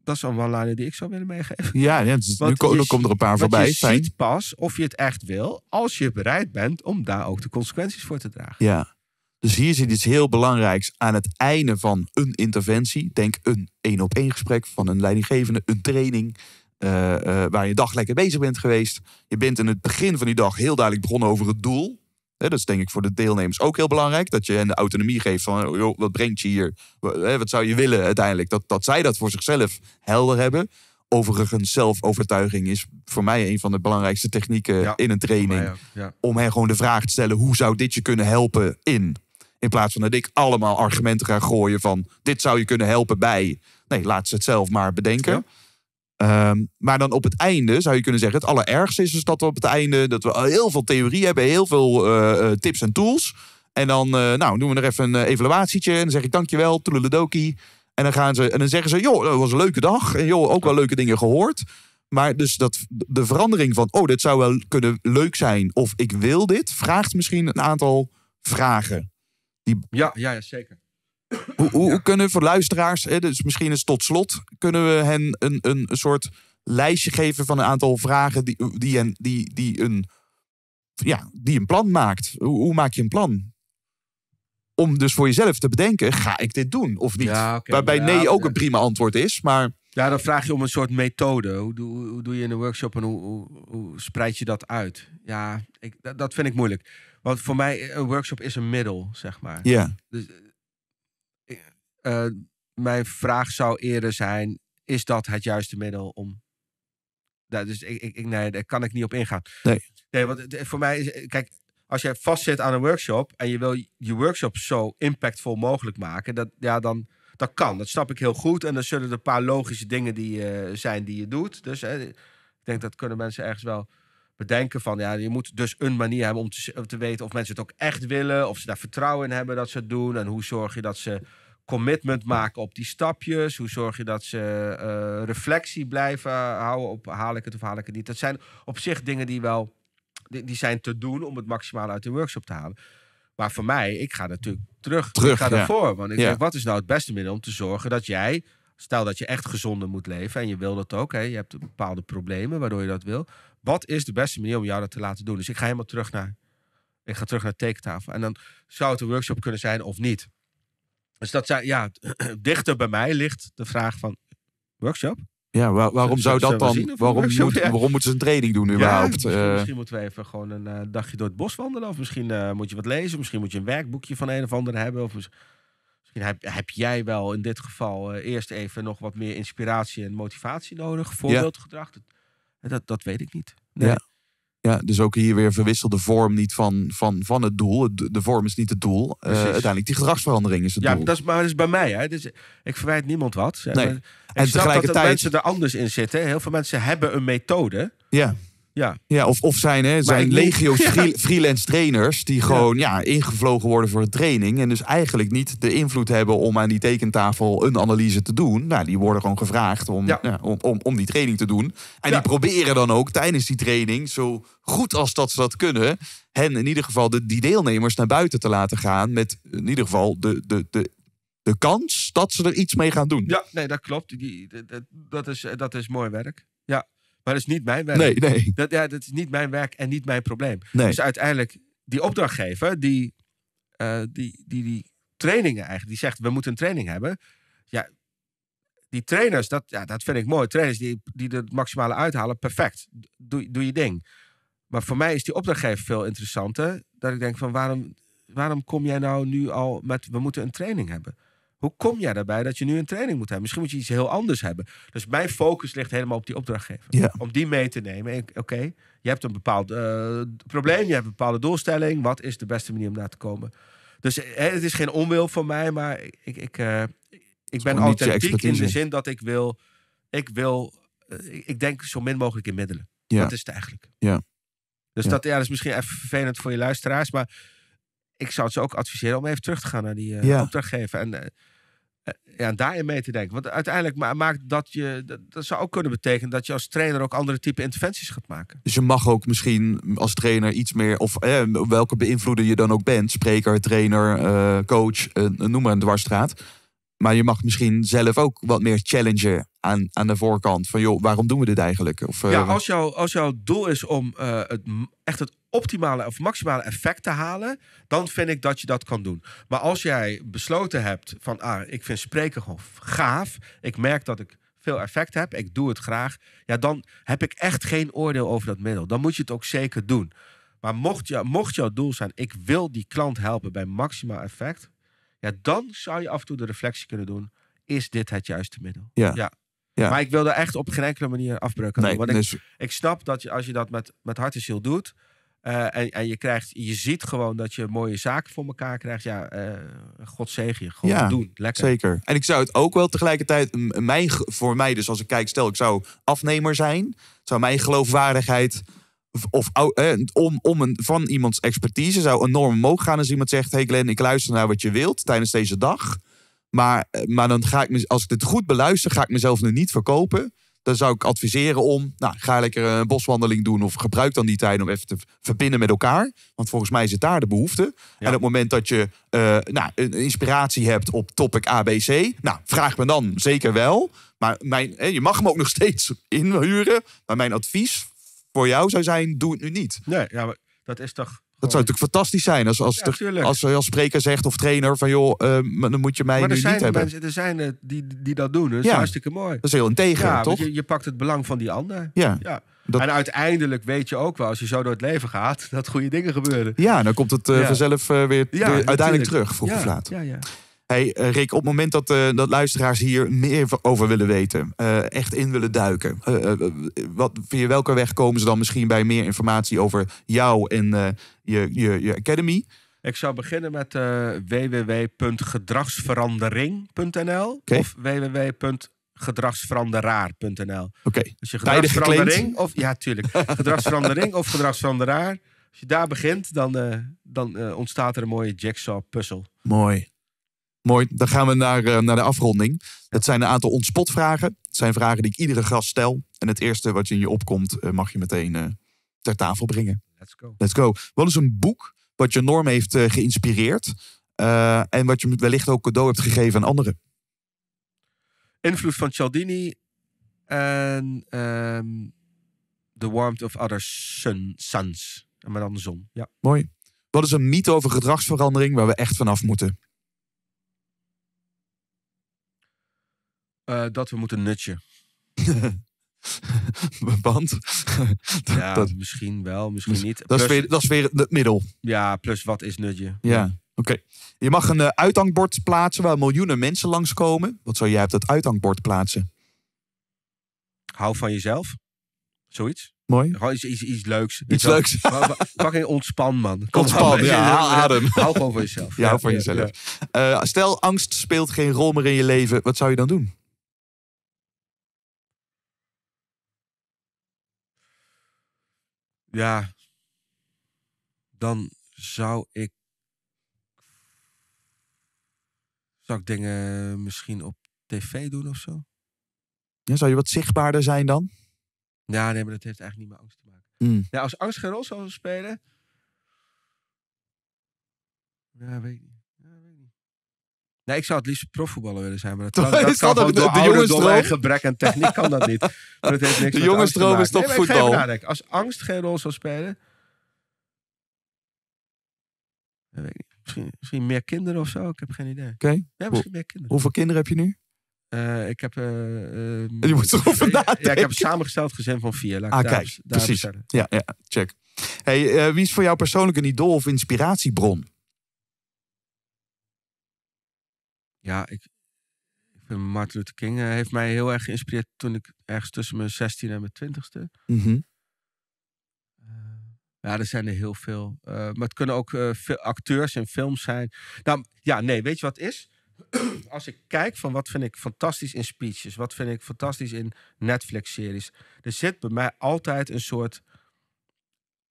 dat is een one die ik zou willen meegeven. Ja, ja dus nu komen er een paar voorbij. Je ziet pas of je het echt wil als je bereid bent om daar ook de consequenties voor te dragen. Ja. Dus hier zit iets heel belangrijks aan het einde van een interventie. Denk een één op één gesprek van een leidinggevende, een training. Eh, eh, waar je dag lekker bezig bent geweest. Je bent in het begin van die dag heel duidelijk begonnen over het doel. dat is denk ik voor de deelnemers ook heel belangrijk. Dat je hen de autonomie geeft van oh, wat brengt je hier? Wat zou je willen uiteindelijk? Dat, dat zij dat voor zichzelf helder hebben. Overigens, zelfovertuiging is voor mij een van de belangrijkste technieken in een training. Om hen gewoon de vraag te stellen: hoe zou dit je kunnen helpen in? In plaats van dat ik allemaal argumenten ga gooien van dit zou je kunnen helpen bij. Nee, laat ze het zelf maar bedenken. Ehm, maar dan op het einde zou je kunnen zeggen: het allerergste is dus dat we op het einde dat we heel veel theorie hebben, heel veel eh, eh, tips en tools. En dan eh, nou, doen we er even een evaluatietje. En dan zeg ik dankjewel, toedeledoki. En dan, gaan ze, en dan zeggen ze: joh, dat was een leuke dag. En joh, ook wel leuke dingen gehoord. Maar dus dat, de verandering van: oh, dit zou wel kunnen leuk zijn. Of ik wil dit, vraagt misschien een aantal vragen. Die... Ja, ja, ja, zeker. Hoe, hoe, kunnen we voor luisteraars, dus misschien eens tot slot, kunnen we hen een, een, een soort lijstje geven van een aantal vragen die, die, en die, die, een, ja, die een plan maakt? Hoe, hoe maak je een plan? Om dus voor jezelf te bedenken, ga ik dit doen of niet? Waarbij nee ook een prima antwoord is, maar... Ja, dan vraag je om een soort methode. Hoe doe, hoe doe je in een workshop en hoe, hoe, spreid je dat uit? Ja, ik, dat, vind ik moeilijk. Want voor mij, een workshop is een middel, zeg maar. Ja. Dus eh, mijn vraag zou eerder zijn: is dat het juiste middel om. dus ik, ik, nee, daar kan ik niet op ingaan. Nee. Nee, want voor mij is. Eh, kijk, als jij vastzit aan een workshop. en je wil je workshop zo impactvol mogelijk maken. Dat, ja, dan, dat kan. Dat snap ik heel goed. En dan zullen er een paar logische dingen die, eh, zijn die je doet. Dus hè, ik denk dat kunnen mensen ergens wel bedenken van ja, je moet dus een manier hebben om te, te, weten of mensen het ook echt willen, of ze daar vertrouwen in hebben dat ze het doen en hoe zorg je dat ze commitment maken op die stapjes? Hoe zorg je dat ze eh, reflectie blijven houden op haal ik het of haal ik het niet? Dat zijn op zich dingen die wel die, die zijn te doen om het maximaal uit de workshop te halen. Maar voor mij, ik ga natuurlijk terug. terug ik ga daarvoor. Want ik denk, wat is nou het beste middel om te zorgen dat jij, stel dat je echt gezonder moet leven en je wil dat ook, hè, je hebt bepaalde problemen waardoor je dat wil. Wat is de beste manier om jou dat te laten doen? Dus ik ga helemaal terug naar, ik ga terug naar tekentafel. En dan zou het een workshop kunnen zijn of niet. Dus dat ja, dichter bij mij ligt de vraag van workshop. Ja, waarom zou dat dan? waarom, moet, waarom moeten ze een training doen überhaupt? Ja, misschien, eh. misschien, moeten we even gewoon een eh, dagje door het bos wandelen. Of misschien eh, moet je wat lezen. Misschien moet je een werkboekje van een of ander hebben. Of misschien heb, heb jij wel in dit geval eerst even nog wat meer inspiratie en motivatie nodig. Voorbeeldgedrag. Ja. Dat, dat weet ik niet. Ja. Ja, dus ook hier weer verwisselde vorm niet van, van, van het doel. De vorm is niet het doel. Uh, uiteindelijk die gedragsverandering is het doel. Ja, dat is, maar dat is bij mij. Hè. Dus ik verwijt niemand wat. Nee. en snap tegelijkertijd... mensen er anders in zitten. Heel veel mensen hebben een methode. Ja. Ja. ja of, of zijn, hè, zijn legio freelance trainers die gewoon ja. ingevlogen worden voor de training. En dus eigenlijk niet de invloed hebben om aan die tekentafel een analyse te doen. Nou, die worden gewoon gevraagd om, ja. om, om, om, die training te doen. En die proberen dan ook tijdens die training, zo goed als dat ze dat kunnen, hen in ieder geval de, die deelnemers naar buiten te laten gaan. Met in ieder geval de, de, de, de kans dat ze er iets mee gaan doen. Ja, nee, dat klopt. Die, dat, dat, is, dat is mooi werk. Ja. Maar dat is niet mijn werk. Nee, nee. Dat, ja, dat is niet mijn werk en niet mijn probleem. Nee. Dus uiteindelijk, die opdrachtgever, die, eh, die, die, die trainingen eigenlijk, die zegt: we moeten een training hebben. Ja, die trainers, dat, ja, dat vind ik mooi. Trainers die, die het maximale uithalen, perfect. Doe, doe je ding. Maar voor mij is die opdrachtgever veel interessanter. Dat ik denk van waarom, waarom kom jij nou nu al met we moeten een training hebben? Hoe kom jij daarbij dat je nu een training moet hebben? Misschien moet je iets heel anders hebben. Dus mijn focus ligt helemaal op die opdrachtgever. Om die mee te nemen. Oké, je hebt een bepaald eh, probleem, je hebt een bepaalde doelstelling. Wat is de beste manier om daar te komen? Dus eh, het is geen onwil van mij, maar ik, ik, uh, ik ben authentiek in de zin dat ik wil, ik wil, ik denk zo min mogelijk in middelen. Dat is het eigenlijk. Ja. Dus Dat, is misschien even vervelend voor je luisteraars, maar ik zou het ze ook adviseren om even terug te gaan naar die opdrachtgever. En eh, ja, daarin mee te denken. Want uiteindelijk maakt dat je. Dat, zou ook kunnen betekenen dat je als trainer ook andere type interventies gaat maken. Dus je mag ook misschien als trainer iets meer. Of eh, welke beïnvloeder je dan ook bent. Spreker, trainer, eh, coach, noem maar een dwarsstraat maar je mag misschien zelf ook wat meer challengen aan, aan de voorkant. Van joh, waarom doen we dit eigenlijk? Of, eh, ja, als, jou, als jouw doel is om eh, het, echt het optimale of maximale effect te halen, dan vind ik dat je dat kan doen. Maar als jij besloten hebt van, ah, ik vind spreken gewoon gaaf, ik merk dat ik veel effect heb, ik doe het graag, ja, dan heb ik echt geen oordeel over dat middel. Dan moet je het ook zeker doen. Maar mocht, jou, mocht jouw doel zijn, ik wil die klant helpen bij maximaal effect, ja, dan zou je af en toe de reflectie kunnen doen. Is dit het juiste middel? Ja. ja. Maar ik wil echt op geen enkele manier afbreuk Want ik, dus- ik snap dat je, als je dat met, met hart en ziel doet... Eh, en, en je, krijgt, je ziet gewoon dat je mooie zaken voor elkaar krijgt. Ja, eh, God zegen je. Gewoon ja, doen. Lekker. Zeker. En ik zou het ook wel tegelijkertijd... Mijn, voor mij dus, als ik kijk, stel ik zou afnemer zijn... zou mijn geloofwaardigheid of om, om een, van iemands expertise zou enorm omhoog gaan als iemand zegt: Hey Glenn, ik luister naar wat je wilt tijdens deze dag. Maar, eh, maar dan ga ik me, als ik dit goed beluister, ga ik mezelf nu niet verkopen. Dan zou ik adviseren om, nou, ga lekker een boswandeling doen of gebruik dan die tijd om even te verbinden met elkaar. Want volgens mij zit daar de behoefte. En op het moment dat je eh, nou, een inspiratie hebt op topic ABC, nou, vraag me dan zeker wel. Maar mijn, je mag hem ook nog steeds inhuren. Maar mijn advies voor jou zou zijn, doe het nu niet. Nee, ja, maar dat is toch... Dat zou natuurlijk fantastisch zijn als, als, ja, de, als, als spreker zegt of trainer van joh, uh, dan moet je mij nu niet hebben. er zijn er eh, die, die dat doen. Dat is ja. hartstikke mooi. Dat is heel integer, ja, toch? Je, je, pakt het belang van die ander. Ja. ja. En uiteindelijk weet je ook wel, als je zo door het leven gaat, dat goede dingen gebeuren. Ja, dan komt het eh, vanzelf weer, uiteindelijk terug, vroeg of laat. Ja, ja. Hey, eh, op het moment dat, uh, dat luisteraars hier meer over willen weten, eh, echt in willen duiken, wat, via welke weg komen ze dan misschien bij meer informatie over jou en je, je, je academy? Ik zou beginnen met www.gedragsverandering.nl of www.gedragsveranderaar.nl. Oké. Okay. je gedragsverandering of ja, tuurlijk. gedragsverandering of gedragsveranderaar. Als je daar begint, dan, dan ontstaat er een mooie jigsaw puzzel. Mooi. Mooi, dan gaan we naar, eh, naar de afronding. Het zijn een aantal ontspotvragen. Het zijn vragen die ik iedere gast stel. En het eerste wat je in je opkomt, eh, mag je meteen eh, ter tafel brengen. Let's go. Let's go. Wat is een boek wat je norm heeft geïnspireerd? en wat je wellicht ook cadeau hebt gegeven aan anderen? Invloed van Cialdini en ehm, The Warmth of Other Suns. En met dan zon. Ja. Mooi. Wat is een mythe over gedragsverandering waar we echt vanaf moeten? Eh, dat we moeten nutje. band ja, dat, misschien wel, misschien niet. Dat, is weer, dat is weer het middel. Ja, plus wat is nutje? Ja, oké. Je mag een uh, uithangbord plaatsen waar miljoenen mensen langskomen. Wat zou jij op dat uithangbord plaatsen? Hou van jezelf. Zoiets. Mooi. iets, iets, iets leuks. Iets leuks. een ontspan, man. ontspan, ja. Adem. Hou gewoon van jezelf. Ja, hou van jezelf. Eh, stel, angst speelt geen rol meer in je leven. Wat zou je dan doen? Ja, dan zou ik. Zou ik dingen misschien op tv doen of zo? Ja, zou je wat zichtbaarder zijn dan? Ja, nee, maar dat heeft eigenlijk niet met angst te maken. Mm. Ja, als angst geen rol zou spelen. Ja, weet ik niet ik zou het liefst profvoetballer willen zijn. Maar dat, dat, dat kan ook de, de, gebrek aan techniek kan dat niet. de jonge stroom is toch nee, voetbal? als angst geen rol zou spelen... Weet ik Misschien, meer kinderen of zo. Ik heb geen idee. Oké. Ja, misschien meer kinderen. Hoeveel kinderen heb je nu? Uh, ik heb. Uh, eh, uh, ehm, je moet erover nadenken. Ja, ik heb een samengesteld gezin van vier. Laat ah, daar precies. Ja, ja, check. Hey, eh, wie is voor jou persoonlijk een idool of inspiratiebron? ja, ik, ik vind Martin Luther King eh, heeft mij heel erg geïnspireerd toen ik ergens tussen mijn 16 en mijn 20ste. Mhm. Eh, ja, er zijn er heel veel. Eh, maar het kunnen ook uh, acteurs in films zijn. Nou, ja, nee, weet je wat is? Als ik kijk van wat vind ik fantastisch in speeches, wat vind ik fantastisch in Netflix-series, er zit bij mij altijd een soort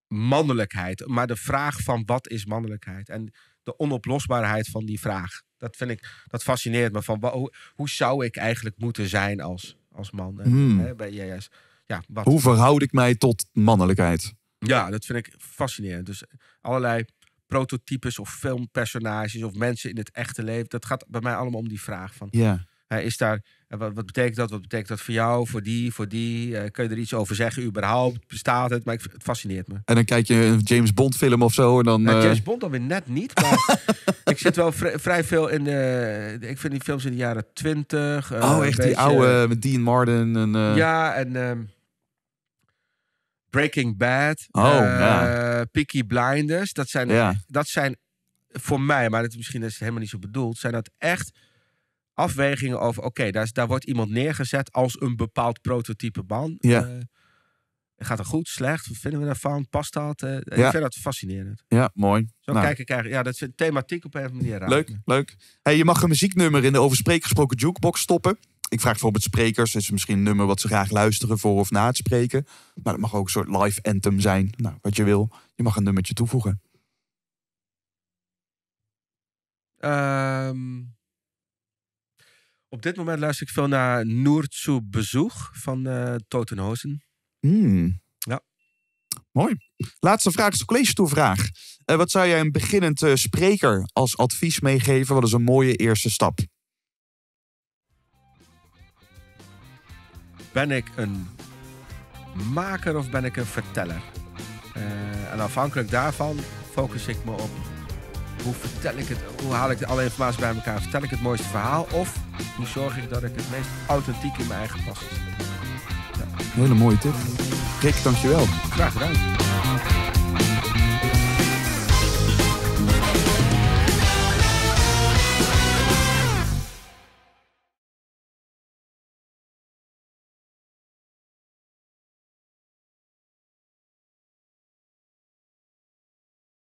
mannelijkheid. Maar de vraag van wat is mannelijkheid? En de onoplosbaarheid van die vraag. Dat vind ik, dat fascineert me. Van, hoe, hoe zou ik eigenlijk moeten zijn als, als man? Hmm. Hè, bij Ja, wat... Hoe verhoud ik mij tot mannelijkheid? Ja, dat vind ik fascinerend. Dus allerlei prototypes of filmpersonages of mensen in het echte leven. Dat gaat bij mij allemaal om die vraag van. Ja. is daar wat, betekent dat? Wat betekent dat voor jou, voor die, voor die? Eh, kun je er iets over zeggen überhaupt? Bestaat het? Maar ik, het fascineert me. En dan kijk je een James Bond film of zo en dan... Nou, eh, James Bond dan weer net niet, ik zit wel vrij veel in de... Ik vind die films in de jaren twintig. Eh, oh, echt die oude met Dean Martin en... Ja, en... Ehm, Breaking Bad, oh, ja. Peaky Blinders. Dat zijn, dat zijn voor mij, maar dat misschien is het helemaal niet zo bedoeld, zijn dat echt afwegingen over, oké, okay, daar, daar, wordt iemand neergezet als een bepaald prototype man. Ja. Eh, gaat het goed, slecht? Wat vinden we daarvan? Past dat? Eh, ja. Ik vind dat fascinerend. Ja, mooi. Zo nou. kijk ik eigenlijk. Ja, dat is thematiek op een manier Leuk, leuk. Hey, je mag een muzieknummer in de over gesproken jukebox stoppen. Ik vraag bijvoorbeeld sprekers, is misschien een nummer wat ze graag luisteren voor of na het spreken. Maar dat mag ook een soort live anthem zijn. Nou, wat je wil. Je mag een nummertje toevoegen. Ehm, op dit moment luister ik veel naar Noertsu Bezoeg van eh, Totenhozen. Hmm. Ja. Mooi. Laatste vraag is de college toevraag. Eh, wat zou jij een beginnend eh, spreker als advies meegeven? Wat is een mooie eerste stap? Ben ik een maker of ben ik een verteller? en afhankelijk daarvan focus ik me op hoe vertel ik het, hoe haal ik alle informatie bij elkaar, vertel ik het mooiste verhaal of hoe zorg ik dat ik het meest authentiek in mijn eigen pas zit. Ja. Hele mooie tip. Rick, dankjewel. Graag gedaan.